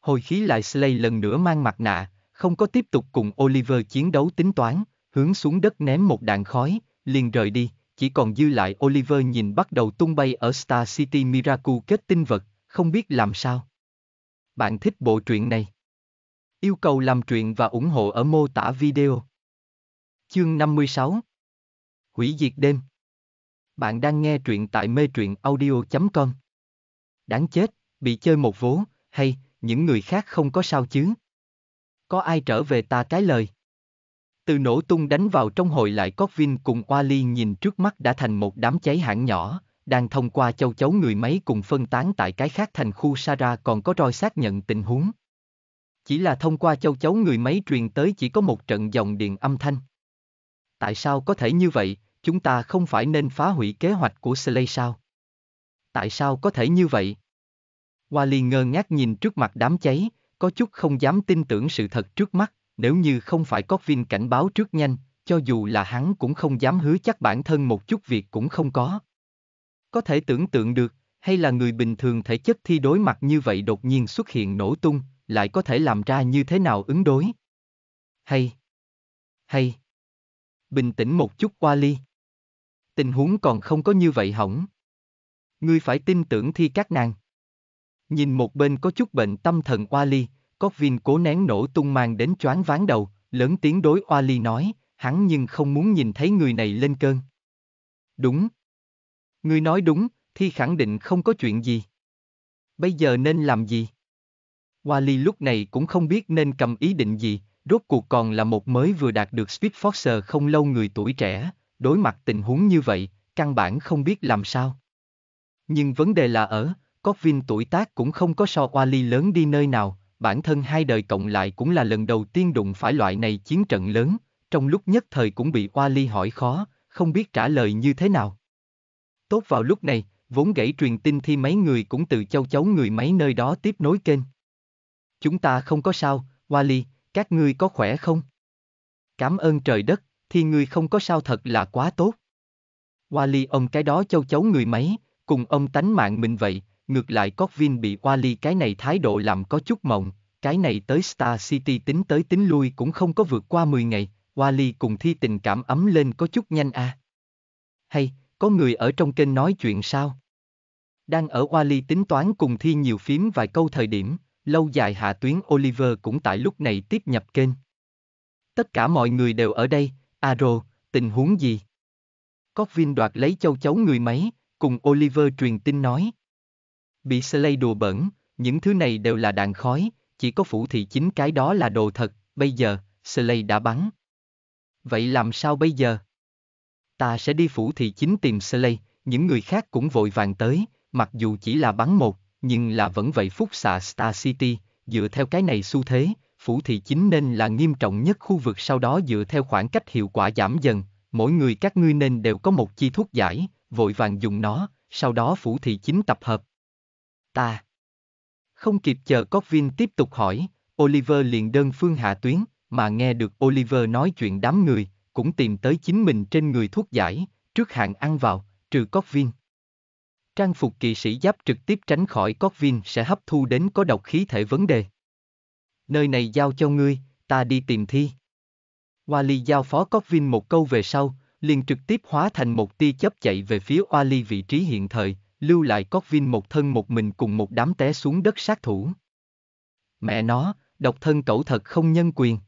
Hồi khí lại Slay lần nữa mang mặt nạ, không có tiếp tục cùng Oliver chiến đấu tính toán, hướng xuống đất ném một đạn khói, liền rời đi, chỉ còn dư lại Oliver nhìn bắt đầu tung bay ở Star City Miracle kết tinh vật, không biết làm sao. Bạn thích bộ truyện này? Yêu cầu làm truyện và ủng hộ ở mô tả video. Chương 56 Hủy diệt đêm Bạn đang nghe truyện tại mê truyện audio.com Đáng chết, bị chơi một vố, hay, những người khác không có sao chứ? Có ai trở về ta cái lời? Từ nổ tung đánh vào trong hội lại Corvin cùng Wally nhìn trước mắt đã thành một đám cháy hãng nhỏ, đang thông qua châu chấu người máy cùng phân tán tại cái khác thành khu Sara còn có roi xác nhận tình huống. Chỉ là thông qua châu chấu người máy truyền tới chỉ có một trận dòng điện âm thanh. Tại sao có thể như vậy, chúng ta không phải nên phá hủy kế hoạch của Slay sao? Tại sao có thể như vậy? Wally ngơ ngác nhìn trước mặt đám cháy, có chút không dám tin tưởng sự thật trước mắt nếu như không phải có viên cảnh báo trước nhanh, cho dù là hắn cũng không dám hứa chắc bản thân một chút việc cũng không có. Có thể tưởng tượng được, hay là người bình thường thể chất thi đối mặt như vậy đột nhiên xuất hiện nổ tung, lại có thể làm ra như thế nào ứng đối? Hay? Hay? Bình tĩnh một chút qua ly. Tình huống còn không có như vậy hỏng. Ngươi phải tin tưởng thi các nàng. Nhìn một bên có chút bệnh tâm thần qua ly, Cóc cố nén nổ tung mang đến choáng váng đầu, lớn tiếng đối oa nói, hắn nhưng không muốn nhìn thấy người này lên cơn. Đúng. Người nói đúng, thì khẳng định không có chuyện gì. Bây giờ nên làm gì? Wally lúc này cũng không biết nên cầm ý định gì, rốt cuộc còn là một mới vừa đạt được Speedforcer không lâu người tuổi trẻ, đối mặt tình huống như vậy, căn bản không biết làm sao. Nhưng vấn đề là ở, Cosvin tuổi tác cũng không có so Wally lớn đi nơi nào, bản thân hai đời cộng lại cũng là lần đầu tiên đụng phải loại này chiến trận lớn, trong lúc nhất thời cũng bị Oa Ly hỏi khó, không biết trả lời như thế nào. Tốt vào lúc này, vốn gãy truyền tin thì mấy người cũng từ châu chấu người mấy nơi đó tiếp nối kênh. Chúng ta không có sao, Oa Ly, các ngươi có khỏe không? Cảm ơn trời đất, thì ngươi không có sao thật là quá tốt. Oa Ly ôm cái đó châu chấu người mấy, cùng ông tánh mạng mình vậy, Ngược lại Cottvin bị Wally cái này thái độ làm có chút mộng, cái này tới Star City tính tới tính lui cũng không có vượt qua 10 ngày, Wally cùng thi tình cảm ấm lên có chút nhanh à. Hay, có người ở trong kênh nói chuyện sao? Đang ở Wally tính toán cùng thi nhiều phím vài câu thời điểm, lâu dài hạ tuyến Oliver cũng tại lúc này tiếp nhập kênh. Tất cả mọi người đều ở đây, Aro, tình huống gì? Cottvin đoạt lấy châu chấu người máy, cùng Oliver truyền tin nói, Bị Slay đùa bẩn, những thứ này đều là đạn khói, chỉ có phủ thị chính cái đó là đồ thật, bây giờ, Slay đã bắn. Vậy làm sao bây giờ? Ta sẽ đi phủ thị chính tìm Slay, những người khác cũng vội vàng tới, mặc dù chỉ là bắn một, nhưng là vẫn vậy phúc xạ Star City, dựa theo cái này xu thế, phủ thị chính nên là nghiêm trọng nhất khu vực sau đó dựa theo khoảng cách hiệu quả giảm dần, mỗi người các ngươi nên đều có một chi thuốc giải, vội vàng dùng nó, sau đó phủ thị chính tập hợp, Ta. Không kịp chờ Cocvin tiếp tục hỏi, Oliver liền đơn phương hạ tuyến, mà nghe được Oliver nói chuyện đám người, cũng tìm tới chính mình trên người thuốc giải, trước hạn ăn vào, trừ Cocvin. Trang phục kỵ sĩ giáp trực tiếp tránh khỏi Cocvin sẽ hấp thu đến có độc khí thể vấn đề. Nơi này giao cho ngươi, ta đi tìm thi. Wally giao phó Cocvin một câu về sau, liền trực tiếp hóa thành một tia chớp chạy về phía Wally vị trí hiện thời, lưu lại Corvin một thân một mình cùng một đám té xuống đất sát thủ. Mẹ nó, độc thân cậu thật không nhân quyền.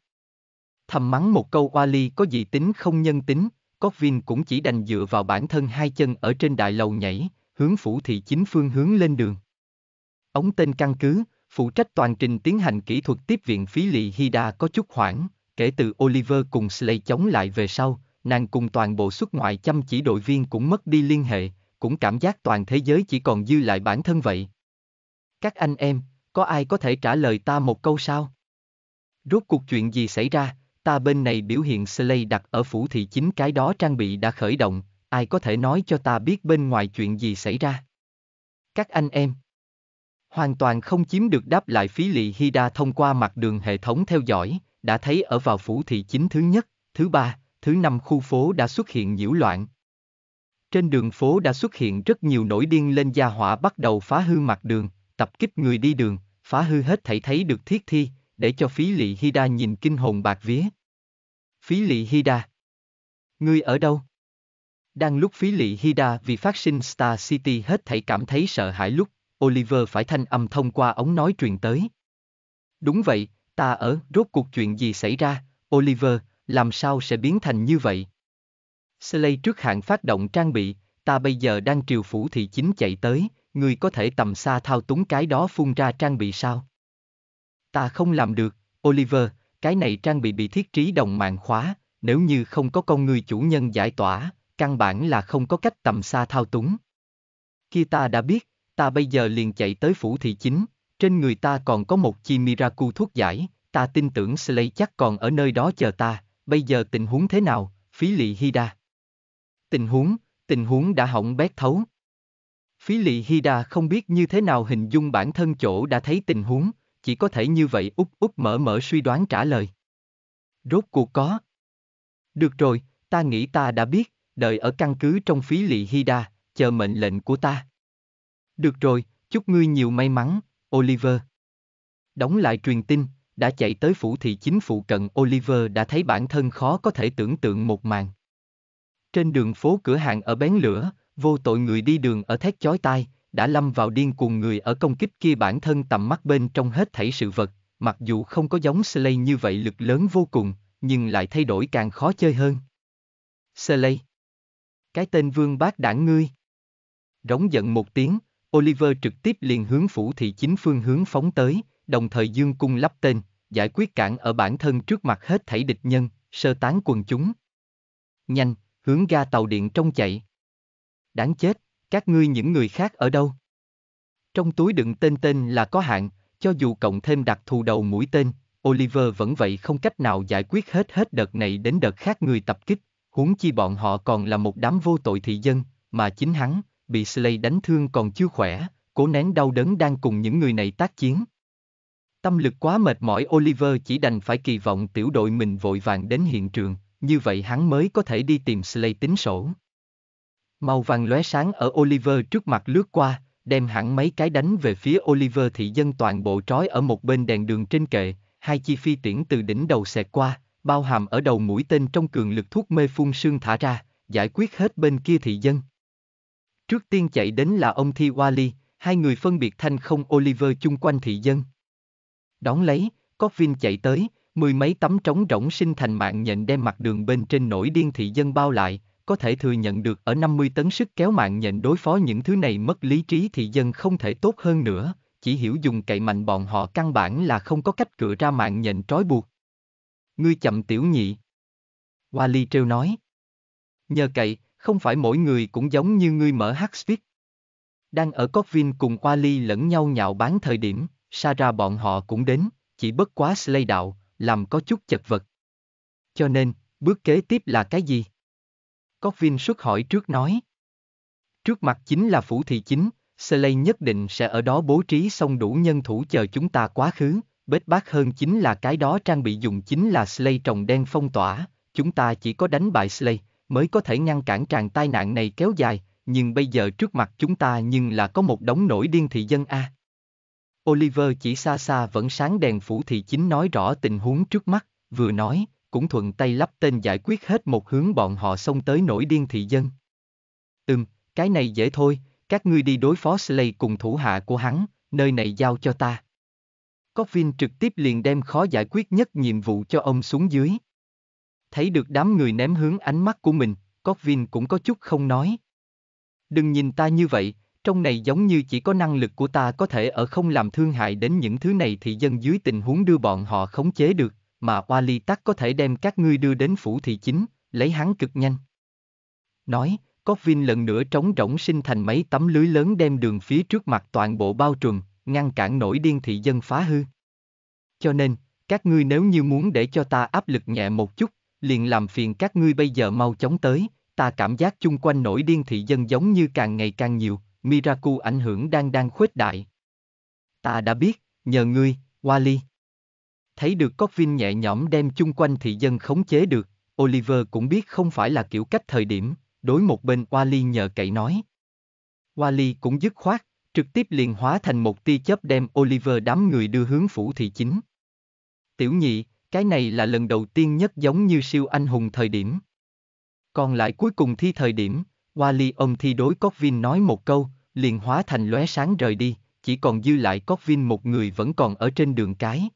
Thầm mắng một câu Wally có gì tính không nhân tính, Corvin cũng chỉ đành dựa vào bản thân hai chân ở trên đại lầu nhảy, hướng phủ thị chính phương hướng lên đường. Ống tên căn cứ, phụ trách toàn trình tiến hành kỹ thuật tiếp viện phí lị Hida có chút hoảng, kể từ Oliver cùng Slay chống lại về sau, nàng cùng toàn bộ xuất ngoại chăm chỉ đội viên cũng mất đi liên hệ, cũng cảm giác toàn thế giới chỉ còn dư lại bản thân vậy. Các anh em, có ai có thể trả lời ta một câu sao? Rốt cuộc chuyện gì xảy ra, ta bên này biểu hiện Slay đặt ở phủ thị chính cái đó trang bị đã khởi động, ai có thể nói cho ta biết bên ngoài chuyện gì xảy ra? Các anh em Hoàn toàn không chiếm được đáp lại phí lị Hida thông qua mặt đường hệ thống theo dõi, đã thấy ở vào phủ thị chính thứ nhất, thứ ba, thứ năm khu phố đã xuất hiện nhiễu loạn, trên đường phố đã xuất hiện rất nhiều nổi điên lên gia hỏa bắt đầu phá hư mặt đường, tập kích người đi đường, phá hư hết thảy thấy được thiết thi, để cho phí lị Hida nhìn kinh hồn bạc vía. Phí lị Hida Ngươi ở đâu? Đang lúc phí lị Hida vì phát sinh Star City hết thảy cảm thấy sợ hãi lúc, Oliver phải thanh âm thông qua ống nói truyền tới. Đúng vậy, ta ở, rốt cuộc chuyện gì xảy ra, Oliver, làm sao sẽ biến thành như vậy? Slay trước hạn phát động trang bị, ta bây giờ đang triều phủ thị chính chạy tới, ngươi có thể tầm xa thao túng cái đó phun ra trang bị sao? Ta không làm được, Oliver, cái này trang bị bị thiết trí đồng mạng khóa, nếu như không có con người chủ nhân giải tỏa, căn bản là không có cách tầm xa thao túng. Khi ta đã biết, ta bây giờ liền chạy tới phủ thị chính, trên người ta còn có một chi Miraku thuốc giải, ta tin tưởng Slay chắc còn ở nơi đó chờ ta, bây giờ tình huống thế nào, phí lị Hida. Tình huống, tình huống đã hỏng bét thấu. Phí lị Hida không biết như thế nào hình dung bản thân chỗ đã thấy tình huống, chỉ có thể như vậy úp úp mở mở suy đoán trả lời. Rốt cuộc có. Được rồi, ta nghĩ ta đã biết, đợi ở căn cứ trong phí lị Hida, chờ mệnh lệnh của ta. Được rồi, chúc ngươi nhiều may mắn, Oliver. Đóng lại truyền tin, đã chạy tới phủ thị chính phụ cận Oliver đã thấy bản thân khó có thể tưởng tượng một màn. Trên đường phố cửa hàng ở bén lửa, vô tội người đi đường ở thét chói tai, đã lâm vào điên cuồng người ở công kích kia bản thân tầm mắt bên trong hết thảy sự vật, mặc dù không có giống Slay như vậy lực lớn vô cùng, nhưng lại thay đổi càng khó chơi hơn. Slay Cái tên vương bác đảng ngươi Rống giận một tiếng, Oliver trực tiếp liền hướng phủ thị chính phương hướng phóng tới, đồng thời dương cung lắp tên, giải quyết cản ở bản thân trước mặt hết thảy địch nhân, sơ tán quần chúng. Nhanh, hướng ga tàu điện trong chạy. Đáng chết, các ngươi những người khác ở đâu? Trong túi đựng tên tên là có hạn, cho dù cộng thêm đặc thù đầu mũi tên, Oliver vẫn vậy không cách nào giải quyết hết hết đợt này đến đợt khác người tập kích, huống chi bọn họ còn là một đám vô tội thị dân, mà chính hắn, bị Slay đánh thương còn chưa khỏe, cố nén đau đớn đang cùng những người này tác chiến. Tâm lực quá mệt mỏi Oliver chỉ đành phải kỳ vọng tiểu đội mình vội vàng đến hiện trường, như vậy hắn mới có thể đi tìm Slay tính sổ. Màu vàng lóe sáng ở Oliver trước mặt lướt qua, đem hẳn mấy cái đánh về phía Oliver thị dân toàn bộ trói ở một bên đèn đường trên kệ, hai chi phi tiễn từ đỉnh đầu xẹt qua, bao hàm ở đầu mũi tên trong cường lực thuốc mê phun sương thả ra, giải quyết hết bên kia thị dân. Trước tiên chạy đến là ông Thi Wally, hai người phân biệt thanh không Oliver chung quanh thị dân. Đón lấy, Coffin chạy tới, Mười mấy tấm trống rỗng sinh thành mạng nhện đem mặt đường bên trên nổi điên thị dân bao lại, có thể thừa nhận được ở 50 tấn sức kéo mạng nhện đối phó những thứ này mất lý trí thị dân không thể tốt hơn nữa, chỉ hiểu dùng cậy mạnh bọn họ căn bản là không có cách cựa ra mạng nhện trói buộc. Ngươi chậm tiểu nhị. Wally trêu nói. Nhờ cậy, không phải mỗi người cũng giống như ngươi mở Hackspeed. Đang ở Cotvin cùng Wally lẫn nhau nhạo bán thời điểm, Sarah bọn họ cũng đến, chỉ bất quá Slay đạo, làm có chút chật vật. Cho nên, bước kế tiếp là cái gì? Corvin xuất hỏi trước nói. Trước mặt chính là phủ thị chính, Slay nhất định sẽ ở đó bố trí xong đủ nhân thủ chờ chúng ta quá khứ, bết bát hơn chính là cái đó trang bị dùng chính là Slay trồng đen phong tỏa, chúng ta chỉ có đánh bại Slay mới có thể ngăn cản tràn tai nạn này kéo dài, nhưng bây giờ trước mặt chúng ta nhưng là có một đống nổi điên thị dân A. Oliver chỉ xa xa vẫn sáng đèn phủ thị chính nói rõ tình huống trước mắt, vừa nói, cũng thuận tay lắp tên giải quyết hết một hướng bọn họ xông tới nổi điên thị dân. Ừm, cái này dễ thôi, các ngươi đi đối phó Slay cùng thủ hạ của hắn, nơi này giao cho ta. Coffin trực tiếp liền đem khó giải quyết nhất nhiệm vụ cho ông xuống dưới. Thấy được đám người ném hướng ánh mắt của mình, Coffin cũng có chút không nói. Đừng nhìn ta như vậy, trong này giống như chỉ có năng lực của ta có thể ở không làm thương hại đến những thứ này thì dân dưới tình huống đưa bọn họ khống chế được, mà oa ly tắc có thể đem các ngươi đưa đến phủ thị chính, lấy hắn cực nhanh. Nói, Coffin lần nữa trống rỗng sinh thành mấy tấm lưới lớn đem đường phía trước mặt toàn bộ bao trùm, ngăn cản nổi điên thị dân phá hư. Cho nên, các ngươi nếu như muốn để cho ta áp lực nhẹ một chút, liền làm phiền các ngươi bây giờ mau chóng tới, ta cảm giác chung quanh nổi điên thị dân giống như càng ngày càng nhiều, Miraku ảnh hưởng đang đang khuếch đại. Ta đã biết, nhờ ngươi, Wally. Thấy được Coffin nhẹ nhõm đem chung quanh thị dân khống chế được, Oliver cũng biết không phải là kiểu cách thời điểm, đối một bên Wally nhờ cậy nói. Wally cũng dứt khoát, trực tiếp liền hóa thành một tia chớp đem Oliver đám người đưa hướng phủ thị chính. Tiểu nhị, cái này là lần đầu tiên nhất giống như siêu anh hùng thời điểm. Còn lại cuối cùng thi thời điểm, Wally ông thi đối Codvin nói một câu, liền hóa thành lóe sáng rời đi, chỉ còn dư lại Codvin một người vẫn còn ở trên đường cái.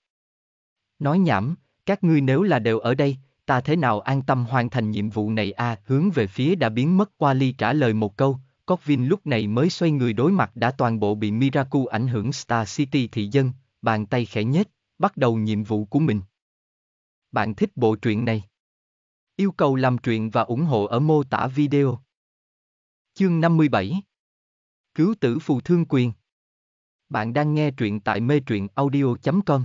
Nói nhảm, các ngươi nếu là đều ở đây, ta thế nào an tâm hoàn thành nhiệm vụ này a à, hướng về phía đã biến mất Wally trả lời một câu, Codvin lúc này mới xoay người đối mặt đã toàn bộ bị Miraku ảnh hưởng Star City thị dân, bàn tay khẽ nhếch, bắt đầu nhiệm vụ của mình. Bạn thích bộ truyện này? Yêu cầu làm truyện và ủng hộ ở mô tả video. Chương 57 Cứu tử phù thương quyền Bạn đang nghe truyện tại mê truyện audio.com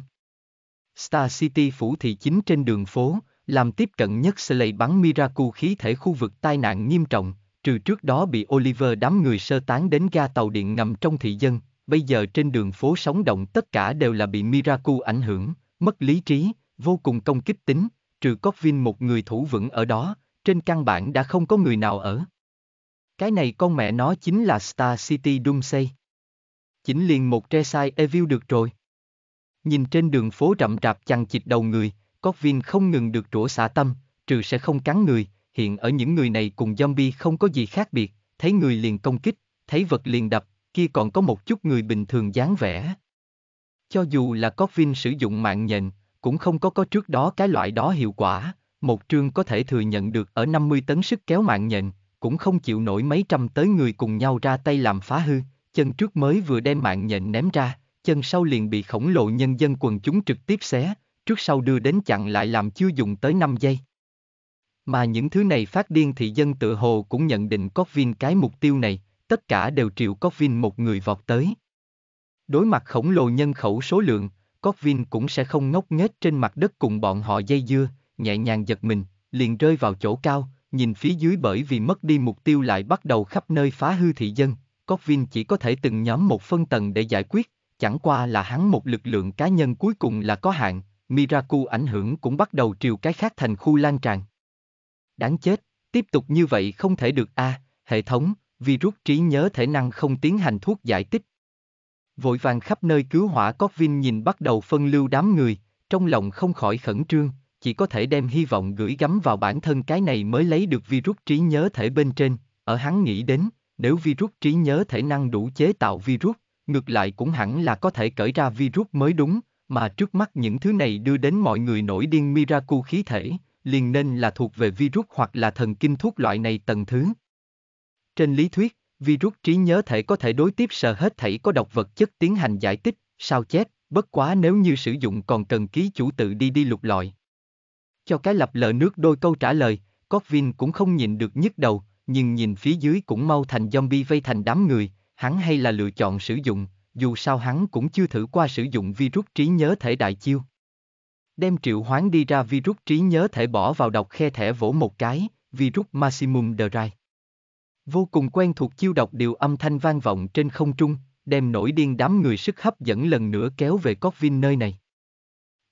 Star City phủ thị chính trên đường phố, làm tiếp cận nhất sẽ lầy bắn Miracu khí thể khu vực tai nạn nghiêm trọng, trừ trước đó bị Oliver đám người sơ tán đến ga tàu điện ngầm trong thị dân, bây giờ trên đường phố sóng động tất cả đều là bị Miracu ảnh hưởng, mất lý trí, vô cùng công kích tính, trừ Cocvin một người thủ vững ở đó, trên căn bản đã không có người nào ở. Cái này con mẹ nó chính là Star City Doomsday. Chỉnh liền một tre sai Evil được rồi. Nhìn trên đường phố rậm rạp chằng chịt đầu người, cóc viên không ngừng được rủa xả tâm, trừ sẽ không cắn người, hiện ở những người này cùng zombie không có gì khác biệt, thấy người liền công kích, thấy vật liền đập, kia còn có một chút người bình thường dáng vẻ. Cho dù là Coffin sử dụng mạng nhện, cũng không có có trước đó cái loại đó hiệu quả, một trương có thể thừa nhận được ở 50 tấn sức kéo mạng nhện, cũng không chịu nổi mấy trăm tới người cùng nhau ra tay làm phá hư, chân trước mới vừa đem mạng nhện ném ra, chân sau liền bị khổng lồ nhân dân quần chúng trực tiếp xé, trước sau đưa đến chặn lại làm chưa dùng tới 5 giây. Mà những thứ này phát điên thị dân tự hồ cũng nhận định có viên cái mục tiêu này, tất cả đều triệu có viên một người vọt tới. Đối mặt khổng lồ nhân khẩu số lượng, có viên cũng sẽ không ngốc nghếch trên mặt đất cùng bọn họ dây dưa, nhẹ nhàng giật mình, liền rơi vào chỗ cao, nhìn phía dưới bởi vì mất đi mục tiêu lại bắt đầu khắp nơi phá hư thị dân, Cóc Viên chỉ có thể từng nhóm một phân tầng để giải quyết, chẳng qua là hắn một lực lượng cá nhân cuối cùng là có hạn, Miraku ảnh hưởng cũng bắt đầu triều cái khác thành khu lan tràn. Đáng chết, tiếp tục như vậy không thể được a, à, hệ thống, virus trí nhớ thể năng không tiến hành thuốc giải tích. Vội vàng khắp nơi cứu hỏa Cóc Viên nhìn bắt đầu phân lưu đám người, trong lòng không khỏi khẩn trương, chỉ có thể đem hy vọng gửi gắm vào bản thân cái này mới lấy được virus trí nhớ thể bên trên, ở hắn nghĩ đến, nếu virus trí nhớ thể năng đủ chế tạo virus, ngược lại cũng hẳn là có thể cởi ra virus mới đúng, mà trước mắt những thứ này đưa đến mọi người nổi điên Miraku khí thể, liền nên là thuộc về virus hoặc là thần kinh thuốc loại này tầng thứ. Trên lý thuyết, virus trí nhớ thể có thể đối tiếp sờ hết thảy có độc vật chất tiến hành giải tích, sao chép, bất quá nếu như sử dụng còn cần ký chủ tự đi đi lục lọi cho cái lập lờ nước đôi câu trả lời, Corvin cũng không nhìn được nhức đầu, nhưng nhìn phía dưới cũng mau thành zombie vây thành đám người, hắn hay là lựa chọn sử dụng, dù sao hắn cũng chưa thử qua sử dụng virus trí nhớ thể đại chiêu. Đem triệu hoán đi ra virus trí nhớ thể bỏ vào đọc khe thẻ vỗ một cái, virus maximum drive. Vô cùng quen thuộc chiêu đọc điều âm thanh vang vọng trên không trung, đem nổi điên đám người sức hấp dẫn lần nữa kéo về Corvin nơi này.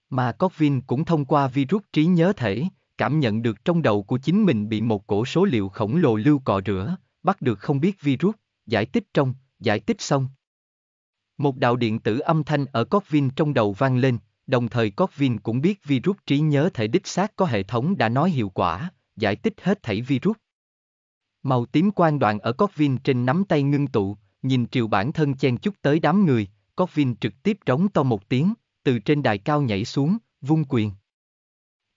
Mà Cochrane cũng thông qua virus trí nhớ thể, cảm nhận được trong đầu của chính mình bị một cổ số liệu khổng lồ lưu cọ rửa, bắt được không biết virus, giải tích trong, giải tích xong. Một đạo điện tử âm thanh ở Cochrane trong đầu vang lên, đồng thời Cochrane cũng biết virus trí nhớ thể đích xác có hệ thống đã nói hiệu quả, giải tích hết thảy virus. Màu tím quan đoạn ở Cochrane trên nắm tay ngưng tụ, nhìn triệu bản thân chen chút tới đám người, Cochrane trực tiếp trống to một tiếng, từ trên đài cao nhảy xuống, vung quyền.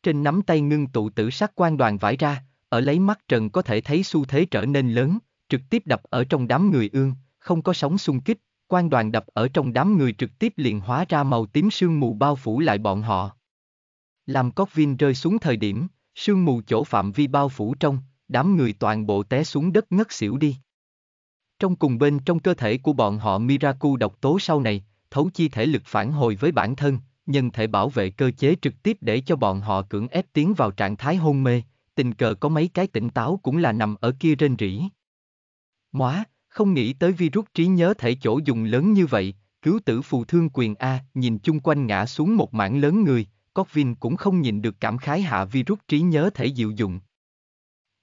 Trên nắm tay ngưng tụ tử sắc quan đoàn vải ra, ở lấy mắt trần có thể thấy xu thế trở nên lớn, trực tiếp đập ở trong đám người ương, không có sóng xung kích, quan đoàn đập ở trong đám người trực tiếp liền hóa ra màu tím sương mù bao phủ lại bọn họ. Làm cóc viên rơi xuống thời điểm, sương mù chỗ phạm vi bao phủ trong, đám người toàn bộ té xuống đất ngất xỉu đi. Trong cùng bên trong cơ thể của bọn họ Miraku độc tố sau này, thấu chi thể lực phản hồi với bản thân, nhân thể bảo vệ cơ chế trực tiếp để cho bọn họ cưỡng ép tiến vào trạng thái hôn mê, tình cờ có mấy cái tỉnh táo cũng là nằm ở kia rên rỉ. Móa, không nghĩ tới virus trí nhớ thể chỗ dùng lớn như vậy, cứu tử phù thương quyền A nhìn chung quanh ngã xuống một mảng lớn người, Corvin cũng không nhìn được cảm khái hạ virus trí nhớ thể dịu dụng.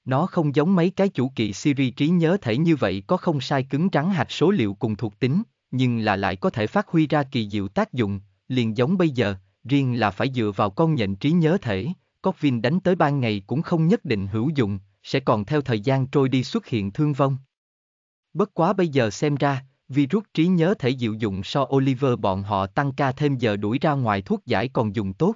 Nó không giống mấy cái chủ kỵ Siri trí nhớ thể như vậy có không sai cứng trắng hạch số liệu cùng thuộc tính, nhưng là lại có thể phát huy ra kỳ diệu tác dụng, liền giống bây giờ, riêng là phải dựa vào con nhận trí nhớ thể, có viên đánh tới ban ngày cũng không nhất định hữu dụng, sẽ còn theo thời gian trôi đi xuất hiện thương vong. Bất quá bây giờ xem ra, virus trí nhớ thể diệu dụng so Oliver bọn họ tăng ca thêm giờ đuổi ra ngoài thuốc giải còn dùng tốt.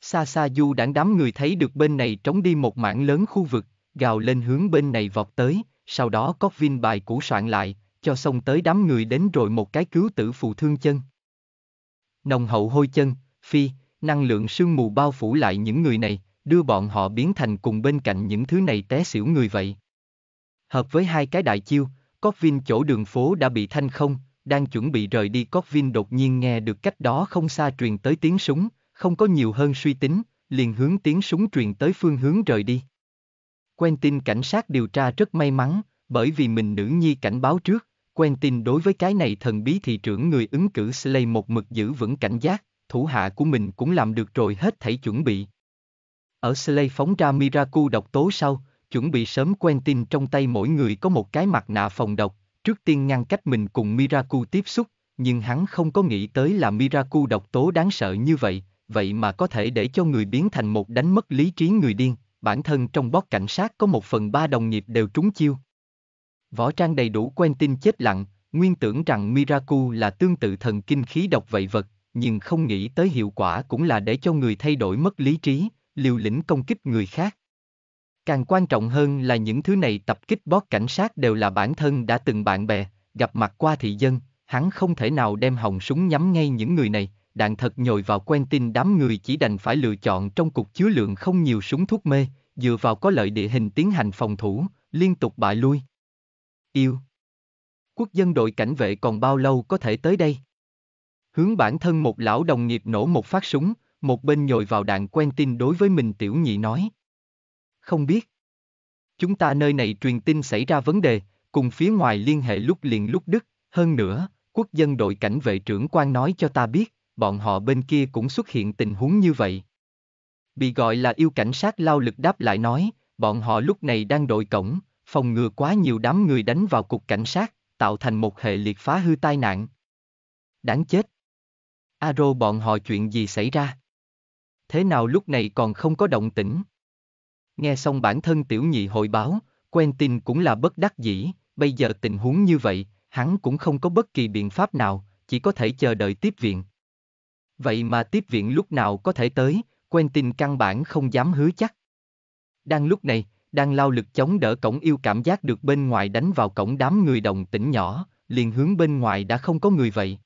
Xa xa du đảng đám người thấy được bên này trống đi một mảng lớn khu vực, gào lên hướng bên này vọt tới, sau đó có viên bài cũ soạn lại, cho xong tới đám người đến rồi một cái cứu tử phù thương chân. Nồng hậu hôi chân, phi, năng lượng sương mù bao phủ lại những người này, đưa bọn họ biến thành cùng bên cạnh những thứ này té xỉu người vậy. Hợp với hai cái đại chiêu, Cottvin chỗ đường phố đã bị thanh không, đang chuẩn bị rời đi Cottvin đột nhiên nghe được cách đó không xa truyền tới tiếng súng, không có nhiều hơn suy tính, liền hướng tiếng súng truyền tới phương hướng rời đi. Quentin cảnh sát điều tra rất may mắn, bởi vì mình nữ nhi cảnh báo trước, Quen tin đối với cái này thần bí thị trưởng người ứng cử Slay một mực giữ vững cảnh giác, thủ hạ của mình cũng làm được rồi hết thảy chuẩn bị. Ở Slay phóng ra Miraku độc tố sau, chuẩn bị sớm quen tin trong tay mỗi người có một cái mặt nạ phòng độc, trước tiên ngăn cách mình cùng Miraku tiếp xúc, nhưng hắn không có nghĩ tới là Miraku độc tố đáng sợ như vậy, vậy mà có thể để cho người biến thành một đánh mất lý trí người điên, bản thân trong bót cảnh sát có một phần ba đồng nghiệp đều trúng chiêu. Võ trang đầy đủ Quentin chết lặng, nguyên tưởng rằng Miraku là tương tự thần kinh khí độc vậy vật, nhưng không nghĩ tới hiệu quả cũng là để cho người thay đổi mất lý trí, liều lĩnh công kích người khác. Càng quan trọng hơn là những thứ này tập kích bót cảnh sát đều là bản thân đã từng bạn bè, gặp mặt qua thị dân, hắn không thể nào đem hồng súng nhắm ngay những người này, đạn thật nhồi vào Quentin đám người chỉ đành phải lựa chọn trong cục chứa lượng không nhiều súng thuốc mê, dựa vào có lợi địa hình tiến hành phòng thủ, liên tục bại lui. Yêu. Quốc dân đội cảnh vệ còn bao lâu có thể tới đây? Hướng bản thân một lão đồng nghiệp nổ một phát súng, một bên nhồi vào đạn quen tin đối với mình tiểu nhị nói. Không biết. Chúng ta nơi này truyền tin xảy ra vấn đề, cùng phía ngoài liên hệ lúc liền lúc đứt, hơn nữa, quốc dân đội cảnh vệ trưởng quan nói cho ta biết, bọn họ bên kia cũng xuất hiện tình huống như vậy. Bị gọi là yêu cảnh sát lao lực đáp lại nói, bọn họ lúc này đang đội cổng, phòng ngừa quá nhiều đám người đánh vào cục cảnh sát, tạo thành một hệ liệt phá hư tai nạn. Đáng chết! Aro bọn họ chuyện gì xảy ra? Thế nào lúc này còn không có động tĩnh? Nghe xong bản thân tiểu nhị hội báo, Quentin cũng là bất đắc dĩ, bây giờ tình huống như vậy, hắn cũng không có bất kỳ biện pháp nào, chỉ có thể chờ đợi tiếp viện. Vậy mà tiếp viện lúc nào có thể tới, Quentin căn bản không dám hứa chắc. Đang lúc này, đang lao lực chống đỡ cổng yêu cảm giác được bên ngoài đánh vào cổng đám người đồng tỉnh nhỏ, liền hướng bên ngoài đã không có người vậy.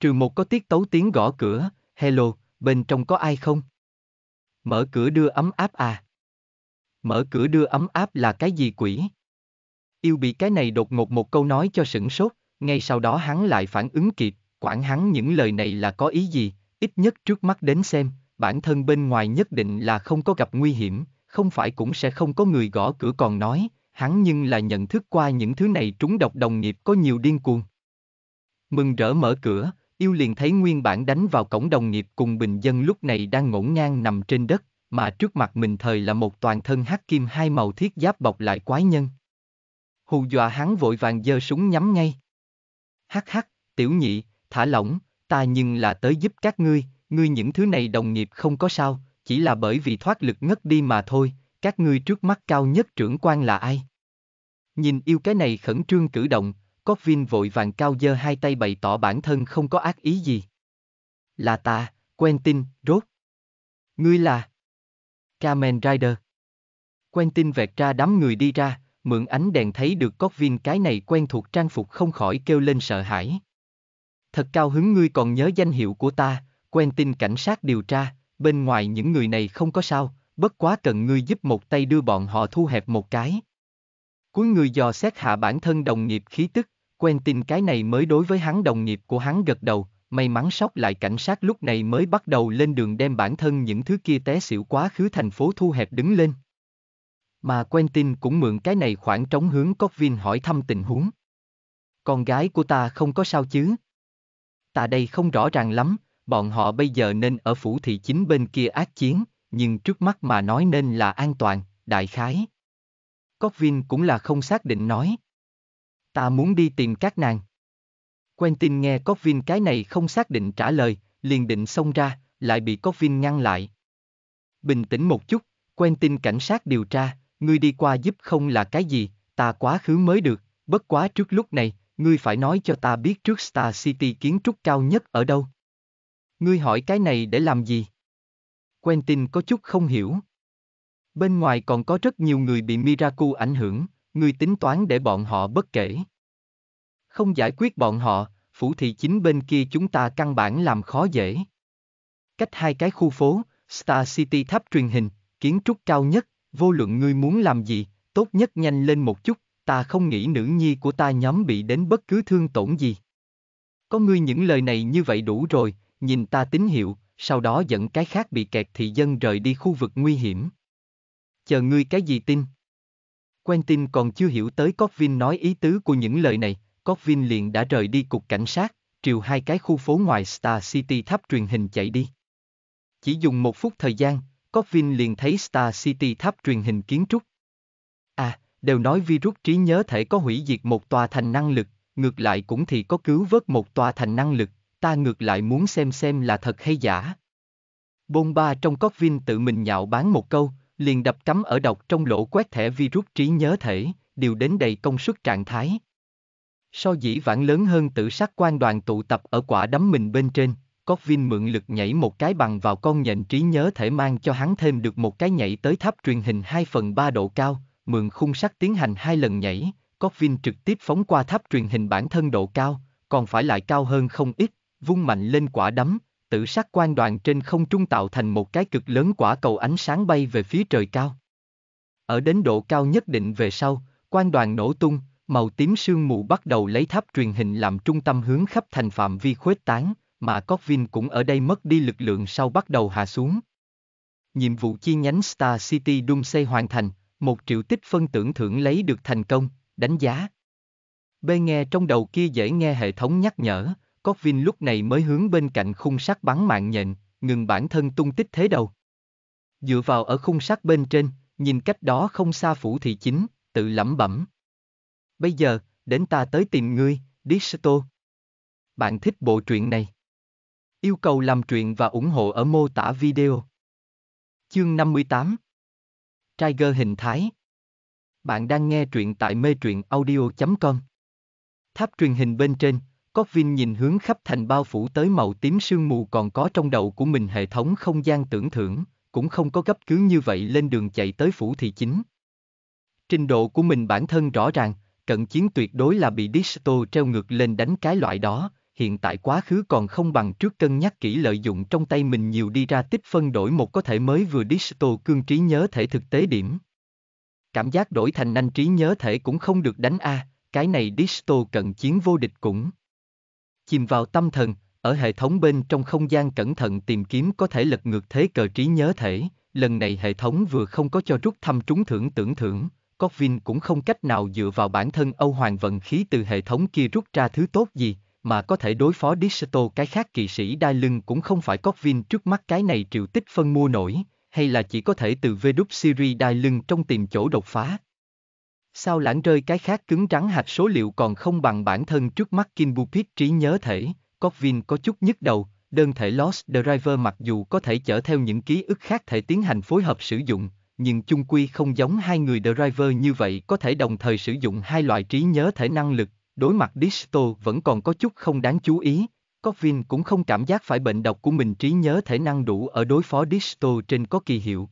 Trừ một có tiết tấu tiếng gõ cửa, hello, bên trong có ai không? Mở cửa đưa ấm áp à? Mở cửa đưa ấm áp là cái gì quỷ? Yêu bị cái này đột ngột một câu nói cho sửng sốt, ngay sau đó hắn lại phản ứng kịp, quản hắn những lời này là có ý gì, ít nhất trước mắt đến xem, bản thân bên ngoài nhất định là không có gặp nguy hiểm, không phải cũng sẽ không có người gõ cửa còn nói, hắn nhưng là nhận thức qua những thứ này trúng độc đồng nghiệp có nhiều điên cuồng. Mừng rỡ mở cửa, yêu liền thấy nguyên bản đánh vào cổng đồng nghiệp cùng bình dân lúc này đang ngổn ngang nằm trên đất, mà trước mặt mình thời là một toàn thân hắc kim hai màu thiết giáp bọc lại quái nhân. Hù dọa hắn vội vàng giơ súng nhắm ngay. Hắc hắc, tiểu nhị, thả lỏng, ta nhưng là tới giúp các ngươi, ngươi những thứ này đồng nghiệp không có sao, chỉ là bởi vì thoát lực ngất đi mà thôi, các ngươi trước mắt cao nhất trưởng quan là ai? Nhìn yêu cái này khẩn trương cử động, Codvin vội vàng cao dơ hai tay bày tỏ bản thân không có ác ý gì. Là ta, Quentin, rốt. Ngươi là... Kamen Rider. Quentin vẹt ra đám người đi ra, mượn ánh đèn thấy được Codvin cái này quen thuộc trang phục không khỏi kêu lên sợ hãi. Thật cao hứng ngươi còn nhớ danh hiệu của ta, Quentin cảnh sát điều tra, bên ngoài những người này không có sao, bất quá cần ngươi giúp một tay đưa bọn họ thu hẹp một cái. Cuối người dò xét hạ bản thân đồng nghiệp khí tức, quen tin cái này mới đối với hắn đồng nghiệp của hắn gật đầu, may mắn sóc lại cảnh sát lúc này mới bắt đầu lên đường đem bản thân những thứ kia té xỉu quá khứ thành phố thu hẹp đứng lên. Mà quen tin cũng mượn cái này khoảng trống hướng Cottvin hỏi thăm tình huống. Con gái của ta không có sao chứ? Ta đây không rõ ràng lắm, bọn họ bây giờ nên ở phủ thị chính bên kia ác chiến, nhưng trước mắt mà nói nên là an toàn, đại khái. Vin cũng là không xác định nói. Ta muốn đi tìm các nàng. Quentin nghe Vin cái này không xác định trả lời, liền định xông ra, lại bị Vin ngăn lại. Bình tĩnh một chút, Quentin cảnh sát điều tra, ngươi đi qua giúp không là cái gì, ta quá khứ mới được, bất quá trước lúc này, ngươi phải nói cho ta biết trước Star City kiến trúc cao nhất ở đâu. Ngươi hỏi cái này để làm gì? Quentin có chút không hiểu. Bên ngoài còn có rất nhiều người bị Miraku ảnh hưởng, ngươi tính toán để bọn họ bất kể. Không giải quyết bọn họ, phủ thị chính bên kia chúng ta căn bản làm khó dễ. Cách hai cái khu phố, Star City tháp truyền hình, kiến trúc cao nhất, vô luận ngươi muốn làm gì, tốt nhất nhanh lên một chút, ta không nghĩ nữ nhi của ta nhóm bị đến bất cứ thương tổn gì. Có ngươi những lời này như vậy đủ rồi, nhìn ta tín hiệu, sau đó dẫn cái khác bị kẹt thị dân rời đi khu vực nguy hiểm. Chờ ngươi cái gì tin? Quentin còn chưa hiểu tới Cotvin nói ý tứ của những lời này, Cotvin liền đã rời đi cục cảnh sát, triều hai cái khu phố ngoài Star City tháp truyền hình chạy đi. Chỉ dùng một phút thời gian, Cotvin liền thấy Star City tháp truyền hình kiến trúc. À, đều nói virus trí nhớ thể có hủy diệt một tòa thành năng lực, ngược lại cũng thì có cứu vớt một tòa thành năng lực, ta ngược lại muốn xem xem là thật hay giả. Bôn ba trong cóc vin tự mình nhạo bán một câu, liền đập cắm ở độc trong lỗ quét thẻ virus trí nhớ thể, đều đến đầy công suất trạng thái. So dĩ vãng lớn hơn tự Sắc quan đoàn tụ tập ở quả đấm mình bên trên, cóc vin mượn lực nhảy một cái bằng vào con nhện trí nhớ thể mang cho hắn thêm được một cái nhảy tới tháp truyền hình 2 phần 3 độ cao, mượn khung sắt tiến hành hai lần nhảy, Coffin trực tiếp phóng qua tháp truyền hình bản thân độ cao, còn phải lại cao hơn không ít, vung mạnh lên quả đấm, tử sắc quan đoàn trên không trung tạo thành một cái cực lớn quả cầu ánh sáng bay về phía trời cao. Ở đến độ cao nhất định về sau, quan đoàn nổ tung, màu tím sương mù bắt đầu lấy tháp truyền hình làm trung tâm hướng khắp thành phạm vi khuếch tán, mà Corvin cũng ở đây mất đi lực lượng sau bắt đầu hạ xuống. Nhiệm vụ chi nhánh Star City Doomsday hoàn thành, một triệu tích phân tưởng thưởng lấy được thành công, đánh giá. B nghe trong đầu kia dễ nghe hệ thống nhắc nhở, Cosvin lúc này mới hướng bên cạnh khung sắt bắn mạng nhện, ngừng bản thân tung tích thế đầu. Dựa vào ở khung sắt bên trên, nhìn cách đó không xa phủ thị chính, tự lẩm bẩm. Bây giờ, đến ta tới tìm ngươi, Digital. Bạn thích bộ truyện này? Yêu cầu làm truyện và ủng hộ ở mô tả video. Chương 58 Tiger hình thái Bạn đang nghe truyện tại mê truyện audio.com Tháp truyền hình bên trên, Codvin nhìn hướng khắp thành bao phủ tới màu tím sương mù còn có trong đầu của mình hệ thống không gian tưởng thưởng, cũng không có gấp cứ như vậy lên đường chạy tới phủ thị chính. Trình độ của mình bản thân rõ ràng, cận chiến tuyệt đối là bị Disto treo ngược lên đánh cái loại đó, hiện tại quá khứ còn không bằng trước cân nhắc kỹ lợi dụng trong tay mình nhiều đi ra tích phân đổi một có thể mới vừa Disto cương trí nhớ thể thực tế điểm. Cảm giác đổi thành anh trí nhớ thể cũng không được đánh A, à, cái này Disto cận chiến vô địch cũng chìm vào tâm thần, ở hệ thống bên trong không gian cẩn thận tìm kiếm có thể lật ngược thế cờ trí nhớ thể, lần này hệ thống vừa không có cho rút thăm trúng thưởng tưởng thưởng, Corvin cũng không cách nào dựa vào bản thân Âu Hoàng vận khí từ hệ thống kia rút ra thứ tốt gì, mà có thể đối phó Digital cái khác kỳ sĩ đai lưng cũng không phải Corvin trước mắt cái này triệu tích phân mua nổi, hay là chỉ có thể từ V đúc đai lưng trong tìm chỗ đột phá. Sao lãng rơi cái khác cứng trắng hạch số liệu còn không bằng bản thân trước mắt Kinbupit trí nhớ thể, Cogvin có chút nhức đầu, đơn thể Lost Driver mặc dù có thể chở theo những ký ức khác thể tiến hành phối hợp sử dụng, nhưng chung quy không giống hai người Driver như vậy có thể đồng thời sử dụng hai loại trí nhớ thể năng lực, đối mặt Disto vẫn còn có chút không đáng chú ý. Cogvin cũng không cảm giác phải bệnh độc của mình trí nhớ thể năng đủ ở đối phó Disto trên có kỳ hiệu,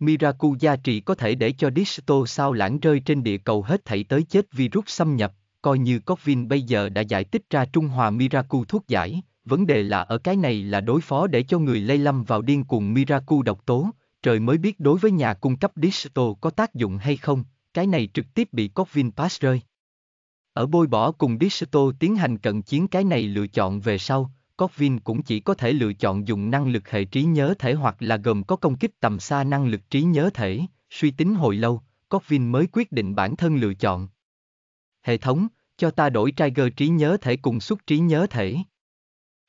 Miracuya trị có thể để cho Digital sao lãng rơi trên địa cầu hết thảy tới chết virus xâm nhập, coi như Cocvin bây giờ đã giải tích ra Trung Hòa Miracu thuốc giải, vấn đề là ở cái này là đối phó để cho người lây lâm vào điên cuồng Miracu độc tố, trời mới biết đối với nhà cung cấp Digital có tác dụng hay không, cái này trực tiếp bị Cocvin pass rơi. Ở bôi bỏ cùng Digital tiến hành cận chiến cái này lựa chọn về sau, Corvin cũng chỉ có thể lựa chọn dùng năng lực hệ trí nhớ thể hoặc là gồm có công kích tầm xa năng lực trí nhớ thể, suy tính hồi lâu, Corvin mới quyết định bản thân lựa chọn. Hệ thống, cho ta đổi Tiger trí nhớ thể cùng xuất trí nhớ thể.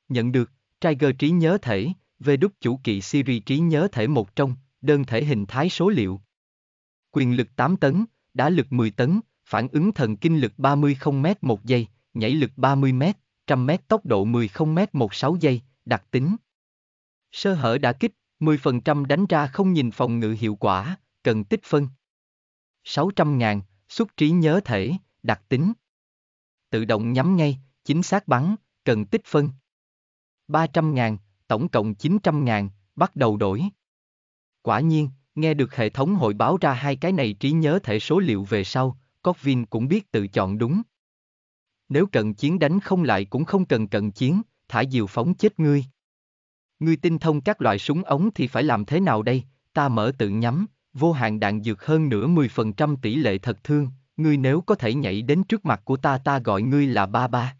Nhận được, Tiger trí nhớ thể, về đúc chủ kỵ Siri trí nhớ thể một trong, đơn thể hình thái số liệu. Quyền lực 8 tấn, đá lực 10 tấn, phản ứng thần kinh lực 30 0 m một giây, nhảy lực 30 mét 100m tốc độ 10 0m16 giây, đặc tính. Sơ hở đã kích, 10% đánh ra không nhìn phòng ngự hiệu quả, cần tích phân. 600 ngàn, xuất trí nhớ thể, đặc tính. Tự động nhắm ngay, chính xác bắn, cần tích phân. 300 ngàn, tổng cộng 900 ngàn, bắt đầu đổi. Quả nhiên, nghe được hệ thống hội báo ra hai cái này trí nhớ thể số liệu về sau, Cocvin cũng biết tự chọn đúng nếu cận chiến đánh không lại cũng không cần cận chiến, thả diều phóng chết ngươi. Ngươi tinh thông các loại súng ống thì phải làm thế nào đây, ta mở tự nhắm, vô hạn đạn dược hơn nửa 10% tỷ lệ thật thương, ngươi nếu có thể nhảy đến trước mặt của ta ta gọi ngươi là ba ba.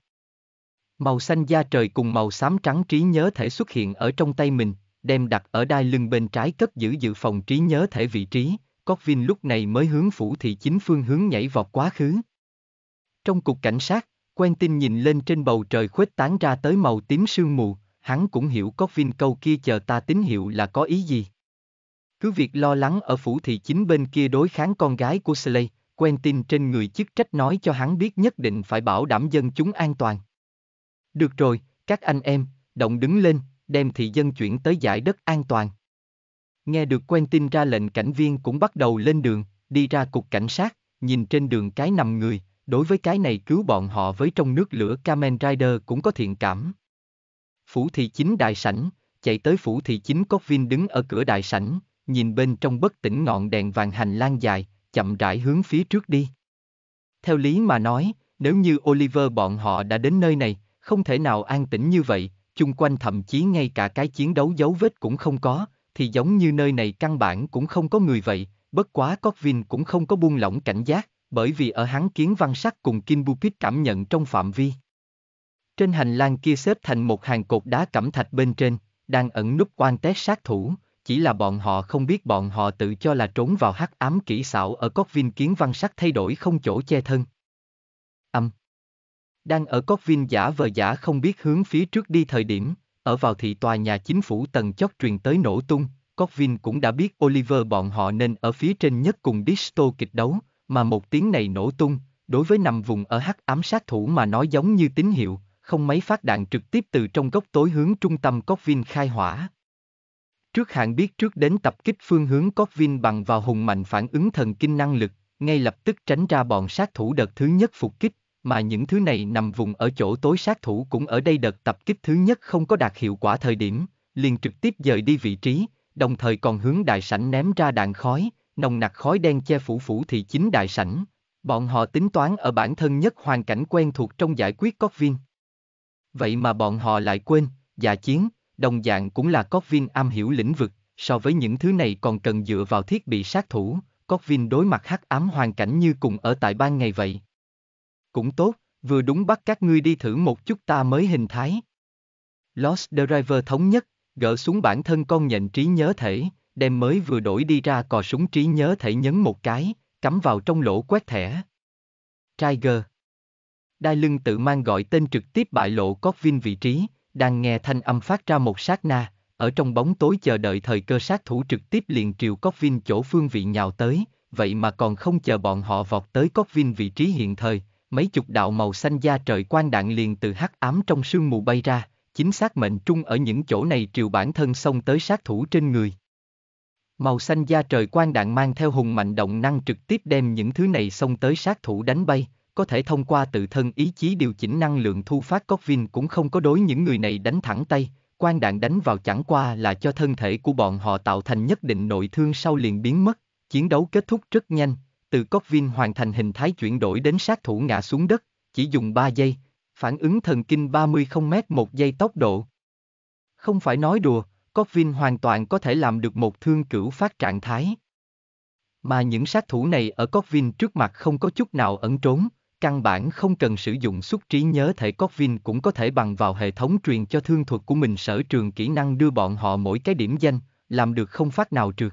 Màu xanh da trời cùng màu xám trắng trí nhớ thể xuất hiện ở trong tay mình, đem đặt ở đai lưng bên trái cất giữ dự phòng trí nhớ thể vị trí, Cocvin lúc này mới hướng phủ thị chính phương hướng nhảy vọt quá khứ. Trong cục cảnh sát, Quen tin nhìn lên trên bầu trời khuếch tán ra tới màu tím sương mù, hắn cũng hiểu có viên câu kia chờ ta tín hiệu là có ý gì. Cứ việc lo lắng ở phủ thị chính bên kia đối kháng con gái của Slay, Quen tin trên người chức trách nói cho hắn biết nhất định phải bảo đảm dân chúng an toàn. Được rồi, các anh em, động đứng lên, đem thị dân chuyển tới giải đất an toàn. Nghe được Quen tin ra lệnh cảnh viên cũng bắt đầu lên đường, đi ra cục cảnh sát, nhìn trên đường cái nằm người, đối với cái này cứu bọn họ với trong nước lửa Kamen Rider cũng có thiện cảm. Phủ thị chính đại sảnh, chạy tới phủ thị chính Cocvin đứng ở cửa đại sảnh, nhìn bên trong bất tỉnh ngọn đèn vàng hành lang dài, chậm rãi hướng phía trước đi. Theo lý mà nói, nếu như Oliver bọn họ đã đến nơi này, không thể nào an tĩnh như vậy, chung quanh thậm chí ngay cả cái chiến đấu dấu vết cũng không có, thì giống như nơi này căn bản cũng không có người vậy, bất quá Cocvin cũng không có buông lỏng cảnh giác, bởi vì ở hắn kiến văn sắc cùng Kim Bupit cảm nhận trong phạm vi. Trên hành lang kia xếp thành một hàng cột đá cẩm thạch bên trên, đang ẩn núp quan tét sát thủ, chỉ là bọn họ không biết bọn họ tự cho là trốn vào hắc ám kỹ xảo ở cốc viên kiến văn sắc thay đổi không chỗ che thân. Âm Đang ở cốc viên giả vờ giả không biết hướng phía trước đi thời điểm, ở vào thị tòa nhà chính phủ tầng chót truyền tới nổ tung, Cocvin cũng đã biết Oliver bọn họ nên ở phía trên nhất cùng Disto kịch đấu, mà một tiếng này nổ tung, đối với nằm vùng ở hắc ám sát thủ mà nói giống như tín hiệu, không mấy phát đạn trực tiếp từ trong góc tối hướng trung tâm Cocvin khai hỏa. Trước hạn biết trước đến tập kích phương hướng Cocvin bằng vào hùng mạnh phản ứng thần kinh năng lực, ngay lập tức tránh ra bọn sát thủ đợt thứ nhất phục kích, mà những thứ này nằm vùng ở chỗ tối sát thủ cũng ở đây đợt tập kích thứ nhất không có đạt hiệu quả thời điểm, liền trực tiếp dời đi vị trí, đồng thời còn hướng đại sảnh ném ra đạn khói, nồng nặc khói đen che phủ phủ thị chính đại sảnh. Bọn họ tính toán ở bản thân nhất hoàn cảnh quen thuộc trong giải quyết cóp viên. Vậy mà bọn họ lại quên, giả chiến, đồng dạng cũng là cóp viên am hiểu lĩnh vực, so với những thứ này còn cần dựa vào thiết bị sát thủ, cóp viên đối mặt hắc ám hoàn cảnh như cùng ở tại ban ngày vậy. Cũng tốt, vừa đúng bắt các ngươi đi thử một chút ta mới hình thái. Lost Driver thống nhất, gỡ xuống bản thân con nhận trí nhớ thể, đem mới vừa đổi đi ra cò súng trí nhớ thể nhấn một cái, cắm vào trong lỗ quét thẻ. Tiger Đai lưng tự mang gọi tên trực tiếp bại lộ Codvin vị trí, đang nghe thanh âm phát ra một sát na, ở trong bóng tối chờ đợi thời cơ sát thủ trực tiếp liền triều Codvin chỗ phương vị nhào tới, vậy mà còn không chờ bọn họ vọt tới Codvin vị trí hiện thời, mấy chục đạo màu xanh da trời quan đạn liền từ hắc ám trong sương mù bay ra, chính xác mệnh trung ở những chỗ này triều bản thân xông tới sát thủ trên người. Màu xanh da trời quan đạn mang theo hùng mạnh động năng trực tiếp đem những thứ này xông tới sát thủ đánh bay, có thể thông qua tự thân ý chí điều chỉnh năng lượng thu phát Cocvin cũng không có đối những người này đánh thẳng tay, Quan đạn đánh vào chẳng qua là cho thân thể của bọn họ tạo thành nhất định nội thương sau liền biến mất, chiến đấu kết thúc rất nhanh, từ Cocvin hoàn thành hình thái chuyển đổi đến sát thủ ngã xuống đất, chỉ dùng 3 giây, phản ứng thần kinh 30 không mét một giây tốc độ. Không phải nói đùa, Corvin hoàn toàn có thể làm được một thương cửu phát trạng thái. Mà những sát thủ này ở Corvin trước mặt không có chút nào ẩn trốn, căn bản không cần sử dụng xuất trí nhớ thể Corvin cũng có thể bằng vào hệ thống truyền cho thương thuật của mình sở trường kỹ năng đưa bọn họ mỗi cái điểm danh, làm được không phát nào trượt.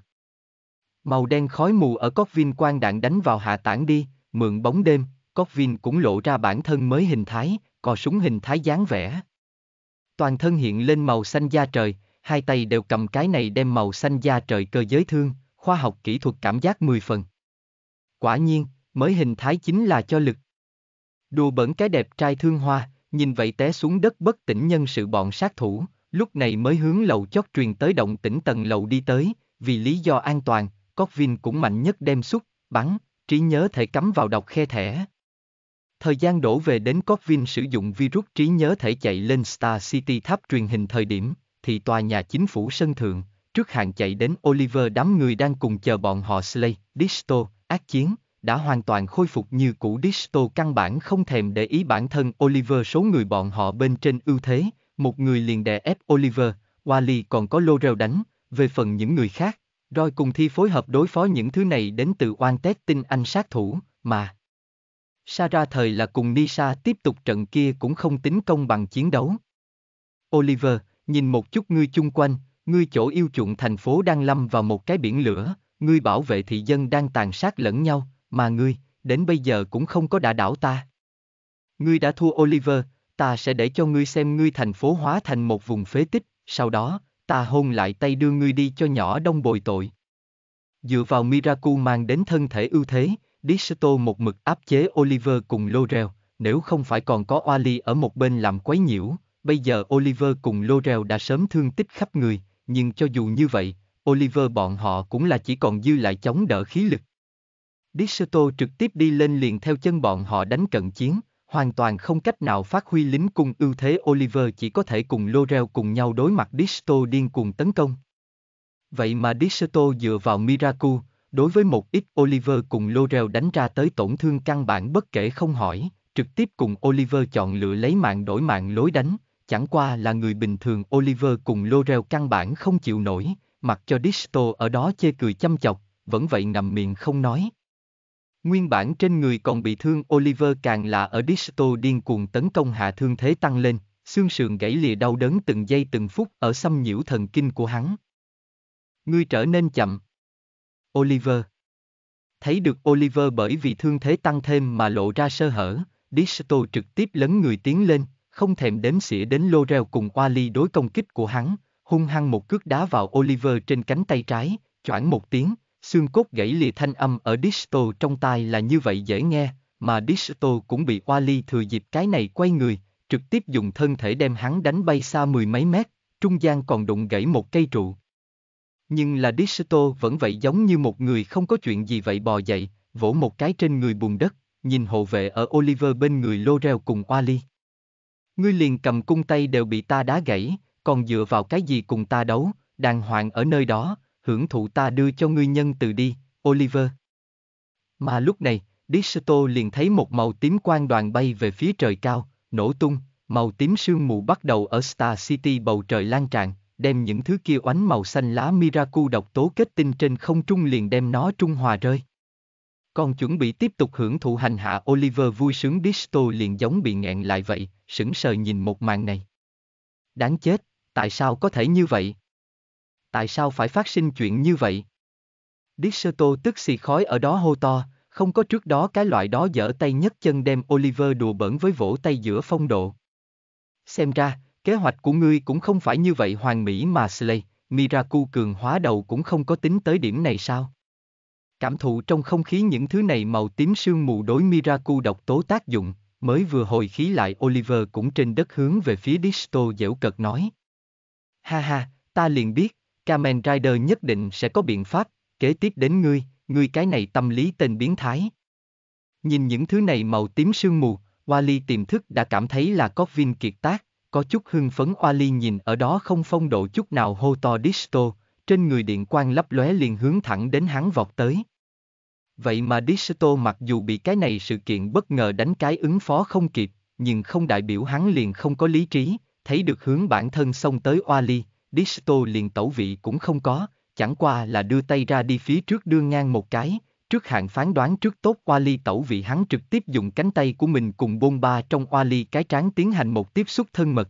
Màu đen khói mù ở Corvin quang đạn đánh vào hạ tản đi, mượn bóng đêm, Corvin cũng lộ ra bản thân mới hình thái, cò súng hình thái dáng vẻ. Toàn thân hiện lên màu xanh da trời, hai tay đều cầm cái này đem màu xanh da trời cơ giới thương, khoa học kỹ thuật cảm giác 10 phần. Quả nhiên, mới hình thái chính là cho lực. Đùa bẩn cái đẹp trai thương hoa, nhìn vậy té xuống đất bất tỉnh nhân sự bọn sát thủ, lúc này mới hướng lầu chót truyền tới động tỉnh tầng lầu đi tới, vì lý do an toàn, Corvin cũng mạnh nhất đem xúc, bắn, trí nhớ thể cắm vào đọc khe thẻ. Thời gian đổ về đến Corvin sử dụng virus trí nhớ thể chạy lên Star City tháp truyền hình thời điểm, thì tòa nhà chính phủ sân thượng, trước hàng chạy đến Oliver đám người đang cùng chờ bọn họ Slay, Disto, ác chiến, đã hoàn toàn khôi phục như cũ Disto căn bản không thèm để ý bản thân Oliver số người bọn họ bên trên ưu thế, một người liền đè ép Oliver, Wally còn có lô rêu đánh, về phần những người khác, rồi cùng thi phối hợp đối phó những thứ này đến từ oan tết tinh anh sát thủ, mà. Sa ra thời là cùng Nisa tiếp tục trận kia cũng không tính công bằng chiến đấu. Oliver, nhìn một chút ngươi chung quanh, ngươi chỗ yêu chuộng thành phố đang lâm vào một cái biển lửa, ngươi bảo vệ thị dân đang tàn sát lẫn nhau, mà ngươi, đến bây giờ cũng không có đả đảo ta. Ngươi đã thua Oliver, ta sẽ để cho ngươi xem ngươi thành phố hóa thành một vùng phế tích, sau đó, ta hôn lại tay đưa ngươi đi cho nhỏ đông bồi tội. Dựa vào Miracle mang đến thân thể ưu thế, Disto một mực áp chế Oliver cùng Lorel, nếu không phải còn có Oali ở một bên làm quấy nhiễu, Bây giờ Oliver cùng Laurel đã sớm thương tích khắp người, nhưng cho dù như vậy, Oliver bọn họ cũng là chỉ còn dư lại chống đỡ khí lực. Disoto trực tiếp đi lên liền theo chân bọn họ đánh cận chiến, hoàn toàn không cách nào phát huy lính cung ưu thế Oliver chỉ có thể cùng Laurel cùng nhau đối mặt Disoto điên cuồng tấn công. Vậy mà Disoto dựa vào Miraku, đối với một ít Oliver cùng Laurel đánh ra tới tổn thương căn bản bất kể không hỏi, trực tiếp cùng Oliver chọn lựa lấy mạng đổi mạng lối đánh, chẳng qua là người bình thường Oliver cùng Laurel căn bản không chịu nổi, mặc cho Disto ở đó chê cười chăm chọc, vẫn vậy nằm miệng không nói. Nguyên bản trên người còn bị thương Oliver càng là ở Disto điên cuồng tấn công hạ thương thế tăng lên, xương sườn gãy lìa đau đớn từng giây từng phút ở xâm nhiễu thần kinh của hắn. Ngươi trở nên chậm. Oliver Thấy được Oliver bởi vì thương thế tăng thêm mà lộ ra sơ hở, Disto trực tiếp lấn người tiến lên, không thèm đếm xỉa đến Lorel cùng Wally đối công kích của hắn, hung hăng một cước đá vào Oliver trên cánh tay trái, choảng một tiếng, xương cốt gãy lìa thanh âm ở Disto trong tai là như vậy dễ nghe, mà Disto cũng bị Wally thừa dịp cái này quay người, trực tiếp dùng thân thể đem hắn đánh bay xa mười mấy mét, trung gian còn đụng gãy một cây trụ. Nhưng là Disto vẫn vậy giống như một người không có chuyện gì vậy bò dậy, vỗ một cái trên người bùn đất, nhìn hộ vệ ở Oliver bên người Lorel cùng Wally. Ngươi liền cầm cung tay đều bị ta đá gãy, còn dựa vào cái gì cùng ta đấu, đàng hoàng ở nơi đó, hưởng thụ ta đưa cho ngươi nhân từ đi, Oliver. Mà lúc này, Digital liền thấy một màu tím quang đoàn bay về phía trời cao, nổ tung, màu tím sương mù bắt đầu ở Star City bầu trời lan tràn, đem những thứ kia oánh màu xanh lá Miracu độc tố kết tinh trên không trung liền đem nó trung hòa rơi. Con chuẩn bị tiếp tục hưởng thụ hành hạ Oliver vui sướng Disto liền giống bị nghẹn lại vậy, sững sờ nhìn một màn này. Đáng chết, tại sao có thể như vậy? Tại sao phải phát sinh chuyện như vậy? Disto tức xì khói ở đó hô to, không có trước đó cái loại đó dở tay nhất chân đem Oliver đùa bỡn với vỗ tay giữa phong độ. Xem ra, kế hoạch của ngươi cũng không phải như vậy hoàn mỹ mà Slay, Miraku cường hóa đầu cũng không có tính tới điểm này sao? Cảm thụ trong không khí những thứ này màu tím sương mù đối Miraku độc tố tác dụng, mới vừa hồi khí lại Oliver cũng trên đất hướng về phía Disto dễu cợt nói. Ha ha, ta liền biết, Kamen Rider nhất định sẽ có biện pháp, kế tiếp đến ngươi, ngươi cái này tâm lý tên biến thái. Nhìn những thứ này màu tím sương mù, Wally tiềm thức đã cảm thấy là có viên kiệt tác, có chút hưng phấn Wally nhìn ở đó không phong độ chút nào hô to Disto, trên người điện quang lấp lóe liền hướng thẳng đến hắn vọt tới. Vậy mà Digital mặc dù bị cái này sự kiện bất ngờ đánh cái ứng phó không kịp, nhưng không đại biểu hắn liền không có lý trí, thấy được hướng bản thân xông tới oa ly, liền tẩu vị cũng không có, chẳng qua là đưa tay ra đi phía trước đưa ngang một cái, trước hạn phán đoán trước tốt oa tẩu vị hắn trực tiếp dùng cánh tay của mình cùng bôn ba trong oa cái trán tiến hành một tiếp xúc thân mật.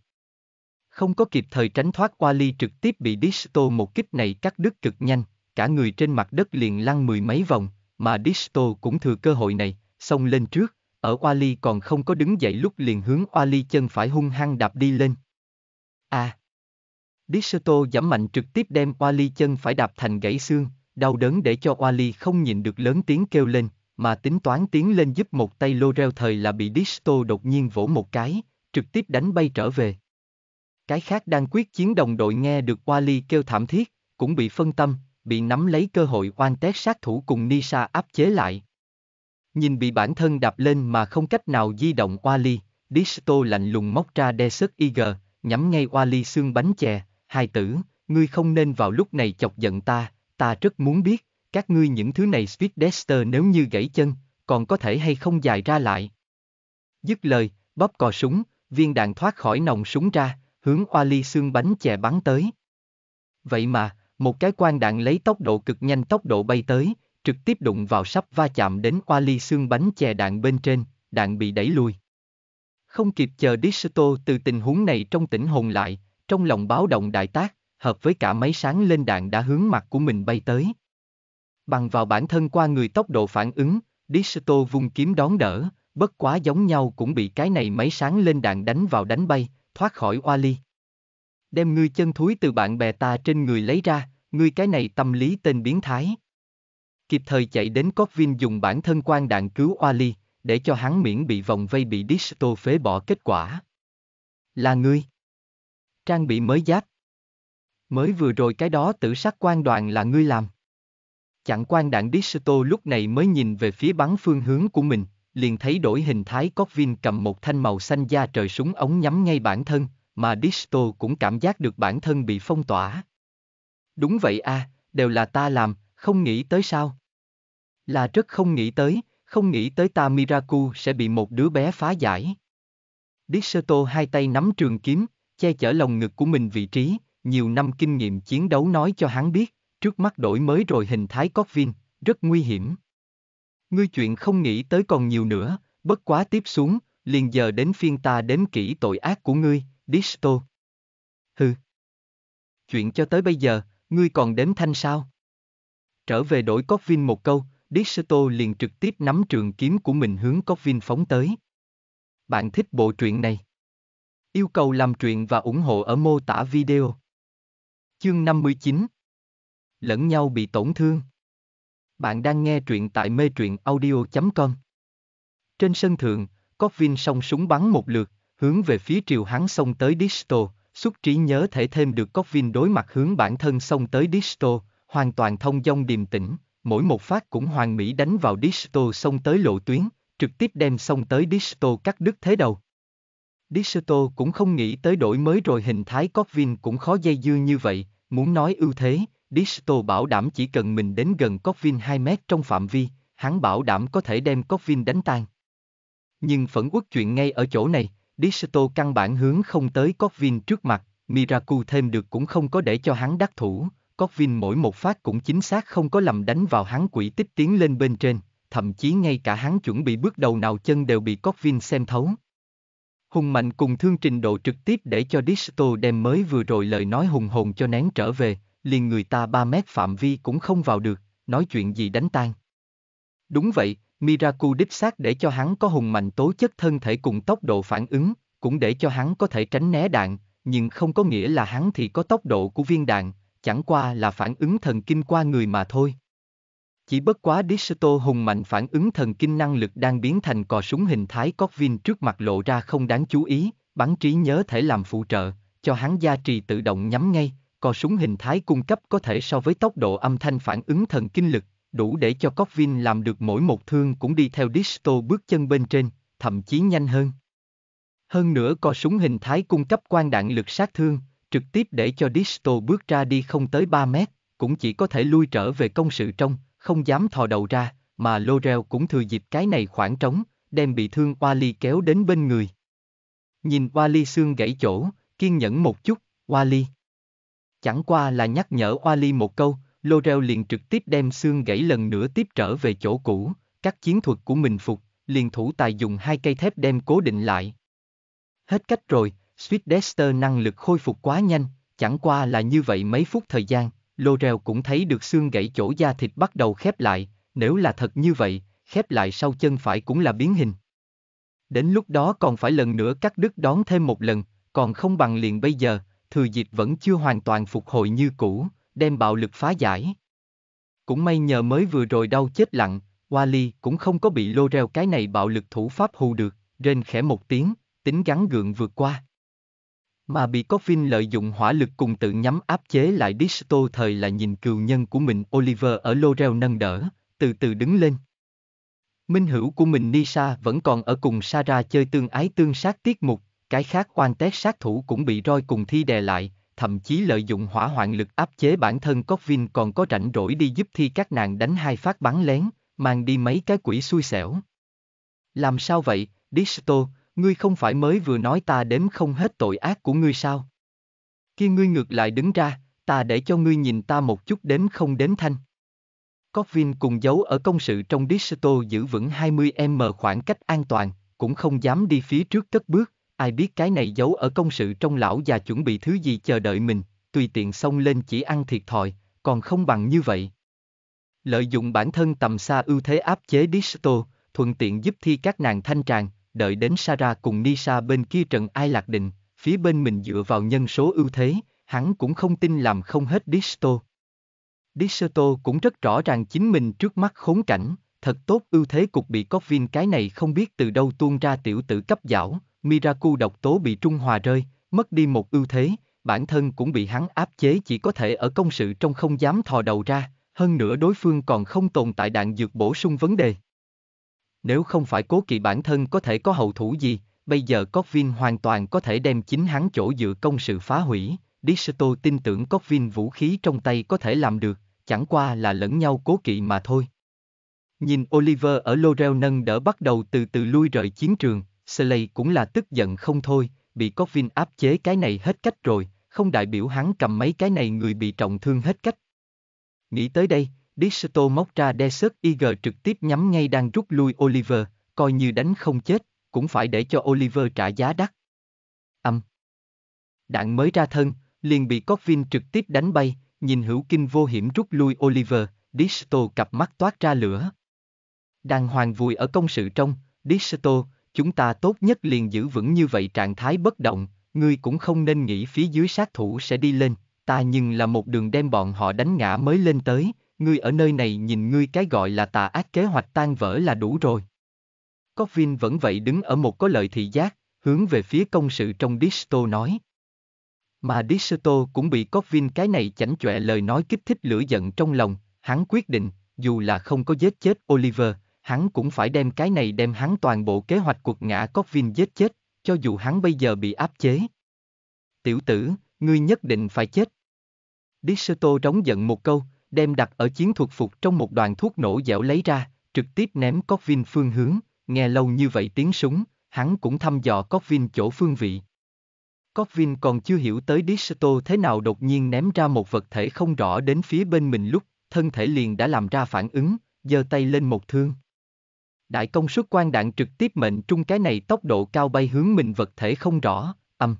Không có kịp thời tránh thoát oa trực tiếp bị Digital một kích này cắt đứt cực nhanh, cả người trên mặt đất liền lăn mười mấy vòng, mà Disto cũng thừa cơ hội này, xông lên trước, ở Oali còn không có đứng dậy lúc liền hướng Oali chân phải hung hăng đạp đi lên. A. À. Disto giảm mạnh trực tiếp đem Oali chân phải đạp thành gãy xương, đau đớn để cho Oali không nhìn được lớn tiếng kêu lên, mà tính toán tiến lên giúp một tay Lorel thời là bị Disto đột nhiên vỗ một cái, trực tiếp đánh bay trở về. Cái khác đang quyết chiến đồng đội nghe được Wally kêu thảm thiết, cũng bị phân tâm, bị nắm lấy cơ hội oan tét sát thủ cùng Nisa áp chế lại. Nhìn bị bản thân đạp lên mà không cách nào di động Wally, Disto lạnh lùng móc ra đe sức IG, nhắm ngay Wally xương bánh chè, hai tử, ngươi không nên vào lúc này chọc giận ta, ta rất muốn biết, các ngươi những thứ này Sweet Dexter nếu như gãy chân, còn có thể hay không dài ra lại. Dứt lời, bóp cò súng, viên đạn thoát khỏi nòng súng ra, hướng Wally xương bánh chè bắn tới. Vậy mà, một cái quan đạn lấy tốc độ cực nhanh tốc độ bay tới, trực tiếp đụng vào sắp va chạm đến qua ly xương bánh chè đạn bên trên, đạn bị đẩy lui. Không kịp chờ Digital từ tình huống này trong tỉnh hồn lại, trong lòng báo động đại tác, hợp với cả máy sáng lên đạn đã hướng mặt của mình bay tới. Bằng vào bản thân qua người tốc độ phản ứng, Digital vung kiếm đón đỡ, bất quá giống nhau cũng bị cái này máy sáng lên đạn đánh vào đánh bay, thoát khỏi oa ly. Đem ngươi chân thúi từ bạn bè ta trên người lấy ra, ngươi cái này tâm lý tên biến thái. Kịp thời chạy đến Cottvin dùng bản thân quan đạn cứu Oali, để cho hắn miễn bị vòng vây bị Disto phế bỏ kết quả. Là ngươi. Trang bị mới giáp. Mới vừa rồi cái đó tử sát quan đoàn là ngươi làm. Chẳng quan đạn Disto lúc này mới nhìn về phía bắn phương hướng của mình, liền thấy đổi hình thái Cottvin cầm một thanh màu xanh da trời súng ống nhắm ngay bản thân, mà Disto cũng cảm giác được bản thân bị phong tỏa. Đúng vậy a, à, đều là ta làm, không nghĩ tới sao? Là rất không nghĩ tới, không nghĩ tới ta Miraku sẽ bị một đứa bé phá giải. Dixoto hai tay nắm trường kiếm, che chở lồng ngực của mình vị trí, nhiều năm kinh nghiệm chiến đấu nói cho hắn biết, trước mắt đổi mới rồi hình thái cót viên, rất nguy hiểm. Ngươi chuyện không nghĩ tới còn nhiều nữa, bất quá tiếp xuống, liền giờ đến phiên ta đếm kỹ tội ác của ngươi, Dixto. Hừ. Chuyện cho tới bây giờ, ngươi còn đếm thanh sao? Trở về đổi Cosvin một câu, Dixisto liền trực tiếp nắm trường kiếm của mình hướng Cosvin phóng tới. Bạn thích bộ truyện này? Yêu cầu làm truyện và ủng hộ ở mô tả video. Chương 59 Lẫn nhau bị tổn thương Bạn đang nghe truyện tại mê truyện audio.com Trên sân thượng, Cosvin song súng bắn một lượt, hướng về phía triều hắn xông tới Disto, Xúc trí nhớ thể thêm được Cóc Coffin đối mặt hướng bản thân xông tới Disto, hoàn toàn thông dong điềm tĩnh, mỗi một phát cũng hoàn mỹ đánh vào Disto xông tới lộ tuyến, trực tiếp đem xông tới Disto cắt đứt thế đầu. Disto cũng không nghĩ tới đổi mới rồi hình thái Cóc Coffin cũng khó dây dưa như vậy, muốn nói ưu thế, Disto bảo đảm chỉ cần mình đến gần Cóc Coffin hai mét trong phạm vi, hắn bảo đảm có thể đem Cóc Coffin đánh tan. Nhưng phẫn uất chuyện ngay ở chỗ này, Digital căn bản hướng không tới Cottvin trước mặt, Miraku thêm được cũng không có để cho hắn đắc thủ, Cottvin mỗi một phát cũng chính xác không có lầm đánh vào hắn quỷ tích tiến lên bên trên, thậm chí ngay cả hắn chuẩn bị bước đầu nào chân đều bị Cottvin xem thấu. Hùng mạnh cùng thương trình độ trực tiếp để cho Digital đem mới vừa rồi lời nói hùng hồn cho nén trở về, liền người ta 3 mét phạm vi cũng không vào được, nói chuyện gì đánh tan. Đúng vậy, Miraku đích xác để cho hắn có hùng mạnh tố chất thân thể cùng tốc độ phản ứng, cũng để cho hắn có thể tránh né đạn, nhưng không có nghĩa là hắn thì có tốc độ của viên đạn, chẳng qua là phản ứng thần kinh qua người mà thôi. Chỉ bất quá Digital hùng mạnh phản ứng thần kinh năng lực đang biến thành cò súng hình thái Corvin trước mặt lộ ra không đáng chú ý, bắn trí nhớ thể làm phụ trợ, cho hắn gia trì tự động nhắm ngay, cò súng hình thái cung cấp có thể so với tốc độ âm thanh phản ứng thần kinh lực, đủ để cho Cockvin làm được mỗi một thương cũng đi theo Disto bước chân bên trên, thậm chí nhanh hơn. Hơn nữa có súng hình thái cung cấp quan đạn lực sát thương, trực tiếp để cho Disto bước ra đi không tới 3 mét, cũng chỉ có thể lui trở về công sự trong, không dám thò đầu ra, mà Lorel cũng thừa dịp cái này khoảng trống, đem bị thương Wally kéo đến bên người. Nhìn Wally xương gãy chỗ, kiên nhẫn một chút, Wally. Chẳng qua là nhắc nhở Wally một câu, Lorel liền trực tiếp đem xương gãy lần nữa tiếp trở về chỗ cũ, các chiến thuật của mình phục, liền thủ tài dùng hai cây thép đem cố định lại. Hết cách rồi, Sweet Dexter năng lực khôi phục quá nhanh, chẳng qua là như vậy mấy phút thời gian, Lorel cũng thấy được xương gãy chỗ da thịt bắt đầu khép lại, nếu là thật như vậy, khép lại sau chân phải cũng là biến hình. Đến lúc đó còn phải lần nữa cắt đứt đón thêm một lần, còn không bằng liền bây giờ, thừa dịch vẫn chưa hoàn toàn phục hồi như cũ, đem bạo lực phá giải. Cũng may nhờ mới vừa rồi đau chết lặng, Wally cũng không có bị lô reo cái này bạo lực thủ pháp hù được, rên khẽ một tiếng, tính gắn gượng vượt qua. Mà bị Coffin lợi dụng hỏa lực cùng tự nhắm áp chế lại Disto thời là nhìn cừu nhân của mình Oliver ở lô reo nâng đỡ, từ từ đứng lên. Minh hữu của mình Nisa vẫn còn ở cùng Sarah chơi tương ái tương sát tiết mục, cái khác quan tét sát thủ cũng bị roi cùng thi đè lại, thậm chí lợi dụng hỏa hoạn lực áp chế bản thân Cocvin còn có rảnh rỗi đi giúp thi các nàng đánh hai phát bắn lén, mang đi mấy cái quỷ xui xẻo. Làm sao vậy, Disto, ngươi không phải mới vừa nói ta đếm không hết tội ác của ngươi sao? Khi ngươi ngược lại đứng ra, ta để cho ngươi nhìn ta một chút đếm không đến thanh. Cocvin cùng giấu ở công sự trong Disto giữ vững 20m khoảng cách an toàn, cũng không dám đi phía trước cất bước, ai biết cái này giấu ở công sự trong lão già chuẩn bị thứ gì chờ đợi mình, tùy tiện xông lên chỉ ăn thiệt thòi, còn không bằng như vậy. Lợi dụng bản thân tầm xa ưu thế áp chế Disto, thuận tiện giúp thi các nàng thanh tràng, đợi đến Sara cùng Nisa bên kia trận ai lạc định, phía bên mình dựa vào nhân số ưu thế, hắn cũng không tin làm không hết Disto. Disto cũng rất rõ ràng chính mình trước mắt khốn cảnh, thật tốt ưu thế cục bị có viên cái này không biết từ đâu tuôn ra tiểu tử cấp giảo, Miraku độc tố bị trung hòa rơi, mất đi một ưu thế, bản thân cũng bị hắn áp chế chỉ có thể ở công sự trong không dám thò đầu ra, hơn nữa đối phương còn không tồn tại đạn dược bổ sung vấn đề. Nếu không phải cố kỵ bản thân có thể có hậu thủ gì, bây giờ Cottvin hoàn toàn có thể đem chính hắn chỗ dựa công sự phá hủy, Digital tin tưởng Cottvin vũ khí trong tay có thể làm được, chẳng qua là lẫn nhau cố kỵ mà thôi. Nhìn Oliver ở Lorel nâng đỡ bắt đầu từ từ lui rời chiến trường, Slay cũng là tức giận không thôi, bị Cottvin áp chế cái này hết cách rồi, không đại biểu hắn cầm mấy cái này người bị trọng thương hết cách. Nghĩ tới đây, Digital móc ra Desert Eagle trực tiếp nhắm ngay đang rút lui Oliver, coi như đánh không chết, cũng phải để cho Oliver trả giá đắt. Âm. Đạn mới ra thân, liền bị Cottvin trực tiếp đánh bay, nhìn hữu kinh vô hiểm rút lui Oliver, Digital cặp mắt toát ra lửa. Đàng hoàng vùi ở công sự trong, Digital, chúng ta tốt nhất liền giữ vững như vậy trạng thái bất động, ngươi cũng không nên nghĩ phía dưới sát thủ sẽ đi lên, ta nhưng là một đường đem bọn họ đánh ngã mới lên tới, ngươi ở nơi này nhìn ngươi cái gọi là tà ác kế hoạch tan vỡ là đủ rồi. viên vẫn vậy đứng ở một có lợi thị giác, hướng về phía công sự trong Disto nói. Mà Disto cũng bị viên cái này chảnh chọe lời nói kích thích lửa giận trong lòng, hắn quyết định, dù là không có giết chết Oliver, hắn cũng phải đem cái này đem hắn toàn bộ kế hoạch cuộc ngã Cocvin giết chết, cho dù hắn bây giờ bị áp chế. Tiểu tử, ngươi nhất định phải chết. Dixoto trống giận một câu, đem đặt ở chiến thuật phục trong một đoàn thuốc nổ dẻo lấy ra, trực tiếp ném Cocvin phương hướng, nghe lâu như vậy tiếng súng, hắn cũng thăm dò Cocvin chỗ phương vị. Cocvin còn chưa hiểu tới Dixoto thế nào đột nhiên ném ra một vật thể không rõ đến phía bên mình lúc, thân thể liền đã làm ra phản ứng, giơ tay lên một thương. Đại công suất quan đạn trực tiếp mệnh trung cái này tốc độ cao bay hướng mình vật thể không rõ, âm.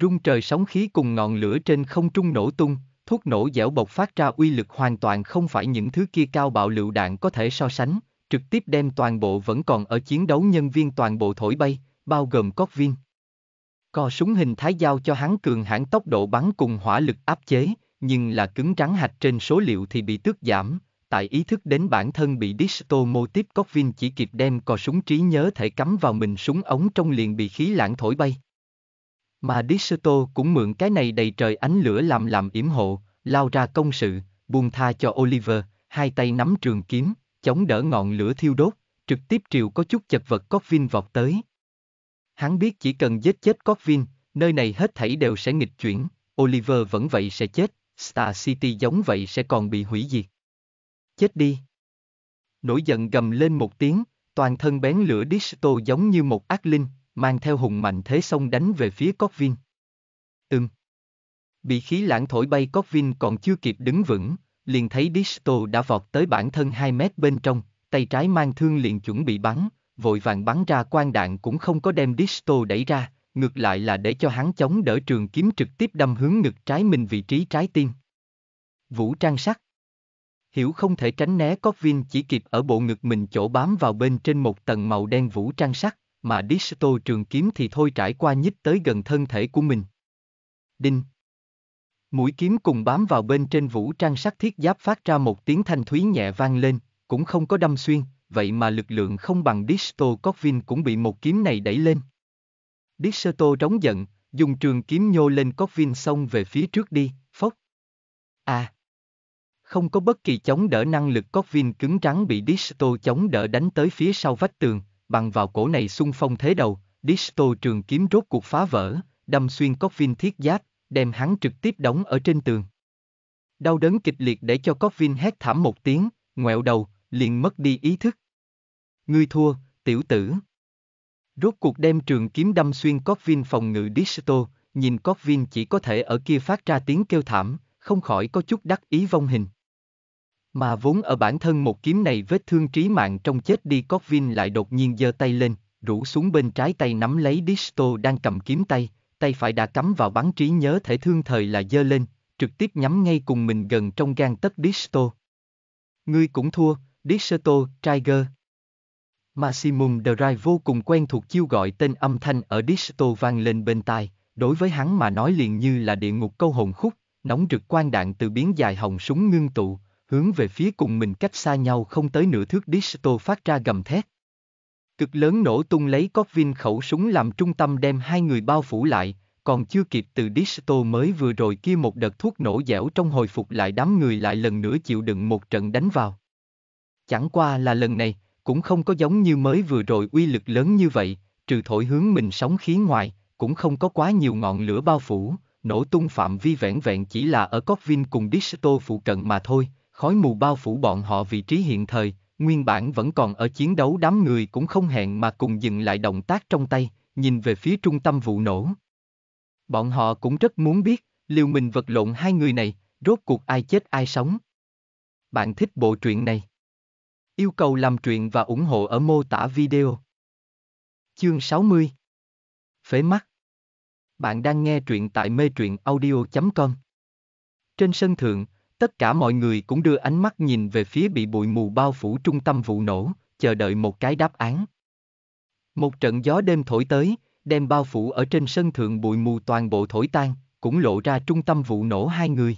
Rung trời sóng khí cùng ngọn lửa trên không trung nổ tung, thuốc nổ dẻo bộc phát ra uy lực hoàn toàn không phải những thứ kia cao bạo lựu đạn có thể so sánh, trực tiếp đem toàn bộ vẫn còn ở chiến đấu nhân viên toàn bộ thổi bay, bao gồm cót viên. Co súng hình thái giao cho hắn cường hãn tốc độ bắn cùng hỏa lực áp chế, nhưng là cứng trắng hạch trên số liệu thì bị tước giảm, tại ý thức đến bản thân bị Disto mô tiếp Cocvin chỉ kịp đem cò súng trí nhớ thể cắm vào mình súng ống trong liền bị khí lãng thổi bay. Mà Disto cũng mượn cái này đầy trời ánh lửa làm làm yểm hộ, lao ra công sự, buông tha cho Oliver, hai tay nắm trường kiếm, chống đỡ ngọn lửa thiêu đốt, trực tiếp triều có chút chật vật Cocvin vọt tới. Hắn biết chỉ cần giết chết Cocvin, nơi này hết thảy đều sẽ nghịch chuyển, Oliver vẫn vậy sẽ chết, Star City giống vậy sẽ còn bị hủy diệt chết đi. Nổi giận gầm lên một tiếng, toàn thân bén lửa Disto giống như một ác linh, mang theo hùng mạnh thế sông đánh về phía Cóc Viên. Ừm. Bị khí lãng thổi bay Cóc còn chưa kịp đứng vững, liền thấy Disto đã vọt tới bản thân 2 mét bên trong, tay trái mang thương liền chuẩn bị bắn, vội vàng bắn ra quan đạn cũng không có đem Disto đẩy ra, ngược lại là để cho hắn chống đỡ trường kiếm trực tiếp đâm hướng ngực trái mình vị trí trái tim. Vũ trang sắc Hiểu không thể tránh né Codvin chỉ kịp ở bộ ngực mình chỗ bám vào bên trên một tầng màu đen vũ trang sắc, mà Disto trường kiếm thì thôi trải qua nhích tới gần thân thể của mình. Đinh Mũi kiếm cùng bám vào bên trên vũ trang sắc thiết giáp phát ra một tiếng thanh thúy nhẹ vang lên, cũng không có đâm xuyên, vậy mà lực lượng không bằng Disto Codvin cũng bị một kiếm này đẩy lên. Disto trống giận, dùng trường kiếm nhô lên Codvin xông về phía trước đi, phốc. À! không có bất kỳ chống đỡ năng lực viên cứng trắng bị Disto chống đỡ đánh tới phía sau vách tường, bằng vào cổ này xung phong thế đầu, Disto trường kiếm rốt cuộc phá vỡ, đâm xuyên viên thiết giáp, đem hắn trực tiếp đóng ở trên tường. Đau đớn kịch liệt để cho viên hét thảm một tiếng, ngoẹo đầu, liền mất đi ý thức. Ngươi thua, tiểu tử. Rốt cuộc đem trường kiếm đâm xuyên viên phòng ngự Disto, nhìn viên chỉ có thể ở kia phát ra tiếng kêu thảm, không khỏi có chút đắc ý vong hình. Mà vốn ở bản thân một kiếm này vết thương trí mạng trong chết đi Codvin lại đột nhiên giơ tay lên, rủ xuống bên trái tay nắm lấy Disto đang cầm kiếm tay, tay phải đã cắm vào bắn trí nhớ thể thương thời là giơ lên, trực tiếp nhắm ngay cùng mình gần trong gan tất Disto. Ngươi cũng thua, Disto, Tiger. Maximum Drive vô cùng quen thuộc chiêu gọi tên âm thanh ở Disto vang lên bên tai, đối với hắn mà nói liền như là địa ngục câu hồn khúc, nóng rực quan đạn từ biến dài hồng súng ngưng tụ, hướng về phía cùng mình cách xa nhau không tới nửa thước Disto phát ra gầm thét. Cực lớn nổ tung lấy Codvin khẩu súng làm trung tâm đem hai người bao phủ lại, còn chưa kịp từ Disto mới vừa rồi kia một đợt thuốc nổ dẻo trong hồi phục lại đám người lại lần nữa chịu đựng một trận đánh vào. Chẳng qua là lần này, cũng không có giống như mới vừa rồi uy lực lớn như vậy, trừ thổi hướng mình sóng khí ngoài, cũng không có quá nhiều ngọn lửa bao phủ, nổ tung phạm vi vẹn vẹn chỉ là ở Codvin cùng Disto phụ cận mà thôi, khói mù bao phủ bọn họ vị trí hiện thời, nguyên bản vẫn còn ở chiến đấu đám người cũng không hẹn mà cùng dừng lại động tác trong tay, nhìn về phía trung tâm vụ nổ. Bọn họ cũng rất muốn biết, liều mình vật lộn hai người này, rốt cuộc ai chết ai sống. Bạn thích bộ truyện này? Yêu cầu làm truyện và ủng hộ ở mô tả video. Chương 60 Phế mắt Bạn đang nghe truyện tại mê truyện audio.com Trên sân thượng, Tất cả mọi người cũng đưa ánh mắt nhìn về phía bị bụi mù bao phủ trung tâm vụ nổ, chờ đợi một cái đáp án. Một trận gió đêm thổi tới, đem bao phủ ở trên sân thượng bụi mù toàn bộ thổi tan, cũng lộ ra trung tâm vụ nổ hai người.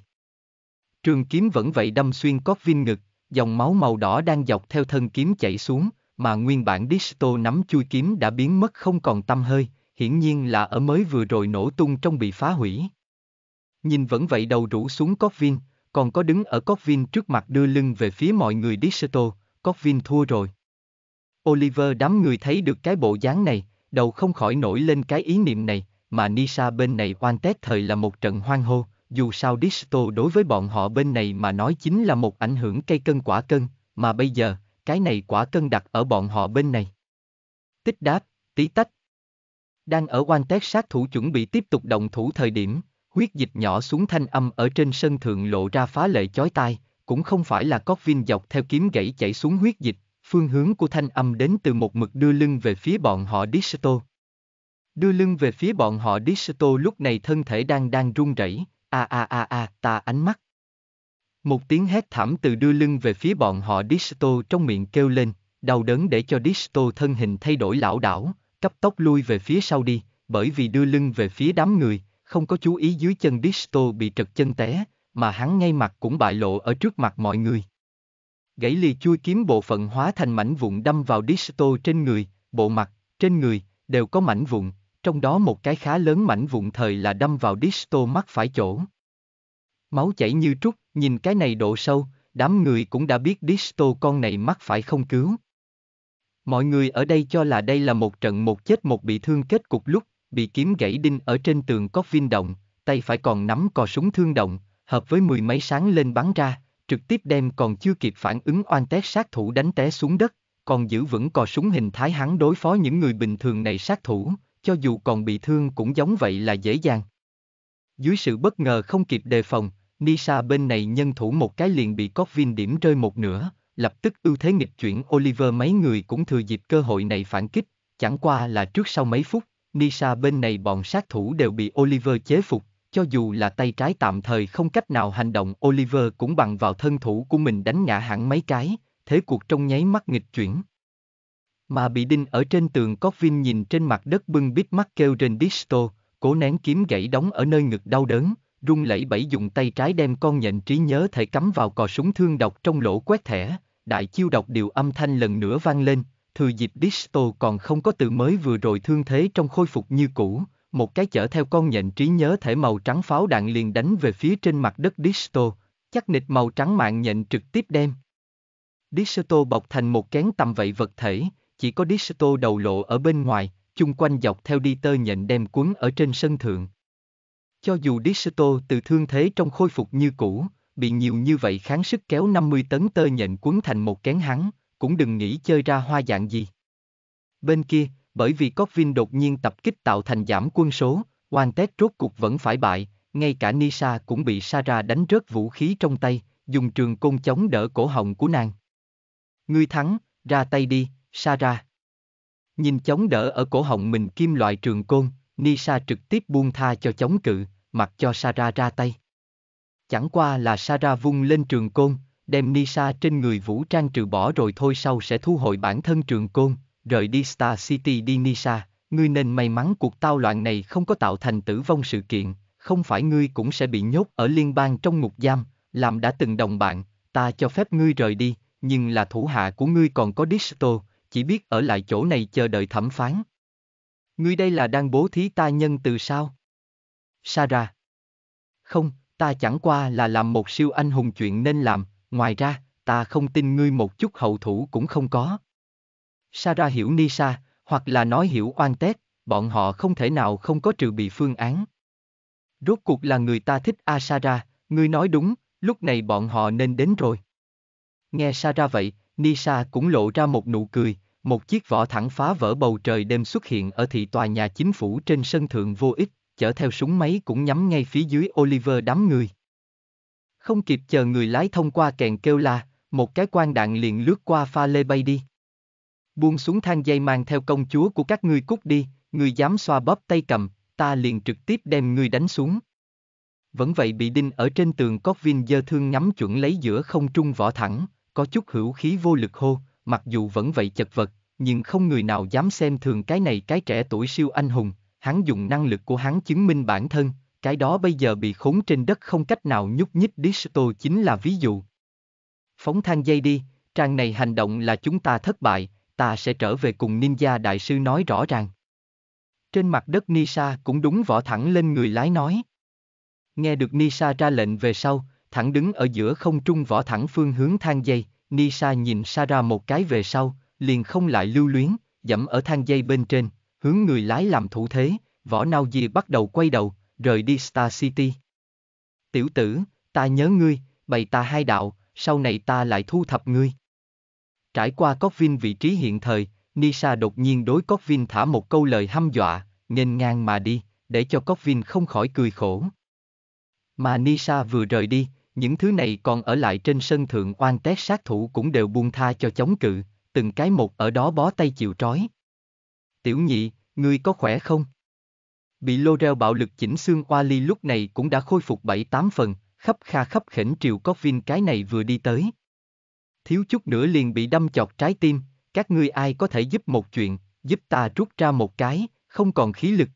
Trường kiếm vẫn vậy đâm xuyên cót viên ngực, dòng máu màu đỏ đang dọc theo thân kiếm chảy xuống, mà nguyên bản Disto nắm chui kiếm đã biến mất không còn tâm hơi, hiển nhiên là ở mới vừa rồi nổ tung trong bị phá hủy. Nhìn vẫn vậy đầu rũ xuống cót viên, còn có đứng ở Cocvin trước mặt đưa lưng về phía mọi người Digital, Cocvin thua rồi. Oliver đám người thấy được cái bộ dáng này, đầu không khỏi nổi lên cái ý niệm này, mà Nisa bên này oan tét thời là một trận hoang hô, dù sao Digital đối với bọn họ bên này mà nói chính là một ảnh hưởng cây cân quả cân, mà bây giờ, cái này quả cân đặt ở bọn họ bên này. Tích đáp, tí tách. Đang ở oan tét sát thủ chuẩn bị tiếp tục động thủ thời điểm, Huyết dịch nhỏ xuống thanh âm ở trên sân thượng lộ ra phá lệ chói tai, cũng không phải là cóc viên dọc theo kiếm gãy chảy xuống huyết dịch, phương hướng của thanh âm đến từ một mực đưa lưng về phía bọn họ Digital. Đưa lưng về phía bọn họ Digital lúc này thân thể đang đang run rẩy, a a a a ta ánh mắt. Một tiếng hét thảm từ đưa lưng về phía bọn họ Digital trong miệng kêu lên, đau đớn để cho Digital thân hình thay đổi lão đảo, cấp tốc lui về phía sau đi, bởi vì đưa lưng về phía đám người, không có chú ý dưới chân Disto bị trật chân té, mà hắn ngay mặt cũng bại lộ ở trước mặt mọi người. Gãy lì chui kiếm bộ phận hóa thành mảnh vụn đâm vào Disto trên người, bộ mặt, trên người, đều có mảnh vụn, trong đó một cái khá lớn mảnh vụn thời là đâm vào Disto mắt phải chỗ. Máu chảy như trút, nhìn cái này độ sâu, đám người cũng đã biết Disto con này mắt phải không cứu. Mọi người ở đây cho là đây là một trận một chết một bị thương kết cục lúc bị kiếm gãy đinh ở trên tường có viên động, tay phải còn nắm cò súng thương động, hợp với mười mấy sáng lên bắn ra, trực tiếp đem còn chưa kịp phản ứng oan tét sát thủ đánh té xuống đất, còn giữ vững cò súng hình thái hắn đối phó những người bình thường này sát thủ, cho dù còn bị thương cũng giống vậy là dễ dàng. Dưới sự bất ngờ không kịp đề phòng, Nisa bên này nhân thủ một cái liền bị Cottvin điểm rơi một nửa, lập tức ưu thế nghịch chuyển Oliver mấy người cũng thừa dịp cơ hội này phản kích, chẳng qua là trước sau mấy phút, Nisa bên này bọn sát thủ đều bị Oliver chế phục, cho dù là tay trái tạm thời không cách nào hành động Oliver cũng bằng vào thân thủ của mình đánh ngã hẳn mấy cái, thế cuộc trong nháy mắt nghịch chuyển. Mà bị đinh ở trên tường có viên nhìn trên mặt đất bưng bít mắt kêu trên Disto, cố nén kiếm gãy đóng ở nơi ngực đau đớn, rung lẩy bẩy dùng tay trái đem con nhện trí nhớ thể cắm vào cò súng thương độc trong lỗ quét thẻ, đại chiêu độc điều âm thanh lần nữa vang lên, Thừa dịp Disto còn không có từ mới vừa rồi thương thế trong khôi phục như cũ, một cái chở theo con nhện trí nhớ thể màu trắng pháo đạn liền đánh về phía trên mặt đất Disto, chắc nịch màu trắng mạng nhện trực tiếp đem. Disto bọc thành một kén tầm vậy vật thể, chỉ có Disto đầu lộ ở bên ngoài, chung quanh dọc theo đi tơ nhện đem cuốn ở trên sân thượng. Cho dù Disto từ thương thế trong khôi phục như cũ, bị nhiều như vậy kháng sức kéo 50 tấn tơ nhện cuốn thành một kén hắn, cũng đừng nghĩ chơi ra hoa dạng gì. Bên kia, bởi vì Corvin đột nhiên tập kích tạo thành giảm quân số, Wanted rốt cục vẫn phải bại, ngay cả Nisa cũng bị Sara đánh rớt vũ khí trong tay, dùng trường côn chống đỡ cổ họng của nàng. Ngươi thắng, ra tay đi, Sara. Nhìn chống đỡ ở cổ họng mình kim loại trường côn, Nisa trực tiếp buông tha cho chống cự, mặc cho Sara ra tay. Chẳng qua là Sara vung lên trường côn, đem Nisa trên người vũ trang trừ bỏ rồi thôi sau sẽ thu hồi bản thân trường côn, rời đi Star City đi Nisa, ngươi nên may mắn cuộc tao loạn này không có tạo thành tử vong sự kiện, không phải ngươi cũng sẽ bị nhốt ở liên bang trong ngục giam, làm đã từng đồng bạn, ta cho phép ngươi rời đi, nhưng là thủ hạ của ngươi còn có Disto, chỉ biết ở lại chỗ này chờ đợi thẩm phán. Ngươi đây là đang bố thí ta nhân từ sao? Sarah. Không, ta chẳng qua là làm một siêu anh hùng chuyện nên làm, ngoài ra, ta không tin ngươi một chút hậu thủ cũng không có. Sara hiểu Nisa, hoặc là nói hiểu oan tết, bọn họ không thể nào không có trừ bị phương án. Rốt cuộc là người ta thích asara ngươi nói đúng, lúc này bọn họ nên đến rồi. Nghe Sara vậy, Nisa cũng lộ ra một nụ cười, một chiếc vỏ thẳng phá vỡ bầu trời đêm xuất hiện ở thị tòa nhà chính phủ trên sân thượng vô ích, chở theo súng máy cũng nhắm ngay phía dưới Oliver đám người. Không kịp chờ người lái thông qua kèn kêu la, một cái quan đạn liền lướt qua pha lê bay đi. Buông xuống thang dây mang theo công chúa của các ngươi cút đi, người dám xoa bóp tay cầm, ta liền trực tiếp đem người đánh xuống. Vẫn vậy bị đinh ở trên tường có viên dơ thương ngắm chuẩn lấy giữa không trung võ thẳng, có chút hữu khí vô lực hô, mặc dù vẫn vậy chật vật, nhưng không người nào dám xem thường cái này cái trẻ tuổi siêu anh hùng, hắn dùng năng lực của hắn chứng minh bản thân, cái đó bây giờ bị khốn trên đất không cách nào nhúc nhích Digital chính là ví dụ. Phóng thang dây đi, trang này hành động là chúng ta thất bại, ta sẽ trở về cùng ninja đại sư nói rõ ràng. Trên mặt đất Nisa cũng đúng võ thẳng lên người lái nói. Nghe được Nisa ra lệnh về sau, thẳng đứng ở giữa không trung võ thẳng phương hướng thang dây, Nisa nhìn Sara một cái về sau, liền không lại lưu luyến, dẫm ở thang dây bên trên, hướng người lái làm thủ thế, võ nao gì bắt đầu quay đầu, rời đi Star City. Tiểu tử, ta nhớ ngươi, bày ta hai đạo, sau này ta lại thu thập ngươi. Trải qua Cocvin vị trí hiện thời, Nisa đột nhiên đối Cocvin thả một câu lời hăm dọa, nghênh ngang mà đi, để cho Cocvin không khỏi cười khổ. Mà Nisa vừa rời đi, những thứ này còn ở lại trên sân thượng oan tét sát thủ cũng đều buông tha cho chống cự, từng cái một ở đó bó tay chịu trói. Tiểu nhị, ngươi có khỏe không? Bị lô reo bạo lực chỉnh xương Oaly lúc này cũng đã khôi phục bảy tám phần, khắp kha khắp khỉnh triều có viên cái này vừa đi tới. Thiếu chút nữa liền bị đâm chọt trái tim, các ngươi ai có thể giúp một chuyện, giúp ta rút ra một cái, không còn khí lực.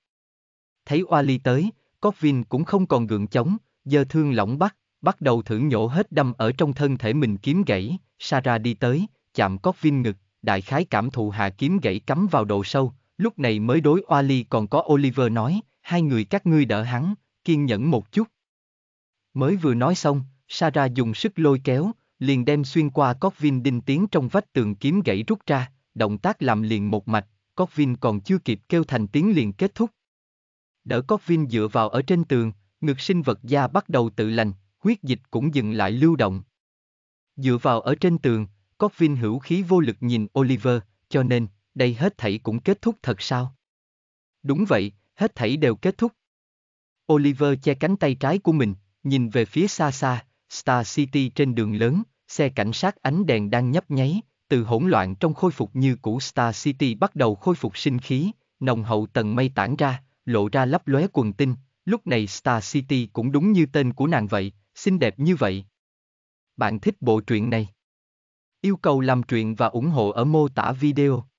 Thấy Oaly tới, Covin cũng không còn gượng chống, giờ thương lỏng bắt, bắt đầu thử nhổ hết đâm ở trong thân thể mình kiếm gãy, Sarah đi tới, chạm Covin ngực, đại khái cảm thụ hạ kiếm gãy cắm vào độ sâu, Lúc này mới đối Oali còn có Oliver nói, hai người các ngươi đỡ hắn, kiên nhẫn một chút. Mới vừa nói xong, Sarah dùng sức lôi kéo, liền đem xuyên qua Cocvin đinh tiến trong vách tường kiếm gãy rút ra, động tác làm liền một mạch, Cocvin còn chưa kịp kêu thành tiếng liền kết thúc. Đỡ Cocvin dựa vào ở trên tường, ngực sinh vật da bắt đầu tự lành, huyết dịch cũng dừng lại lưu động. Dựa vào ở trên tường, Cocvin hữu khí vô lực nhìn Oliver, cho nên, đây hết thảy cũng kết thúc thật sao? Đúng vậy, hết thảy đều kết thúc. Oliver che cánh tay trái của mình, nhìn về phía xa xa, Star City trên đường lớn, xe cảnh sát ánh đèn đang nhấp nháy, từ hỗn loạn trong khôi phục như cũ Star City bắt đầu khôi phục sinh khí, nồng hậu tầng mây tản ra, lộ ra lấp lóe quần tinh, lúc này Star City cũng đúng như tên của nàng vậy, xinh đẹp như vậy. Bạn thích bộ truyện này? Yêu cầu làm truyện và ủng hộ ở mô tả video.